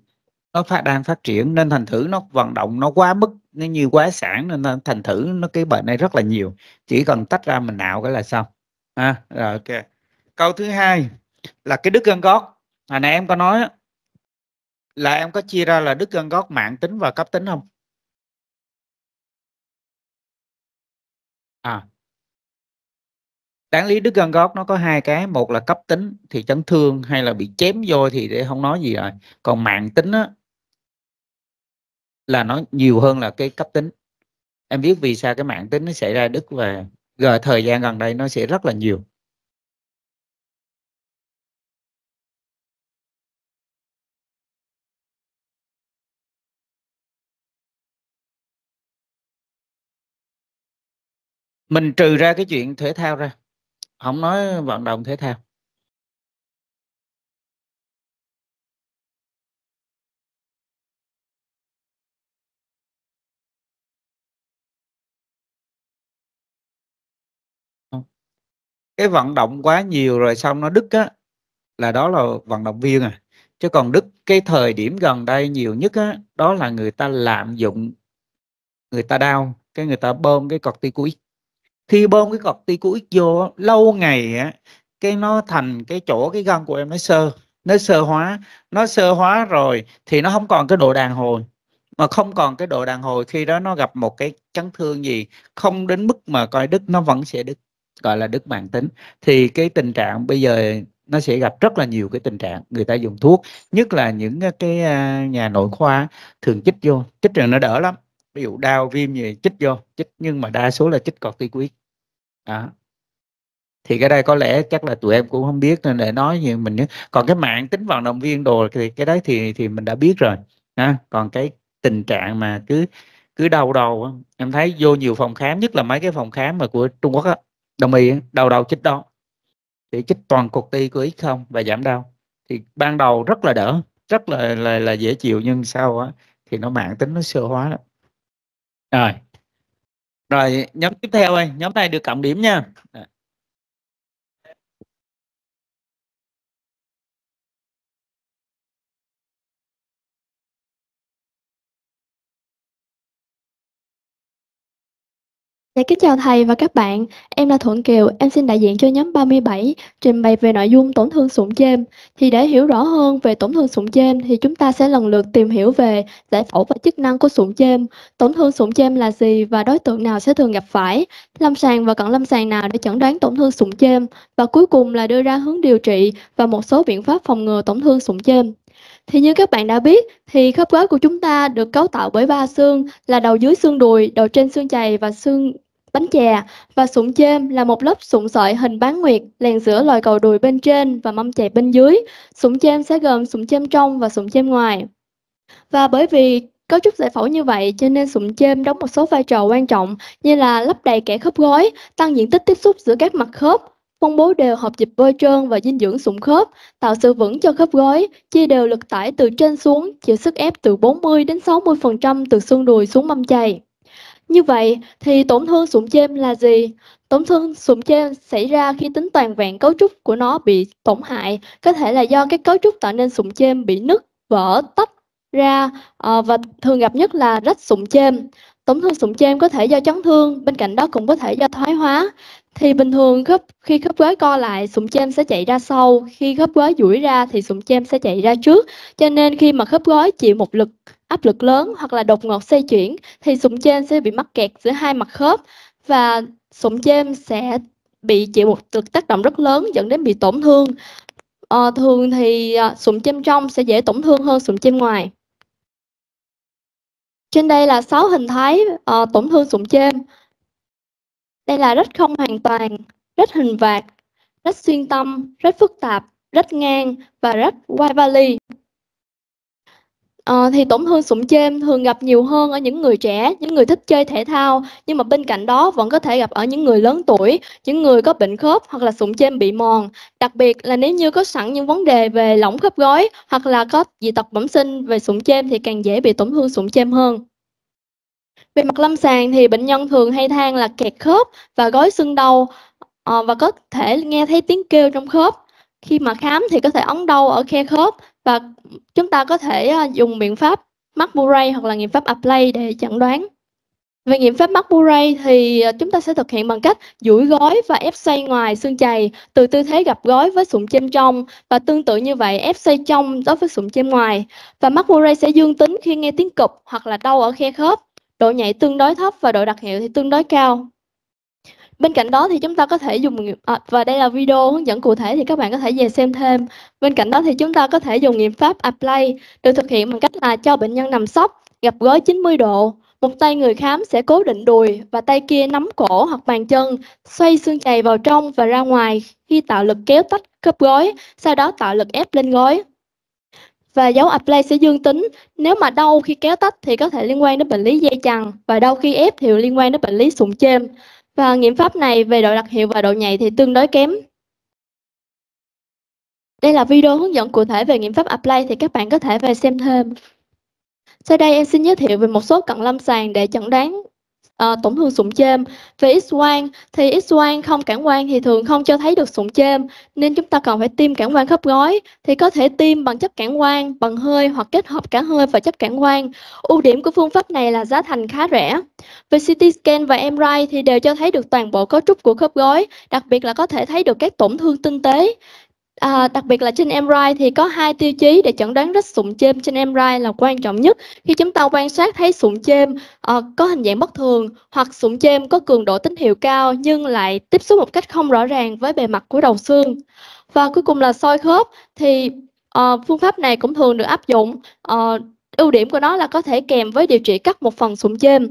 nó phát đang phát triển nên thành thử nó vận động nó quá mức nó nhiều quá sản nên thành thử nó cái bệnh này rất là nhiều chỉ cần tách ra mình nạo cái là xong à, rồi ok câu thứ hai là cái đứt gân gót hồi nãy em có nói là em có chia ra là đứt gân gót mạng tính và cấp tính không à đáng lý đức gân gót nó có hai cái một là cấp tính thì chấn thương hay là bị chém vô thì để không nói gì rồi còn mạng tính á là nó nhiều hơn là cái cấp tính em biết vì sao cái mạng tính nó xảy ra đức và giờ thời gian gần đây nó sẽ rất là nhiều mình trừ ra cái chuyện thể thao ra không nói vận động thể thao cái vận động quá nhiều rồi xong nó đứt á là đó là vận động viên à chứ còn đứt cái thời điểm gần đây nhiều nhất á đó là người ta lạm dụng người ta đau cái người ta bơm cái corticoid khi bơm cái corticoid vô lâu ngày á, cái nó thành cái chỗ cái gân của em nó sơ nó sơ hóa nó sơ hóa rồi thì nó không còn cái độ đàn hồi mà không còn cái độ đàn hồi khi đó nó gặp một cái chấn thương gì không đến mức mà coi đứt nó vẫn sẽ đứt gọi là đứt mạng tính thì cái tình trạng bây giờ nó sẽ gặp rất là nhiều cái tình trạng người ta dùng thuốc nhất là những cái à, nhà nội khoa thường chích vô chích rồi nó đỡ lắm ví dụ đau viêm gì chích vô chích nhưng mà đa số là chích corticoid đó thì cái đây có lẽ chắc là tụi em cũng không biết nên để nói gì mình nhớ. còn cái mạng tính vận động viên đồ thì cái đấy thì thì mình đã biết rồi à, còn cái tình trạng mà cứ cứ đau đầu em thấy vô nhiều phòng khám nhất là mấy cái phòng khám mà của Trung Quốc á đồng ý đau đầu chích đó, để chích toàn cục ti của ít không và giảm đau thì ban đầu rất là đỡ rất là là, là dễ chịu nhưng sau á thì nó mạng tính nó sơ hóa đó rồi rồi nhóm tiếp theo ơi nhóm này được cộng điểm nha Dạ kính chào thầy và các bạn, em là Thuận Kiều, em xin đại diện cho nhóm 37 trình bày về nội dung tổn thương sụn chêm. Thì để hiểu rõ hơn về tổn thương sụn chêm thì chúng ta sẽ lần lượt tìm hiểu về giải phẫu và chức năng của sụn chêm, tổn thương sụn chêm là gì và đối tượng nào sẽ thường gặp phải, lâm sàng và cận lâm sàng nào để chẩn đoán tổn thương sụn chêm và cuối cùng là đưa ra hướng điều trị và một số biện pháp phòng ngừa tổn thương sụn chêm. Thì như các bạn đã biết thì khớp gối của chúng ta được cấu tạo bởi ba xương là đầu dưới xương đùi, đầu trên xương chày và xương bánh chè và sụn chêm là một lớp sụn sợi hình bán nguyệt lèn giữa loài cầu đùi bên trên và mâm chè bên dưới. Sụn chêm sẽ gồm sụn chêm trong và sụn chêm ngoài. Và bởi vì Cấu trúc giải phẫu như vậy cho nên sụn chêm đóng một số vai trò quan trọng như là lấp đầy kẽ khớp gối, tăng diện tích tiếp xúc giữa các mặt khớp, phân bố đều hợp dịch bôi trơn và dinh dưỡng sụn khớp, tạo sự vững cho khớp gối, chia đều lực tải từ trên xuống, chịu sức ép từ 40 đến 60% từ xương đùi xuống mâm chày. Như vậy thì tổn thương sụn chêm là gì? Tổn thương sụn chêm xảy ra khi tính toàn vẹn cấu trúc của nó bị tổn hại, có thể là do cái cấu trúc tạo nên sụn chêm bị nứt, vỡ, tách ra ờ, và thường gặp nhất là rách sụn chêm. Tổn thương sụn chêm có thể do chấn thương, bên cạnh đó cũng có thể do thoái hóa. Thì bình thường khớp, khi khớp gối co lại, sụn chêm sẽ chạy ra sau. Khi khớp gối duỗi ra thì sụn chêm sẽ chạy ra trước. Cho nên khi mà khớp gối chịu một lực áp lực lớn hoặc là đột ngột xoay chuyển thì sụn trên sẽ bị mắc kẹt giữa hai mặt khớp và sụn trên sẽ bị chịu một lực tác động rất lớn dẫn đến bị tổn thương. À, thường thì ờ, sụn trên trong sẽ dễ tổn thương hơn sụn trên ngoài. Trên đây là 6 hình thái uh, tổn thương sụn trên. Đây là rách không hoàn toàn, rách hình vạt, rách xuyên tâm, rách phức tạp, rách ngang và rách quai vali. Ờ, thì tổn thương sụn chêm thường gặp nhiều hơn ở những người trẻ, những người thích chơi thể thao, nhưng mà bên cạnh đó vẫn có thể gặp ở những người lớn tuổi, những người có bệnh khớp hoặc là sụn chêm bị mòn. Đặc biệt là nếu như có sẵn những vấn đề về lỏng khớp gối hoặc là có dị tật bẩm sinh về sụn chêm thì càng dễ bị tổn thương sụn chêm hơn. Về mặt lâm sàng thì bệnh nhân thường hay than là kẹt khớp và gói xương đau ờ, và có thể nghe thấy tiếng kêu trong khớp. Khi mà khám thì có thể ống đau ở khe khớp, và chúng ta có thể ờ, dùng biện pháp mắc Murray hoặc là nghiệm pháp Apply để chẩn đoán. Về nghiệm pháp mắc Murray thì ờ, chúng ta sẽ thực hiện bằng cách duỗi gói và ép xoay ngoài xương chày từ tư thế gập gói với sụn chêm trong và tương tự như vậy ép xoay trong đối với sụn chêm ngoài. Và mắc Murray sẽ dương tính khi nghe tiếng cục hoặc là đau ở khe khớp. Độ nhạy tương đối thấp và độ đặc hiệu thì tương đối cao bên cạnh đó thì chúng ta có thể dùng à, và đây là video hướng dẫn cụ thể thì các bạn có thể về xem thêm bên cạnh đó thì chúng ta có thể dùng nghiệm pháp apply được thực hiện bằng cách là cho bệnh nhân nằm sấp gập gối 90 độ một tay người khám sẽ cố định đùi và tay kia nắm cổ hoặc bàn chân, xoay xương chày vào trong và ra ngoài khi tạo lực kéo tách khớp gối, sau đó tạo lực ép lên gối. Và dấu apply sẽ dương tính, nếu mà đau khi kéo tách thì có thể liên quan đến bệnh lý dây chằng và đau khi ép thì liên quan đến bệnh lý sụn chêm. Và nghiệm pháp này về độ đặc hiệu và độ nhạy thì tương đối kém. Đây là video hướng dẫn cụ thể về nghiệm pháp Apply thì các bạn có thể về xem thêm. Sau đây em xin giới thiệu về một số cận lâm sàng để chẩn đoán uh, tổn thương sụn chêm. Về X-quang thì X-quang không cản quang thì thường không cho thấy được sụn chêm nên chúng ta cần phải tiêm cản quang khớp gối thì có thể tiêm bằng chất cản quang, bằng hơi hoặc kết hợp cả hơi và chất cản quang. Ưu điểm của phương pháp này là giá thành khá rẻ. Về CT scan và MRI thì đều cho thấy được toàn bộ cấu trúc của khớp gối, đặc biệt là có thể thấy được các tổn thương tinh tế. À, đặc biệt là trên MRI thì có hai tiêu chí để chẩn đoán rít sụn chêm trên MRI là quan trọng nhất. Khi chúng ta quan sát thấy sụn chêm uh, có hình dạng bất thường hoặc sụn chêm có cường độ tín hiệu cao nhưng lại tiếp xúc một cách không rõ ràng với bề mặt của đầu xương. Và cuối cùng là soi khớp thì uh, phương pháp này cũng thường được áp dụng. Uh, ưu điểm của nó là có thể kèm với điều trị cắt một phần sụn chêm.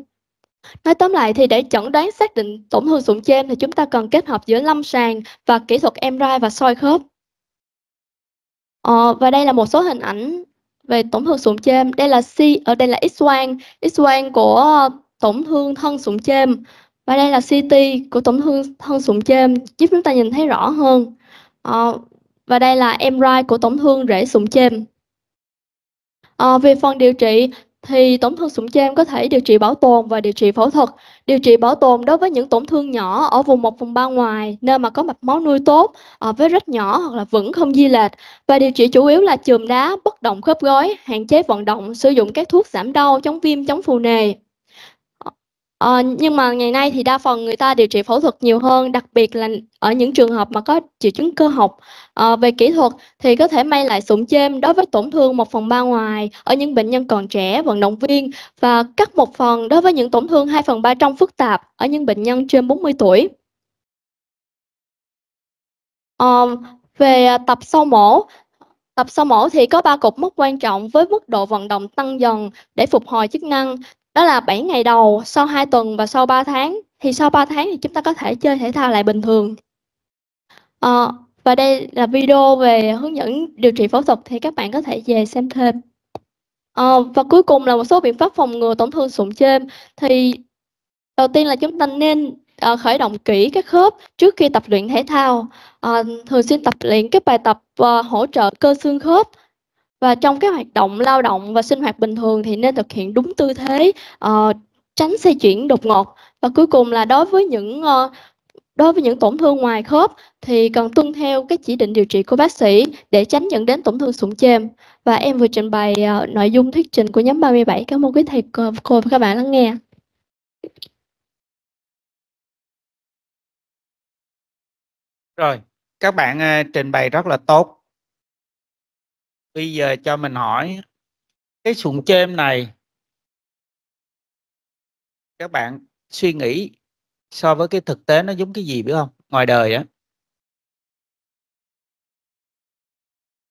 Nói tóm lại thì để chẩn đoán xác định tổn thương sụn chêm thì chúng ta cần kết hợp giữa lâm sàng và kỹ thuật MRI và soi khớp. Ờ, và đây là một số hình ảnh về tổn thương sụn chêm. Đây là C, ở ờ, đây là X-quang, X-quang của ờ, tổn thương thân sụn chêm. Và đây là CT của tổn thương thân sụn chêm giúp chúng ta nhìn thấy rõ hơn. Ờ, và đây là MRI của tổn thương rễ sụn chêm. À, về phần điều trị thì tổn thương sụn chêm có thể điều trị bảo tồn và điều trị phẫu thuật. Điều trị bảo tồn đối với những tổn thương nhỏ ở vùng 1, vùng 3 ngoài, nơi mà có mạch máu nuôi tốt, ở với rất nhỏ hoặc là vẫn không di lệch. Và điều trị chủ yếu là chườm đá, bất động khớp gối, hạn chế vận động, sử dụng các thuốc giảm đau, chống viêm, chống phù nề. Ờ, nhưng mà ngày nay thì đa phần người ta điều trị phẫu thuật nhiều hơn, đặc biệt là ở những trường hợp mà có triệu chứng cơ học. Ờ, về kỹ thuật thì có thể may lại sụn chêm đối với tổn thương một phần ba ngoài ở những bệnh nhân còn trẻ, vận động viên và cắt một phần đối với những tổn thương 2 phần 3 trong phức tạp ở những bệnh nhân trên 40 tuổi. Ờ, về à, tập sau mổ Tập sau mổ thì có ba cục mốc quan trọng với mức độ vận động tăng dần để phục hồi chức năng đó là 7 ngày đầu sau 2 tuần và sau 3 tháng thì sau 3 tháng thì chúng ta có thể chơi thể thao lại bình thường à, và đây là video về hướng dẫn điều trị phẫu thuật thì các bạn có thể về xem thêm à, và cuối cùng là một số biện pháp phòng ngừa tổn thương sụn chêm thì đầu tiên là chúng ta nên à, khởi động kỹ các khớp trước khi tập luyện thể thao à, thường xuyên tập luyện các bài tập à, hỗ trợ cơ xương khớp và trong các hoạt động lao động và sinh hoạt bình thường thì nên thực hiện đúng tư thế uh, tránh di chuyển đột ngột và cuối cùng là đối với những uh, đối với những tổn thương ngoài khớp thì cần tuân theo các chỉ định điều trị của bác sĩ để tránh dẫn đến tổn thương sụn chêm và em vừa trình bày uh, nội dung thuyết trình của nhóm 37 cảm ơn quý thầy cô và các bạn lắng nghe rồi các bạn uh, trình bày rất là tốt bây giờ cho mình hỏi cái sụn chêm này các bạn suy nghĩ so với cái thực tế nó giống cái gì biết không ngoài đời á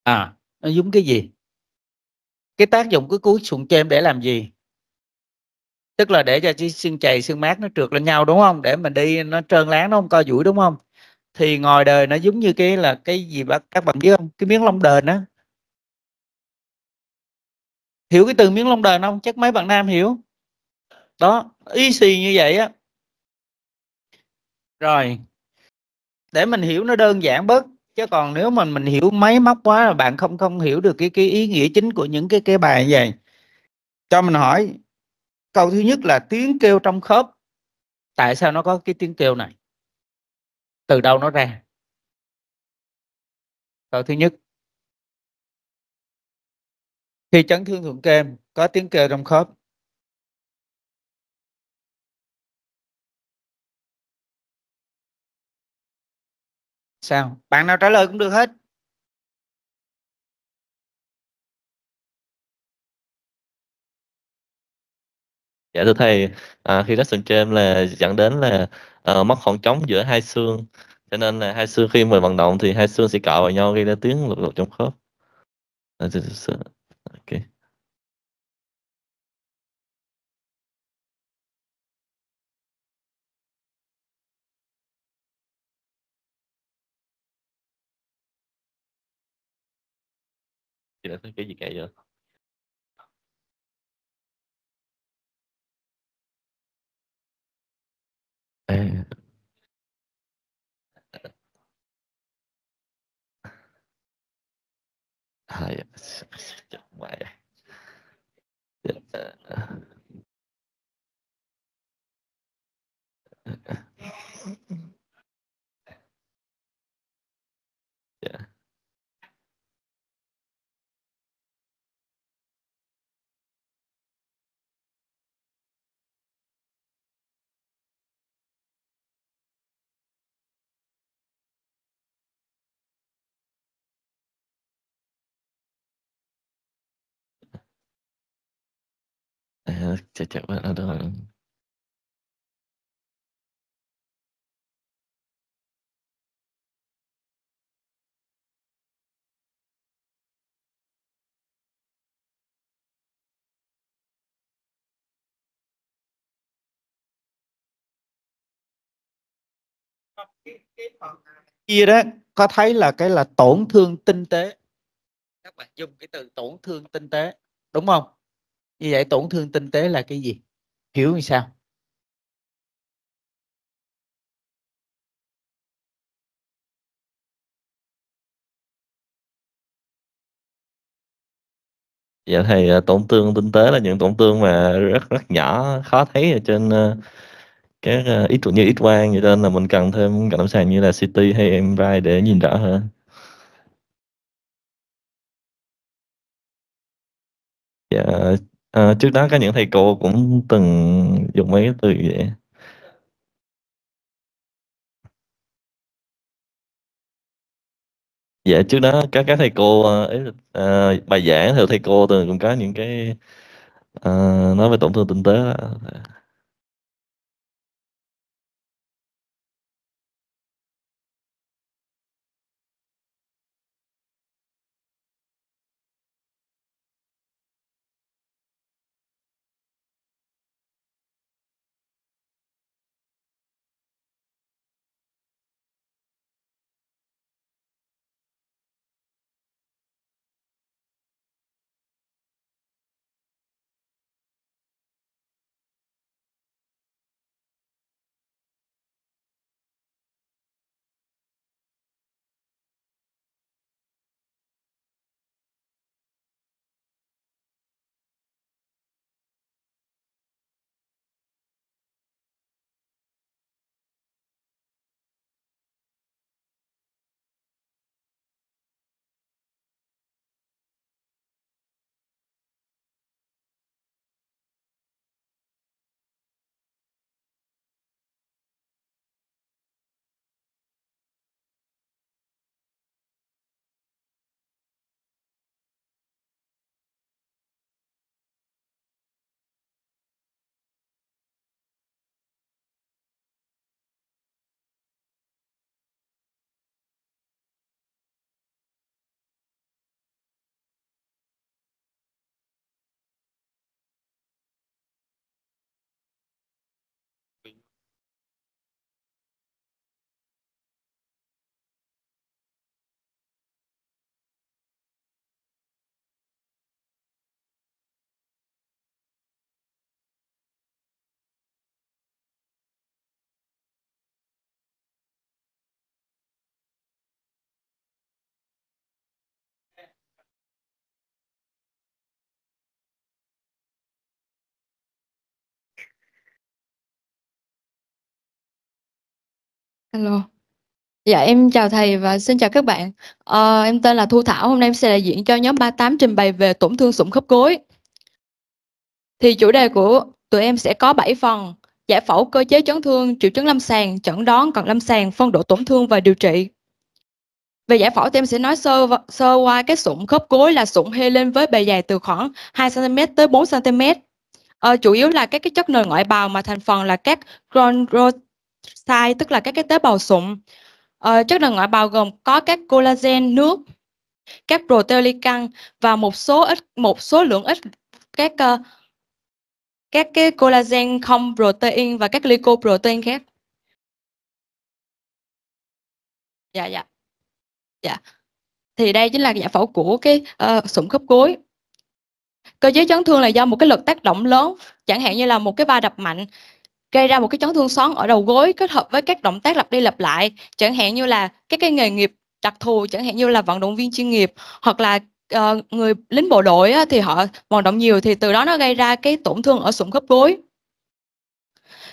à nó giống cái gì cái tác dụng của cuối sụn chêm để làm gì tức là để cho cái xương chày xương mát nó trượt lên nhau đúng không để mình đi nó trơn láng nó không co duỗi đúng không thì ngoài đời nó giống như cái là cái gì các bạn biết không cái miếng lông đờn á hiểu cái từ miếng long đờn không chắc mấy bạn nam hiểu đó y xì như vậy á rồi để mình hiểu nó đơn giản bớt chứ còn nếu mà mình hiểu máy móc quá là bạn không không hiểu được cái cái ý nghĩa chính của những cái cái bài như vậy cho mình hỏi câu thứ nhất là tiếng kêu trong khớp tại sao nó có cái tiếng kêu này từ đâu nó ra câu thứ nhất khi chấn thương thượng kèm, có tiếng kêu trong khớp. Sao? Bạn nào trả lời cũng được hết. Dạ thưa thầy, à, khi rest trên là dẫn đến là uh, mất khoảng trống giữa hai xương. Cho nên là hai xương khi mà vận động thì hai xương sẽ cọ vào nhau gây ra tiếng lục lục trong khớp. À, ok chị đã là cái gì kệ vậy à はいお前。Yeah. 재택은 하다가는 kia đó có thấy là cái là tổn thương tinh tế các bạn dùng cái từ tổn thương tinh tế đúng không như vậy tổn thương tinh tế là cái gì hiểu như sao Dạ thầy ờ, tổn thương tinh tế là những tổn thương mà rất rất nhỏ khó thấy ở trên ờ, các ít ờ, uh, như ít quang vậy nên là mình cần thêm lâm sàng như là CT hay MRI để nhìn rõ hơn. Dạ Ờ, trước đó có những thầy cô cũng từng dùng mấy cái từ vậy. Dạ, trước đó các các thầy cô, ờ, ý ờ, bài giảng thì thầy cô từng cũng có những cái, ờ, nói về tổn thương tinh tế á. Alo. Dạ em chào thầy và xin chào các bạn. Ờ, em tên là Thu Thảo, hôm nay em sẽ đại diện cho nhóm 38 trình bày về tổn thương sụn khớp gối. Thì chủ đề của tụi em sẽ có 7 phần: giải phẫu cơ chế chấn thương, triệu chứng lâm sàng, chẩn đoán cận lâm sàng, phân độ tổn thương và điều trị. Về giải phẫu thì em sẽ nói sơ sơ qua cái sụn khớp gối là sụn hê lên với bề dày từ khoảng 2 cm tới 4 cm. Ờ, chủ yếu là các cái chất nền ngoại bào mà thành phần là các chondro sai tức là các cái tế bào sụn. Ờ, chất đường ngoại bào gồm có các collagen, nước, các proteolican và một số ít một số lượng ít các uh, các cái collagen không protein và các glycoprotein khác. Dạ dạ. Dạ. Thì đây chính là giải phẫu của cái uh, sụn khớp gối. Cơ chế chấn thương là do một cái lực tác động lớn, chẳng hạn như là một cái va đập mạnh gây ra một cái chấn thương xoắn ở đầu gối kết hợp với các động tác lặp đi lặp lại chẳng hạn như là các cái nghề nghiệp đặc thù chẳng hạn như là vận động viên chuyên nghiệp hoặc là uh, người lính bộ đội á, thì họ vận động nhiều thì từ đó nó gây ra cái tổn thương ở sụn khớp gối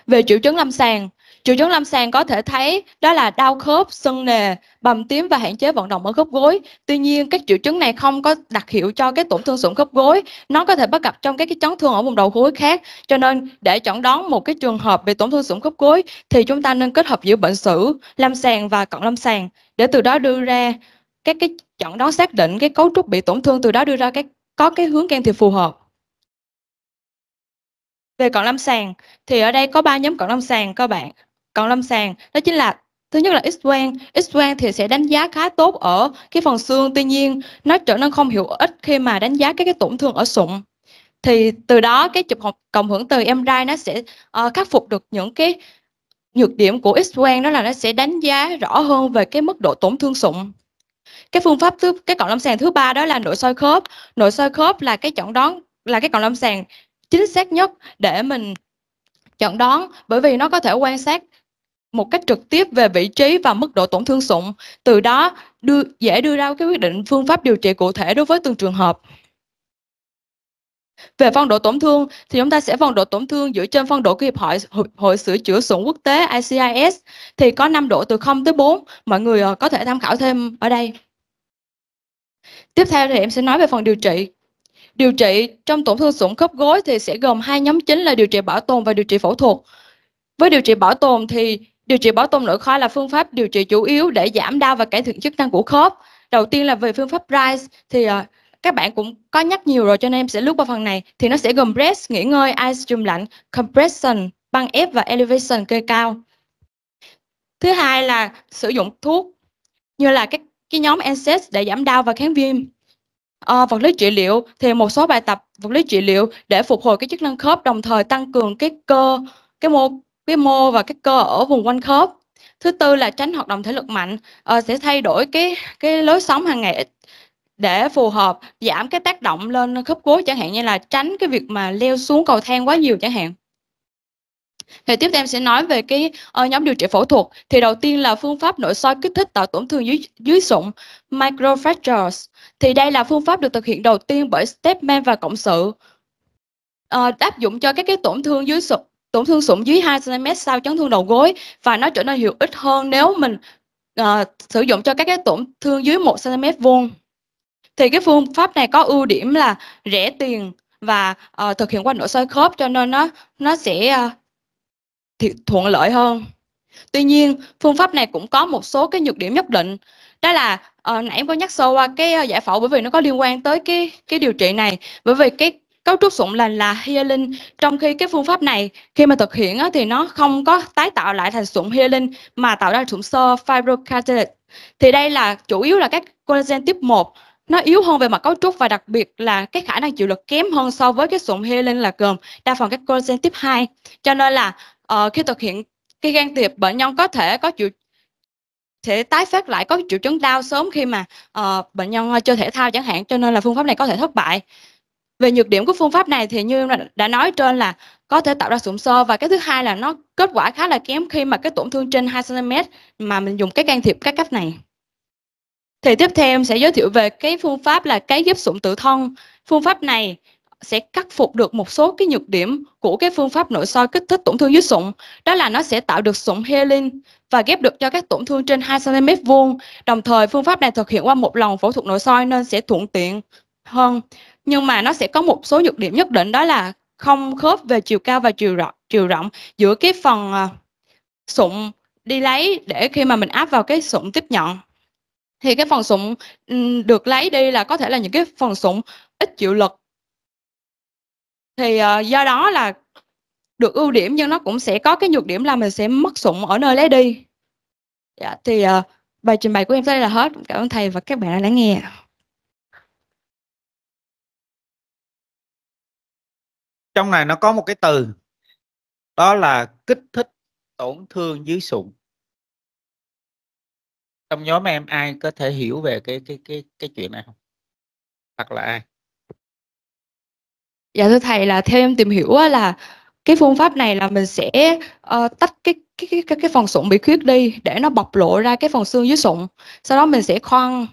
về triệu chứng lâm sàng Triệu chứng lâm sàng có thể thấy đó là đau khớp, sưng nề, bầm tím và hạn chế vận động ở khớp gối. Tuy nhiên, các triệu chứng này không có đặc hiệu cho cái tổn thương sụn khớp gối. Nó có thể bắt gặp trong các cái chấn thương ở vùng đầu gối khác. Cho nên, để chẩn đoán một cái trường hợp về tổn thương sụn khớp gối thì chúng ta nên kết hợp giữa bệnh sử, lâm sàng và cận lâm sàng để từ đó đưa ra các cái chẩn đoán xác định cái cấu trúc bị tổn thương từ đó đưa ra các có cái hướng can thiệp phù hợp. Về cận lâm sàng thì ở đây có ba nhóm cận lâm sàng cơ bản còn lâm sàng đó chính là thứ nhất là x quang x quang thì sẽ đánh giá khá tốt ở cái phần xương tuy nhiên nó trở nên không hiệu ích khi mà đánh giá các cái tổn thương ở sụn thì từ đó cái chụp cộng hưởng từ MRI nó sẽ uh, khắc phục được những cái nhược điểm của x quang đó là nó sẽ đánh giá rõ hơn về cái mức độ tổn thương sụn cái phương pháp thứ cái cộng lâm sàng thứ ba đó là nội soi khớp nội soi khớp là cái chẩn đoán là cái cộng lâm sàng chính xác nhất để mình chẩn đoán bởi vì nó có thể quan sát một cách trực tiếp về vị trí và mức độ tổn thương sụn, từ đó đưa, dễ đưa ra cái quyết định phương pháp điều trị cụ thể đối với từng trường hợp. Về phân độ tổn thương thì chúng ta sẽ phân độ tổn thương dựa trên phân độ của Hiệp hội, hội Sửa chữa sụn quốc tế ICIS thì có 5 độ từ 0 tới 4. Mọi người ờ, có thể tham khảo thêm ở đây. Tiếp theo thì em sẽ nói về phần điều trị. Điều trị trong tổn thương sụn khớp gối thì sẽ gồm hai nhóm chính là điều trị bảo tồn và điều trị phẫu thuật. Với điều trị bảo tồn thì Điều trị bảo tồn nội khoa là phương pháp điều trị chủ yếu để giảm đau và cải thiện chức năng của khớp. Đầu tiên là về phương pháp RISE thì uh, các bạn cũng có nhắc nhiều rồi cho nên em sẽ lướt qua phần này. Thì nó sẽ gồm rest, nghỉ ngơi, ice chùm lạnh, compression, băng ép và elevation kê cao. Thứ hai là sử dụng thuốc như là các cái nhóm NSAIDs để giảm đau và kháng viêm. À, vật lý trị liệu thì một số bài tập vật lý trị liệu để phục hồi cái chức năng khớp đồng thời tăng cường cái cơ cái mô cái mô và các cơ ở vùng quanh khớp thứ tư là tránh hoạt động thể lực mạnh à, sẽ thay đổi cái cái lối sống hàng ngày để phù hợp giảm cái tác động lên khớp gối chẳng hạn như là tránh cái việc mà leo xuống cầu thang quá nhiều chẳng hạn thì tiếp theo em sẽ nói về cái uh, nhóm điều trị phẫu thuật. Thì đầu tiên là phương pháp nội soi kích thích tạo tổn thương dưới dưới sụn microfractures. Thì đây là phương pháp được thực hiện đầu tiên bởi Stepman và cộng sự. Uh, áp dụng cho các cái tổn thương dưới sụn tổn thương sụn dưới 2 cm sau chấn thương đầu gối và nó trở nên hiệu ích hơn nếu mình uh, sử dụng cho các cái tổn thương dưới 1 cm vuông. Thì cái phương pháp này có ưu điểm là rẻ tiền và uh, thực hiện qua nội soi khớp cho nên nó nó sẽ uh, thuận lợi hơn. Tuy nhiên, phương pháp này cũng có một số cái nhược điểm nhất định. Đó là uh, nãy em có nhắc sơ qua cái uh, giải phẫu bởi vì nó có liên quan tới cái cái điều trị này. Bởi vì cái cấu trúc sụn lành là hyaline, trong khi cái phương pháp này khi mà thực hiện á, thì nó không có tái tạo lại thành sụn hyaline mà tạo ra sụn sơ fibrocartilage thì đây là chủ yếu là các collagen tiếp 1 nó yếu hơn về mặt cấu trúc và đặc biệt là cái khả năng chịu lực kém hơn so với cái sụn hyaline là gồm đa phần các collagen tiếp 2 cho nên là uh, khi thực hiện cái gan thiệp bệnh nhân có thể có chịu sẽ tái phát lại có triệu chứng đau sớm khi mà uh, bệnh nhân ờ, chơi thể thao chẳng hạn cho nên là phương pháp này có thể thất bại về nhược điểm của phương pháp này thì như em đã nói trên là có thể tạo ra sụn sơ và cái thứ hai là nó kết quả khá là kém khi mà cái tổn thương trên 2 cm mà mình dùng cái can thiệp các cách này. Thì tiếp theo em sẽ giới thiệu về cái phương pháp là cái ghép sụn tự thân. Phương pháp này sẽ khắc phục được một số cái nhược điểm của cái phương pháp nội soi kích thích tổn thương dưới sụn. Đó là nó sẽ tạo được sụn healing và ghép được cho các tổn thương trên 2 cm vuông. Đồng thời phương pháp này thực hiện qua một lần phẫu thuật nội soi nên sẽ thuận tiện hơn nhưng mà nó sẽ có một số nhược điểm nhất định đó là không khớp về chiều cao và chiều rộng chiều rộng giữa cái phần à, sụn đi lấy để khi mà mình áp vào cái sụn tiếp nhận thì cái phần sụn được lấy đi là có thể là những cái phần sụn ít chịu lực thì uh, do đó là được ưu điểm nhưng nó cũng sẽ có cái nhược điểm là mình sẽ mất sụn ở nơi lấy đi dạ, thì uh, bài trình bày của em tới đây là hết cảm ơn thầy và các bạn đã lắng nghe trong này nó có một cái từ đó là kích thích tổn thương dưới sụn trong nhóm em ai có thể hiểu về cái cái cái cái chuyện này không hoặc là ai dạ thưa thầy là theo em tìm hiểu là cái phương pháp này là mình sẽ uh, tách cái cái cái cái phần sụn bị khuyết đi để nó bộc lộ ra cái phần xương dưới sụn sau đó mình sẽ khoan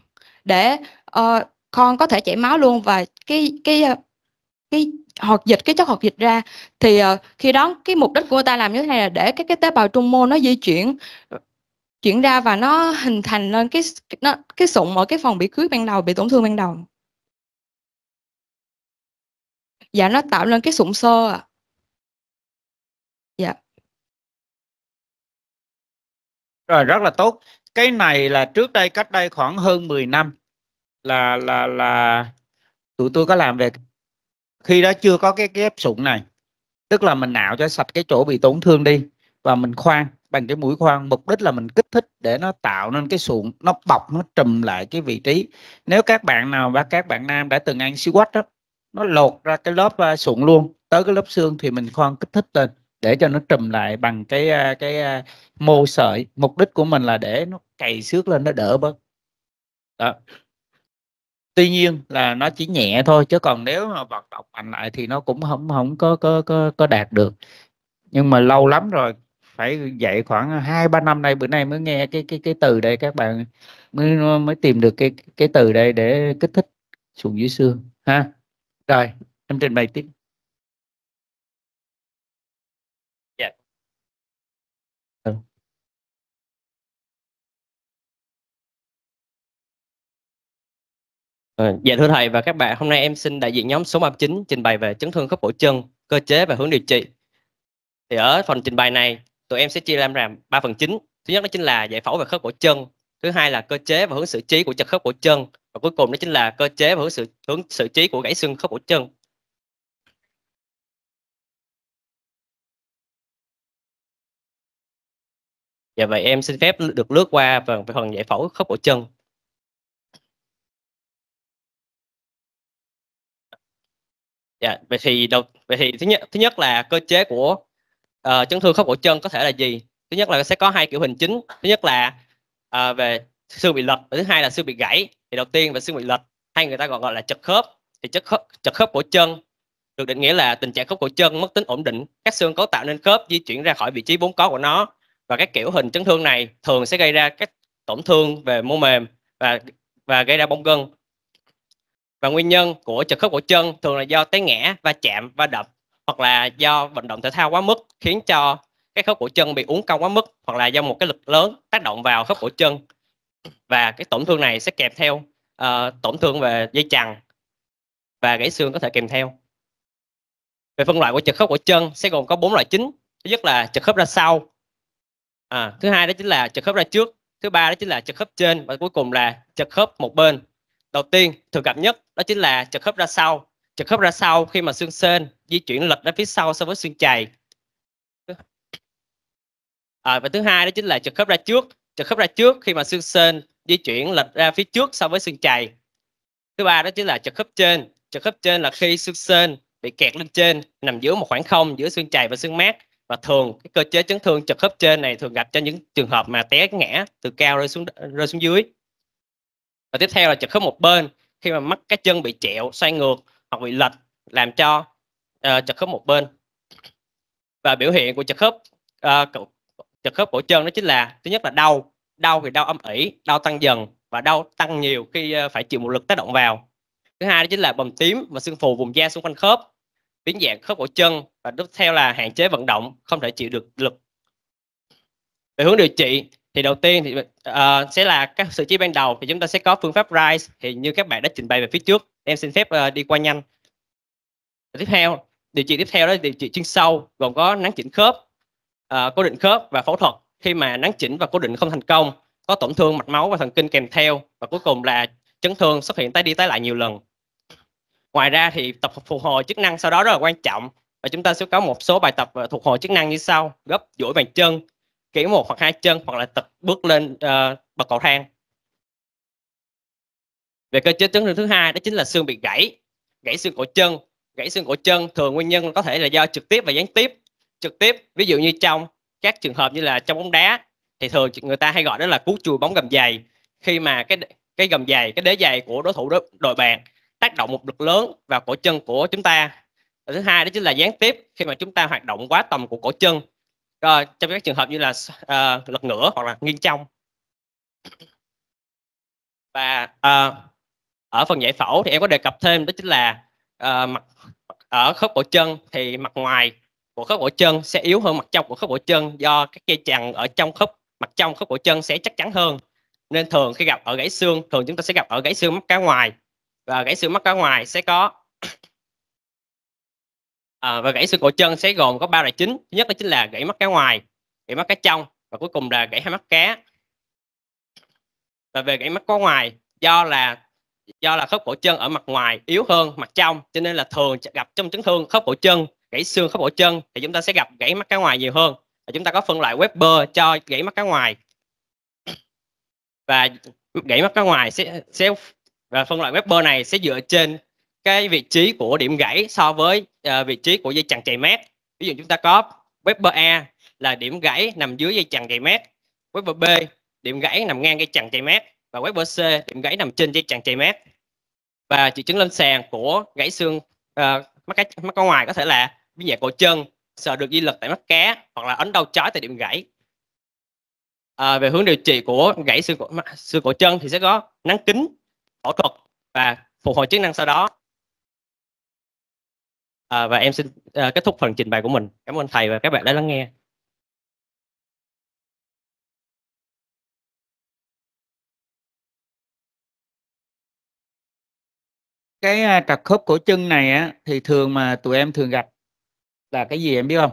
để uh, con có thể chảy máu luôn và cái cái cái hoạt dịch cái chất hoạt dịch ra thì uh, khi đó cái mục đích của ta làm như thế này là để các cái tế bào trung mô nó di chuyển chuyển ra và nó hình thành lên cái nó cái sụn ở cái phần bị cướp ban đầu bị tổn thương ban đầu dạ nó tạo lên cái sụn sơ à dạ rồi rất là tốt cái này là trước đây cách đây khoảng hơn 10 năm là là là tụi tôi có làm về khi đó chưa có cái ghép sụn này tức là mình nạo cho sạch cái chỗ bị tổn thương đi và mình khoan bằng cái mũi khoan mục đích là mình kích thích để nó tạo nên cái sụn nó bọc nó trùm lại cái vị trí nếu các bạn nào và các bạn nam đã từng ăn xí quách đó nó lột ra cái lớp à, sụn luôn tới cái lớp xương thì mình khoan kích thích lên để cho nó trùm lại bằng cái à, cái à, mô sợi mục đích của mình là để nó cày xước lên nó đỡ bớt đó tuy nhiên là nó chỉ nhẹ thôi chứ còn nếu mà vận động mạnh lại thì nó cũng không không có có có, có đạt được nhưng mà lâu lắm rồi phải dạy khoảng hai ba năm nay bữa nay mới nghe cái cái cái từ đây các bạn mới mới tìm được cái cái từ đây để kích thích xuống dưới xương ha rồi em trình bày tiếp Ờ, dạ thưa thầy và các bạn, hôm nay em xin đại diện nhóm số 39 trình bày về chấn thương khớp cổ chân, cơ chế và hướng điều trị. Thì ở phần trình bày này, tụi em sẽ chia làm làm ba phần chính. Thứ nhất đó chính là giải phẫu về khớp cổ chân, thứ hai là cơ chế và hướng xử trí của chật khớp cổ chân và cuối cùng đó chính là cơ chế và hướng xử hướng xử trí của gãy xương khớp cổ chân. Dạ vậy em xin phép được lướt qua phần phần giải phẫu khớp cổ chân. dạ yeah, vậy thì đầu vậy thì thứ nhất thứ nhất là cơ chế của uh, chấn thương khớp cổ chân có thể là gì thứ nhất là sẽ có hai kiểu hình chính thứ nhất là uh, về xương bị lệch và thứ hai là xương bị gãy thì đầu tiên về xương bị lệch hay người ta còn gọi là chật khớp thì chật khớp chật khớp cổ chân được định nghĩa là tình trạng khớp cổ chân mất tính ổn định các xương cấu tạo nên khớp di chuyển ra khỏi vị trí vốn có của nó và các kiểu hình chấn thương này thường sẽ gây ra các tổn thương về mô mềm và và gây ra bong gân và nguyên nhân của trật khớp cổ chân thường là do té ngã va chạm va đập hoặc là do vận động thể thao quá mức khiến cho cái khớp cổ chân bị uốn cong quá mức hoặc là do một cái lực lớn tác động vào khớp cổ chân và cái tổn thương này sẽ kèm theo uh, tổn thương về dây chằng và gãy xương có thể kèm theo về phân loại của trật khớp cổ chân sẽ gồm có bốn loại chính thứ nhất là trật khớp ra sau à, thứ hai đó chính là trật khớp ra trước thứ ba đó chính là trật khớp trên và cuối cùng là trật khớp một bên đầu tiên thường gặp nhất đó chính là trật khớp ra sau trật khớp ra sau khi mà xương sên di chuyển lệch ra phía sau so với xương chày à, và thứ hai đó chính là trật khớp ra trước trật khớp ra trước khi mà xương sên di chuyển lệch ra phía trước so với xương chày thứ ba đó chính là trật khớp trên trật khớp trên là khi xương sên bị kẹt lên trên nằm giữa một khoảng không giữa xương chày và xương mát và thường cái cơ chế chấn thương trật khớp trên này thường gặp cho những trường hợp mà té ngã từ cao rơi xuống rơi xuống dưới và tiếp theo là chật khớp một bên khi mà mắt cái chân bị trẹo xoay ngược hoặc bị lệch làm cho uh, ờ, chật khớp một bên và biểu hiện của chật khớp ờ, uh, chật khớp cổ chân đó chính là thứ nhất là đau đau thì đau âm ỉ đau tăng dần và đau tăng nhiều khi ờ, phải chịu một lực tác động vào thứ hai đó chính là bầm tím và sưng phù vùng da xung quanh khớp biến dạng khớp cổ chân và tiếp theo là hạn chế vận động không thể chịu được lực về hướng điều trị thì đầu tiên thì uh, sẽ là các sự chỉ ban đầu thì chúng ta sẽ có phương pháp rise thì như các bạn đã trình bày về phía trước em xin phép uh, đi qua nhanh tiếp theo điều trị tiếp theo đó là điều trị chuyên sâu gồm có nắn chỉnh khớp uh, cố định khớp và phẫu thuật khi mà nắn chỉnh và cố định không thành công có tổn thương mạch máu và thần kinh kèm theo và cuối cùng là chấn thương xuất hiện tái đi tái lại nhiều lần ngoài ra thì tập phục hồi chức năng sau đó rất là quan trọng và chúng ta sẽ có một số bài tập thuộc hồi chức năng như sau gấp duỗi bàn chân kỹ một hoặc hai chân hoặc là tập bước lên uh, bậc cầu thang về cơ chế chấn thương thứ hai đó chính là xương bị gãy gãy xương cổ chân gãy xương cổ chân thường nguyên nhân có thể là do trực tiếp và gián tiếp trực tiếp ví dụ như trong các trường hợp như là trong bóng đá thì thường người ta hay gọi đó là cú chùi bóng gầm giày khi mà cái cái gầm giày cái đế giày của đối thủ đội bạn tác động một lực lớn vào cổ chân của chúng ta thứ hai đó chính là gián tiếp khi mà chúng ta hoạt động quá tầm của cổ chân à, trong các trường hợp như là à, lật ngửa hoặc là nghiêng trong và à, ở phần giải phẫu thì em có đề cập thêm đó chính là à, mặt ở khớp cổ chân thì mặt ngoài của khớp cổ chân sẽ yếu hơn mặt trong của khớp cổ chân do các dây chằng ở trong khớp mặt trong khớp cổ chân sẽ chắc chắn hơn nên thường khi gặp ở gãy xương thường chúng ta sẽ gặp ở gãy xương mắt cá ngoài và gãy xương mắt cá ngoài sẽ có à, và gãy xương cổ chân sẽ gồm có ba loại chính thứ nhất đó chính là gãy mắt cá ngoài gãy mắt cá trong và cuối cùng là gãy hai mắt cá và về gãy mắt cá ngoài do là do là khớp cổ chân ở mặt ngoài yếu hơn mặt trong cho nên là thường gặp trong chấn thương khớp cổ chân gãy xương khớp cổ chân thì chúng ta sẽ gặp gãy mắt cá ngoài nhiều hơn và chúng ta có phân loại Weber cho gãy mắt cá ngoài và gãy mắt cá ngoài sẽ, sẽ và phân loại Weber này sẽ dựa trên cái vị trí của điểm gãy so với uh, vị trí của dây chằng chày mát ví dụ chúng ta có Weber A là điểm gãy nằm dưới dây chằng chày mát Weber B điểm gãy nằm ngang dây chằng chày mát và Weber C điểm gãy nằm trên dây chằng chày mát và triệu chứng lâm sàng của gãy xương uh, mắt cá mắt con ngoài có thể là biến dạng cổ chân sợ được di lực tại mắt cá hoặc là ấn đau chói tại điểm gãy à, về hướng điều trị của gãy xương cổ, xương cổ chân thì sẽ có nắng kính phẫu thuật và phục hồi chức năng sau đó à, và em xin à, kết thúc phần trình bày của mình cảm ơn thầy và các bạn đã lắng nghe cái ờ, trật khớp cổ chân này á thì thường mà tụi em thường gặp là cái gì em biết không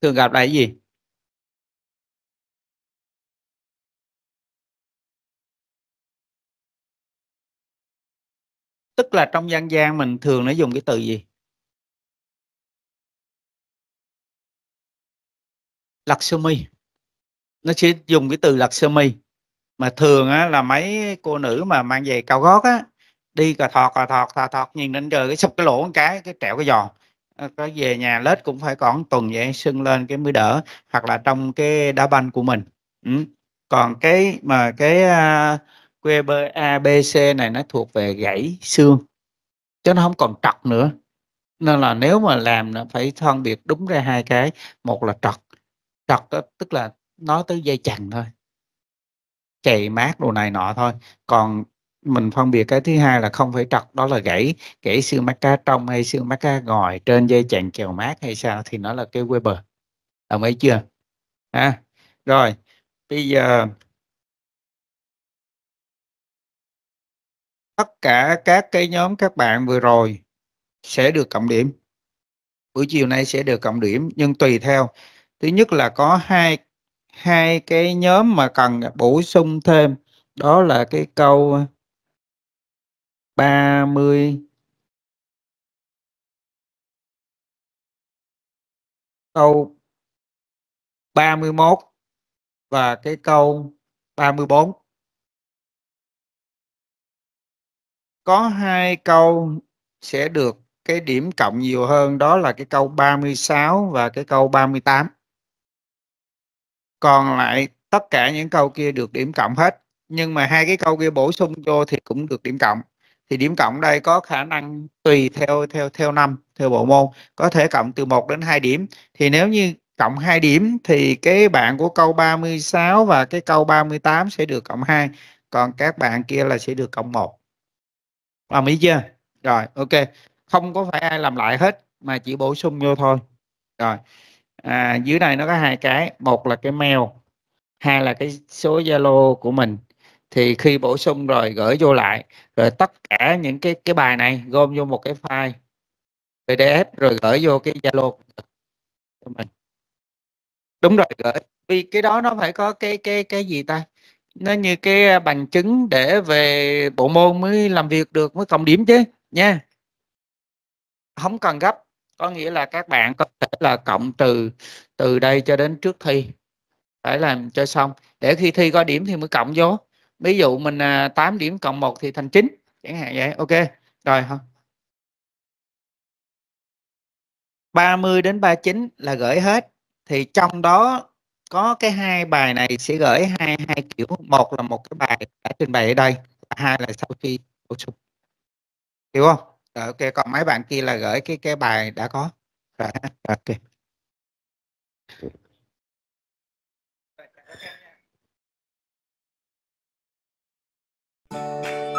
thường gặp là cái gì tức là trong dân gian mình thường nó dùng cái từ gì Lakshmi nó chỉ dùng cái từ Lakshmi mà thường á, là mấy cô nữ mà mang về cao gót á đi cà thọt cà thọt cà thọt nhìn lên trời cái sụp cái lỗ một cái cái trẹo cái giò ờ, có về nhà lết cũng phải còn tuần vậy sưng lên cái mới đỡ hoặc là trong cái đá banh của mình ừ. còn cái mà cái uh, Weber A, B, C này nó thuộc về gãy xương chứ nó không còn trật nữa nên là nếu mà làm nó phải phân biệt đúng ra hai cái một là trật trật đó, tức là nó tới dây chằng thôi chạy mát đồ này nọ thôi còn mình phân biệt cái thứ hai là không phải trật đó là gãy gãy xương mắt cá trong hay xương mắt cá ngòi trên dây chằng kèo mát hay sao thì nó là cái Weber đồng ý chưa à, rồi bây giờ tất cả các cái nhóm các bạn vừa rồi sẽ được cộng điểm buổi chiều nay sẽ được cộng điểm nhưng tùy theo thứ nhất là có hai hai cái nhóm mà cần bổ sung thêm đó là cái câu 30 câu 31 và cái câu 34 có hai câu sẽ được cái điểm cộng nhiều hơn đó là cái câu 36 và cái câu 38 còn lại tất cả những câu kia được điểm cộng hết nhưng mà hai cái câu kia bổ sung vô thì cũng được điểm cộng thì điểm cộng đây có khả năng tùy theo theo theo năm theo bộ môn có thể cộng từ 1 đến 2 điểm thì nếu như cộng 2 điểm thì cái bạn của câu 36 và cái câu 38 sẽ được cộng 2 còn các bạn kia là sẽ được cộng 1 làm ý chưa rồi ok không có phải ai làm lại hết mà chỉ bổ sung vô thôi rồi à, dưới này nó có hai cái một là cái mail hai là cái số zalo của mình thì khi bổ sung rồi gửi vô lại rồi tất cả những cái cái bài này gom vô một cái file pdf rồi gửi vô cái zalo của mình đúng rồi gửi vì cái đó nó phải có cái cái cái gì ta nó như cái à, bằng chứng để về bộ môn mới làm việc được mới cộng điểm chứ nha không cần gấp có nghĩa là các bạn có thể là cộng trừ từ đây cho đến trước thi phải làm cho xong để khi thi có điểm thì mới cộng vô ví dụ mình 8 à, điểm cộng 1 thì thành 9 chẳng hạn vậy ok rồi không 30 đến 39 là gửi hết thì trong đó có cái hai bài này sẽ gửi hai hai kiểu một là một cái bài đã trình bày ở đây hai là sau khi bổ sung hiểu không rồi ok còn mấy bạn kia là gửi cái cái bài đã có rồi ok Thank you.